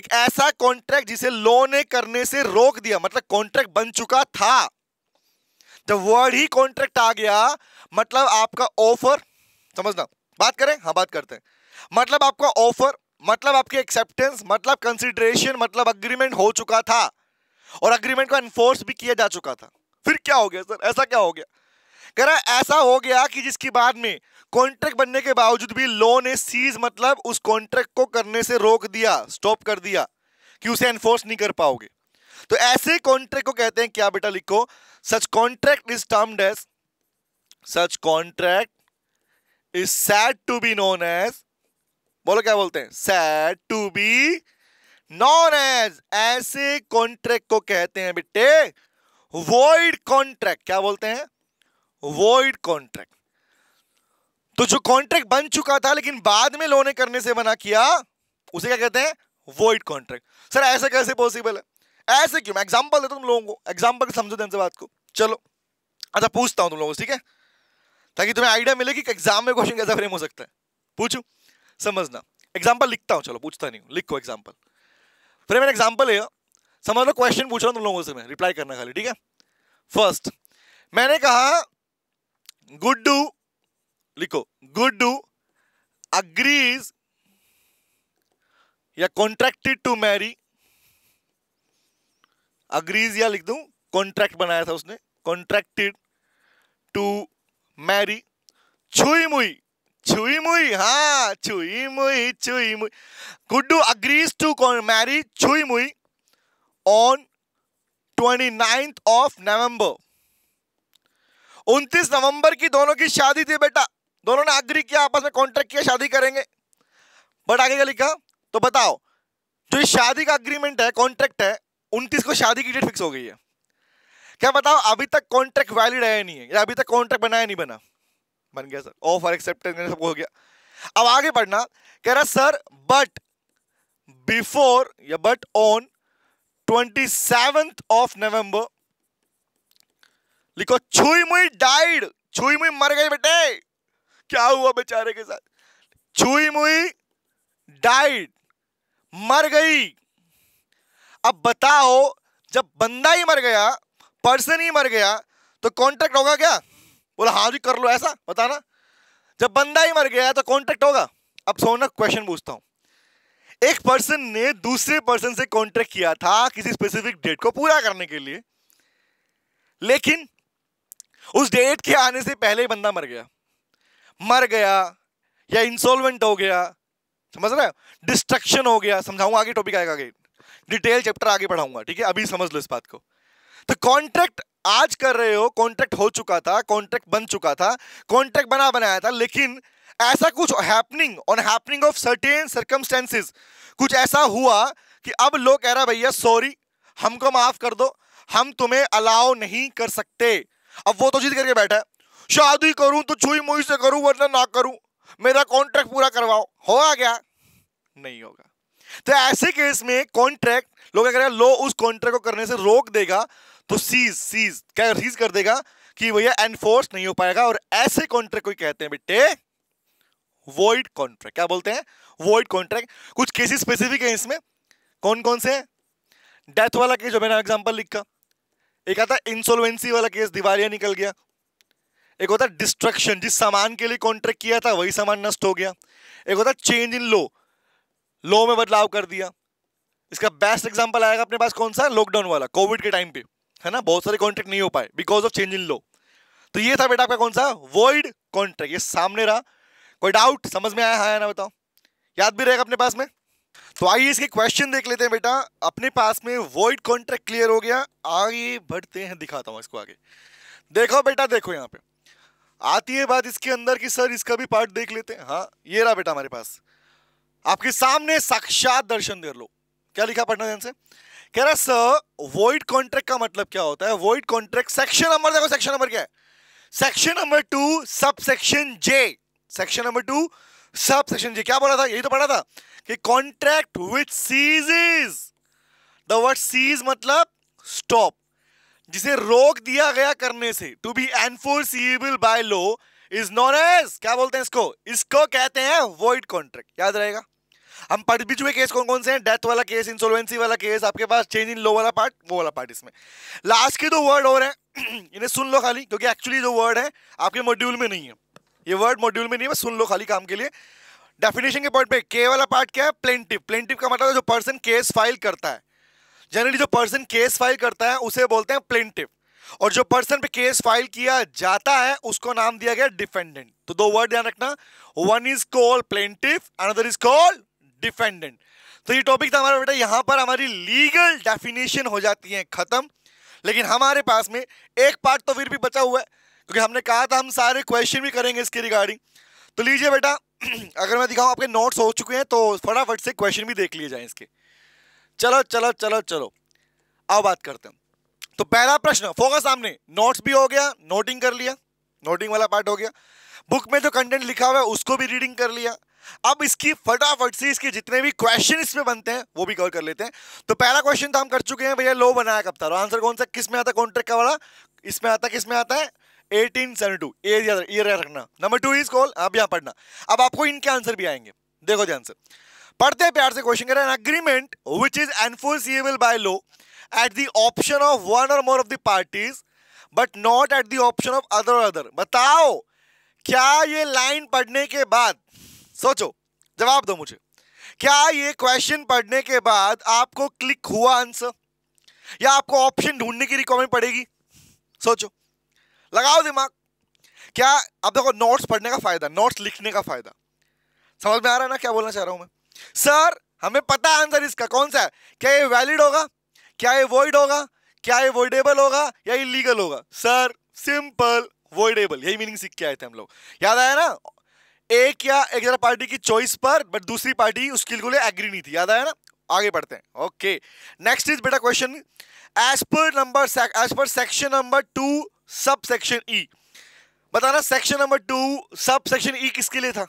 एक ऐसा कॉन्ट्रैक्ट जिसे लॉ ने करने से रोक दिया मतलब कॉन्ट्रैक्ट बन चुका था जब वर्ड ही कॉन्ट्रैक्ट आ गया मतलब आपका ऑफर समझना बात करें हाँ बात करते हैं मतलब आपका ऑफर मतलब आपके एक्सेप्टेंस मतलब कंसिडरेशन मतलब अग्रीमेंट हो चुका था और अग्रीमेंट को एनफोर्स भी किया जा चुका था फिर क्या हो गया सर ऐसा क्या हो गया कह रहा ऐसा हो गया कि जिसकी बाद में कॉन्ट्रैक्ट बनने के बावजूद भी लॉ ने सीज मतलब उस कॉन्ट्रैक्ट को करने से रोक दिया स्टॉप कर दिया कि उसे एनफोर्स नहीं कर पाओगे तो ऐसे कॉन्ट्रैक्ट को कहते हैं क्या बेटा लिखो such contract is termed as such contract is said to be known as बोलो क्या बोलते हैं said to be known as ऐसे कॉन्ट्रैक्ट को कहते हैं बिट्टे वॉइड कॉन्ट्रैक्ट क्या बोलते हैं वॉइड कॉन्ट्रैक्ट तो जो कॉन्ट्रैक्ट बन चुका था लेकिन बाद में लोने करने से मना किया उसे क्या कहते हैं वॉइड कॉन्ट्रैक्ट सर ऐसा कैसे पॉसिबल है ऐसे क्यों मैं एग्जाम्पल देता हूं तुम लोगों को एग्जाम्पल समझो ध्यान से बात को चलो अच्छा पूछता हूं तुम लोगों से ठीक है ताकि तुम्हें आइडिया मिले कि एग्जाम में क्वेश्चन कैसा फ्रेम हो सकता है पूछू समझना एग्जाम्पल लिखता हूँ चलो पूछता नहीं लिखो एग्जाम्पल फिर मैंने एग्जाम्पल है समझ लो क्वेश्चन पूछ रहा हूँ तुम लोगों से मैं रिप्लाई करना खाली ठीक है फर्स्ट मैंने कहा गुड्डू लिखो गुड्डू अग्रीज या कॉन्ट्रैक्टेड टू मैरी अग्रीज या लिख दू कॉन्ट्रैक्ट बनाया था उसने कॉन्ट्रैक्टेड टू मैरी छुई मुई छुई मुई हाँ छुई मुई छुई मुई Guddu agrees to marry Chhui Mui on twenty ninth of November उनतीस नवंबर की दोनों की शादी थी बेटा दोनों ने अग्री किया आपस में कॉन्ट्रैक्ट किया शादी करेंगे बट आगे क्या लिखा तो बताओ जो शादी का अग्रीमेंट है कॉन्ट्रैक्ट है उनतीस को शादी की डेट फिक्स हो गई है क्या बताओ अभी तक कॉन्ट्रैक्ट वैलिड है नहीं है या अभी तक कॉन्ट्रैक्ट बनाया नहीं बना बन गया सर ऑफर एक्सेप्टेंस हो गया अब आगे बढ़ना कह रहा सर बट बिफोर या but on twenty seventh of November लिखो छुई मुई डाइड छुई मुई मर गई बेटे क्या हुआ बेचारे के साथ छुई मुई डाइड मर गई अब बताओ जब बंदा ही मर गया पर्सन ही मर गया तो कॉन्ट्रैक्ट होगा क्या बोला हाँ जी कर लो ऐसा बताना जब बंदा ही मर गया तो कॉन्ट्रैक्ट होगा अब सोना क्वेश्चन पूछता हूँ एक पर्सन ने दूसरे पर्सन से कॉन्ट्रैक्ट किया था किसी स्पेसिफिक डेट को पूरा करने के लिए लेकिन उस डेट के आने से पहले ही बंदा मर गया मर गया या इंसॉल्वेंट हो गया समझ रहे डिस्ट्रक्शन हो गया समझाऊंगा आगे टॉपिक आएगा आगे डिटेल चैप्टर आगे पढ़ाऊंगा ठीक है अभी समझ लो इस बात को तो कॉन्ट्रैक्ट आज कर रहे हो कॉन्ट्रैक्ट हो चुका था कॉन्ट्रैक्ट बन चुका था कॉन्ट्रैक्ट बना बनाया था लेकिन ऐसा कुछ happening on happening of certain circumstances कुछ ऐसा हुआ कि अब लोग कह रहा भैया सॉरी हमको माफ कर दो हम तुम्हें अलाउ नहीं कर सकते अब वो तो जीत करके बैठा है शादी करूं तो छुई मुई से करूं वरना ना करूं मेरा कॉन्ट्रैक्ट पूरा करवाओ होगा क्या नहीं होगा तो ऐसे केस में कॉन्ट्रैक्ट लोग हैं लो उस कॉन्ट्रैक्ट को करने से रोक देगा तो सीज सीज क्या सीज कर देगा कि भैया एनफोर्स नहीं हो पाएगा और ऐसे कॉन्ट्रैक्ट को कहते हैं बेटे वॉइड कॉन्ट्रैक्ट क्या बोलते हैं वॉइड कॉन्ट्रैक्ट कुछ केसेस स्पेसिफिक है इसमें कौन कौन से डेथ वाला केस जो मैंने एग्जाम्पल लिखा एक आता इंसोल्वेंसी वाला केस दिवालिया निकल गया एक होता डिस्ट्रक्शन जिस सामान के लिए कॉन्ट्रैक्ट किया था वही सामान नष्ट हो गया एक होता चेंज इन लो लो में बदलाव कर दिया इसका बेस्ट एग्जाम्पल आएगा अपने पास कौन सा लॉकडाउन वाला कोविड के टाइम पे है ना बहुत सारे कॉन्ट्रैक्ट नहीं हो पाए because of change in law तो ये था बेटा आपका कौन सा वर्ल्ड कॉन्ट्रैक्ट ये सामने रहा कोई डाउट समझ में आया हाँ ना बताओ याद भी रहेगा अपने पास में तो आइए इसके क्वेश्चन देख लेते हैं बेटा अपने पास में वर्ल्ड कॉन्ट्रैक्ट क्लियर हो गया आगे बढ़ते हैं दिखाता हूँ इसको आगे देखो बेटा देखो यहाँ पे आती है बात इसके अंदर की सर इसका भी पार्ट देख लेते हैं हाँ ये रहा बेटा हमारे पास आपके सामने साक्षात दर्शन दे लो क्या लिखा पढ़ना ध्यान से कह रहा सर वॉइड कॉन्ट्रैक्ट का मतलब क्या होता है वॉइड कॉन्ट्रैक्ट सेक्शन नंबर देखो सेक्शन नंबर क्या है section number two sub section J section number two sub section J क्या बोला था यही तो पढ़ा था कि contract ceases is the word ceases मतलब स्टॉप जिसे रोक दिया गया करने से to be enforceable by law is known as क्या बोलते हैं इसको इसको कहते हैं वॉइड कॉन्ट्रैक्ट याद रहेगा हम पढ़ भी चुके केस कौन कौन से हैं डेथ वाला केस इंसोलवेंसी वाला केस आपके पास चेंज इन लो वाला पार्ट वो वाला पार्ट इसमें लास्ट के दो वर्ड और हैं इन्हें सुन लो खाली क्योंकि एक्चुअली जो वर्ड है आपके मॉड्यूल में नहीं है ये वर्ड मॉड्यूल में नहीं है बस सुन लो खाली काम के लिए डेफिनेशन के पॉइंट पे के वाला पार्ट क्या है प्लेंटिव प्लेंटिव का मतलब जो पर्सन केस फाइल करता है जनरली जो पर्सन केस फाइल करता है उसे बोलते हैं प्लेंटिव और जो पर्सन पे केस फाइल किया जाता है उसको नाम दिया गया डिफेंडेंट तो दो वर्ड ध्यान रखना one is called plaintiff another is called defendant तो ये टॉपिक था हमारा बेटा यहाँ पर हमारी लीगल डेफिनेशन हो जाती है ख़त्म लेकिन हमारे पास में एक पार्ट तो फिर भी बचा हुआ है क्योंकि हमने कहा था हम सारे क्वेश्चन भी करेंगे इसके रिगार्डिंग तो लीजिए बेटा अगर मैं दिखाऊं आपके नोट्स हो चुके हैं तो फटाफट से क्वेश्चन भी देख लिए जाए इसके चलो चलो चलो चलो आओ बात करते हैं तो पहला प्रश्न फोकस सामने नोट्स भी हो गया नोटिंग कर लिया नोटिंग वाला पार्ट हो गया बुक में जो कंटेंट लिखा हुआ है उसको भी रीडिंग कर लिया अब इसकी फटाफट से इसके जितने भी क्वेश्चन इसमें बनते हैं वो भी कवर कर लेते हैं तो पहला क्वेश्चन तो हम कर चुके हैं भैया लो बनाया कब था आंसर तो कौन सा किस में आता है कॉन्ट्रैक्ट का वाला इसमें आता किस में आता है 1872 ईयर रखना नंबर टू इज कॉल अब यहां पढ़ना अब आपको इनके आंसर भी आएंगे देखो ध्यान से पढ़ते हैं प्यार से क्वेश्चन करें agreement which is enforceable by law at the option of one और more of the parties but not at the option of other other बताओ क्या ये लाइन पढ़ने के बाद सोचो जवाब दो मुझे क्या ये क्वेश्चन पढ़ने के बाद आपको क्लिक हुआ आंसर या आपको ऑप्शन ढूंढने की रिक्वायरमेंट पड़ेगी सोचो लगाओ दिमाग क्या अब देखो नोट्स पढ़ने का फायदा नोट्स लिखने का फायदा समझ में आ रहा है ना क्या बोलना चाह रहा हूं मैं सर हमें पता आंसर इसका कौन सा है क्या ये वैलिड होगा क्या ये वॉइड होगा क्या ये वॉइडेबल होगा या इलीगल होगा सर सिंपल वॉइडेबल यही मीनिंग सीख के आए थे हम लोग याद आया ना एक या एक जरा पार्टी की चॉइस पर बट दूसरी पार्टी उसके लिए एग्री नहीं थी याद आया ना आगे बढ़ते हैं ओके नेक्स्ट इज बेटा question as per number as per section number two sub section E बताना section number two sub section E किसके लिए था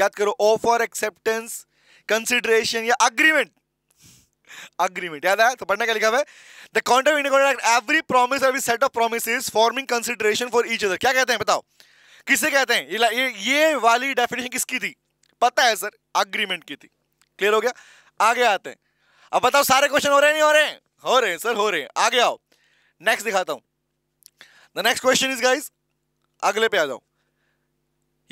याद करो ऑफर एक्सेप्टेंस कंसिडरेशन या अग्रीमेंट अग्रीमेंट याद है तो पढ़ने का लिखा हुआ है the contract in every promise every set of promises forming consideration for each other क्या कहते हैं बताओ किसे कहते हैं ये, ये वाली डेफिनेशन किसकी थी पता है सर अग्रीमेंट की थी क्लियर हो गया आगे आते हैं अब बताओ सारे क्वेश्चन हो रहे हैं नहीं हो रहे हैं हो रहे हैं सर हो रहे हैं आगे आओ नेक्स्ट दिखाता हूं the next question is guys अगले पे आ जाओ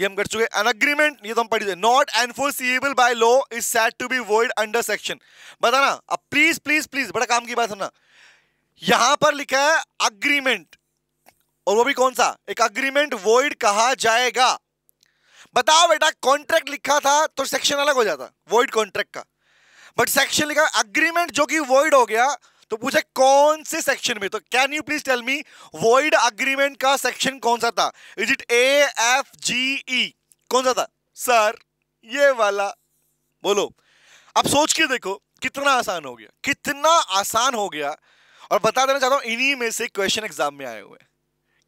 ये हम कर चुके एन अग्रीमेंट ये तो हम पढ़ी not enforceable by law is set to be void under section बताना अब प्लीज प्लीज प्लीज बड़ा काम की बात है ना यहां पर लिखा है अग्रीमेंट और वो भी कौन सा एक अग्रीमेंट वॉइड कहा जाएगा बताओ बेटा कॉन्ट्रैक्ट लिखा था तो सेक्शन अलग हो जाता वॉइड कॉन्ट्रैक्ट का बट सेक्शन लिखा अग्रीमेंट जो कि वॉइड हो गया तो पूछे कौन से सेक्शन में तो can you please tell me void agreement का सेक्शन कौन सा था is it A F G E कौन सा था सर ये वाला बोलो अब सोच के देखो कितना आसान हो गया कितना आसान हो गया और बता देना चाहता हूं इन्हीं में से क्वेश्चन एग्जाम में आए हुए हैं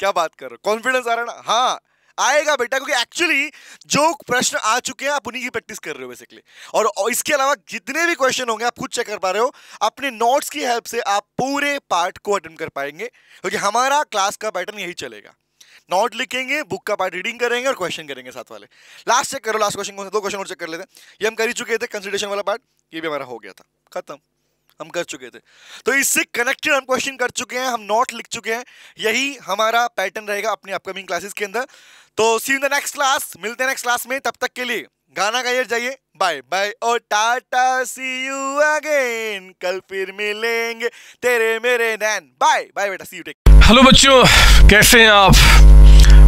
क्या बात कर रहे हो कॉन्फिडेंस आ रहा है ना हाँ आएगा बेटा क्योंकि एक्चुअली जो प्रश्न आ चुके हैं आप उन्हीं की प्रैक्टिस कर रहे हो बेसिकली और इसके अलावा जितने भी क्वेश्चन होंगे आप खुद चेक कर पा रहे हो अपने नोट्स की हेल्प से आप पूरे पार्ट को अटेंड कर पाएंगे क्योंकि हमारा क्लास का पैटर्न यही चलेगा नोट लिखेंगे बुक का पार्ट रीडिंग करेंगे और क्वेश्चन करेंगे साथ वाले लास्ट चेक करो लास्ट क्वेश्चन दो क्वेश्चन और चेक कर लेते हैं ये हम कर ही चुके थे कंसिडेशन वाला पार्ट ये भी हमारा हो गया था खत्म हम कर चुके थे तो इससे कनेक्टेड हम क्वेश्चन कर चुके हैं हम नोट लिख चुके हैं यही हमारा पैटर्न रहेगा अपने अपकमिंग क्लासेस के अंदर तो see in the next class मिलते हैं नेक्स्ट क्लास में तब तक के लिए गाना गाइए जाइए bye bye oh tata see you again कल फिर मिलेंगे तेरे मेरे नैन बाय बाय बेटा सी यू टेक हेलो बच्चों कैसे हैं आप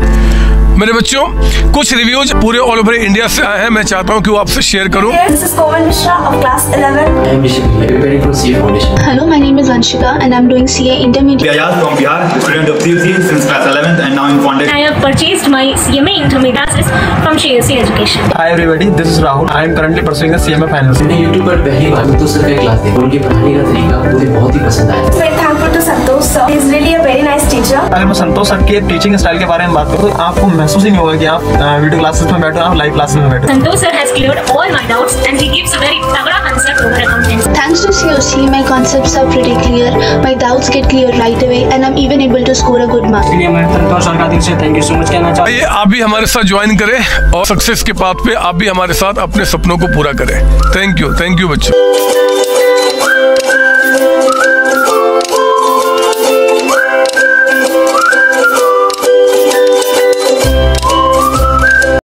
मेरे बच्चों कुछ रिव्यूज पूरे ऑल ओवर इंडिया से आए हैं मैं चाहता हूँ की आपसे शेयर करूँ हेलो माय अगर मैं संतोष सर के टीचिंग स्टाइल के बारे में बात करूं तो आपको मैं महसूस ही नहीं होगा कि आप वीडियो क्लासेस में बैठो आप लाइव क्लासेस में बैठो Santosh sir has clear all my doubts and he gives a very तगड़ा answer to recommendations thanks to see my concepts are pretty clear my doubts get clear right away and I am even able to score a good marks इसलिए मैं Santosh sir का दिल से thank you so much कहना चाहता हूं आप भी हमारे साथ ज्वाइन करें और सक्सेस के पाथ पे आप भी हमारे साथ अपने सपनों को पूरा करें थैंक यू थैंक यू बच्चों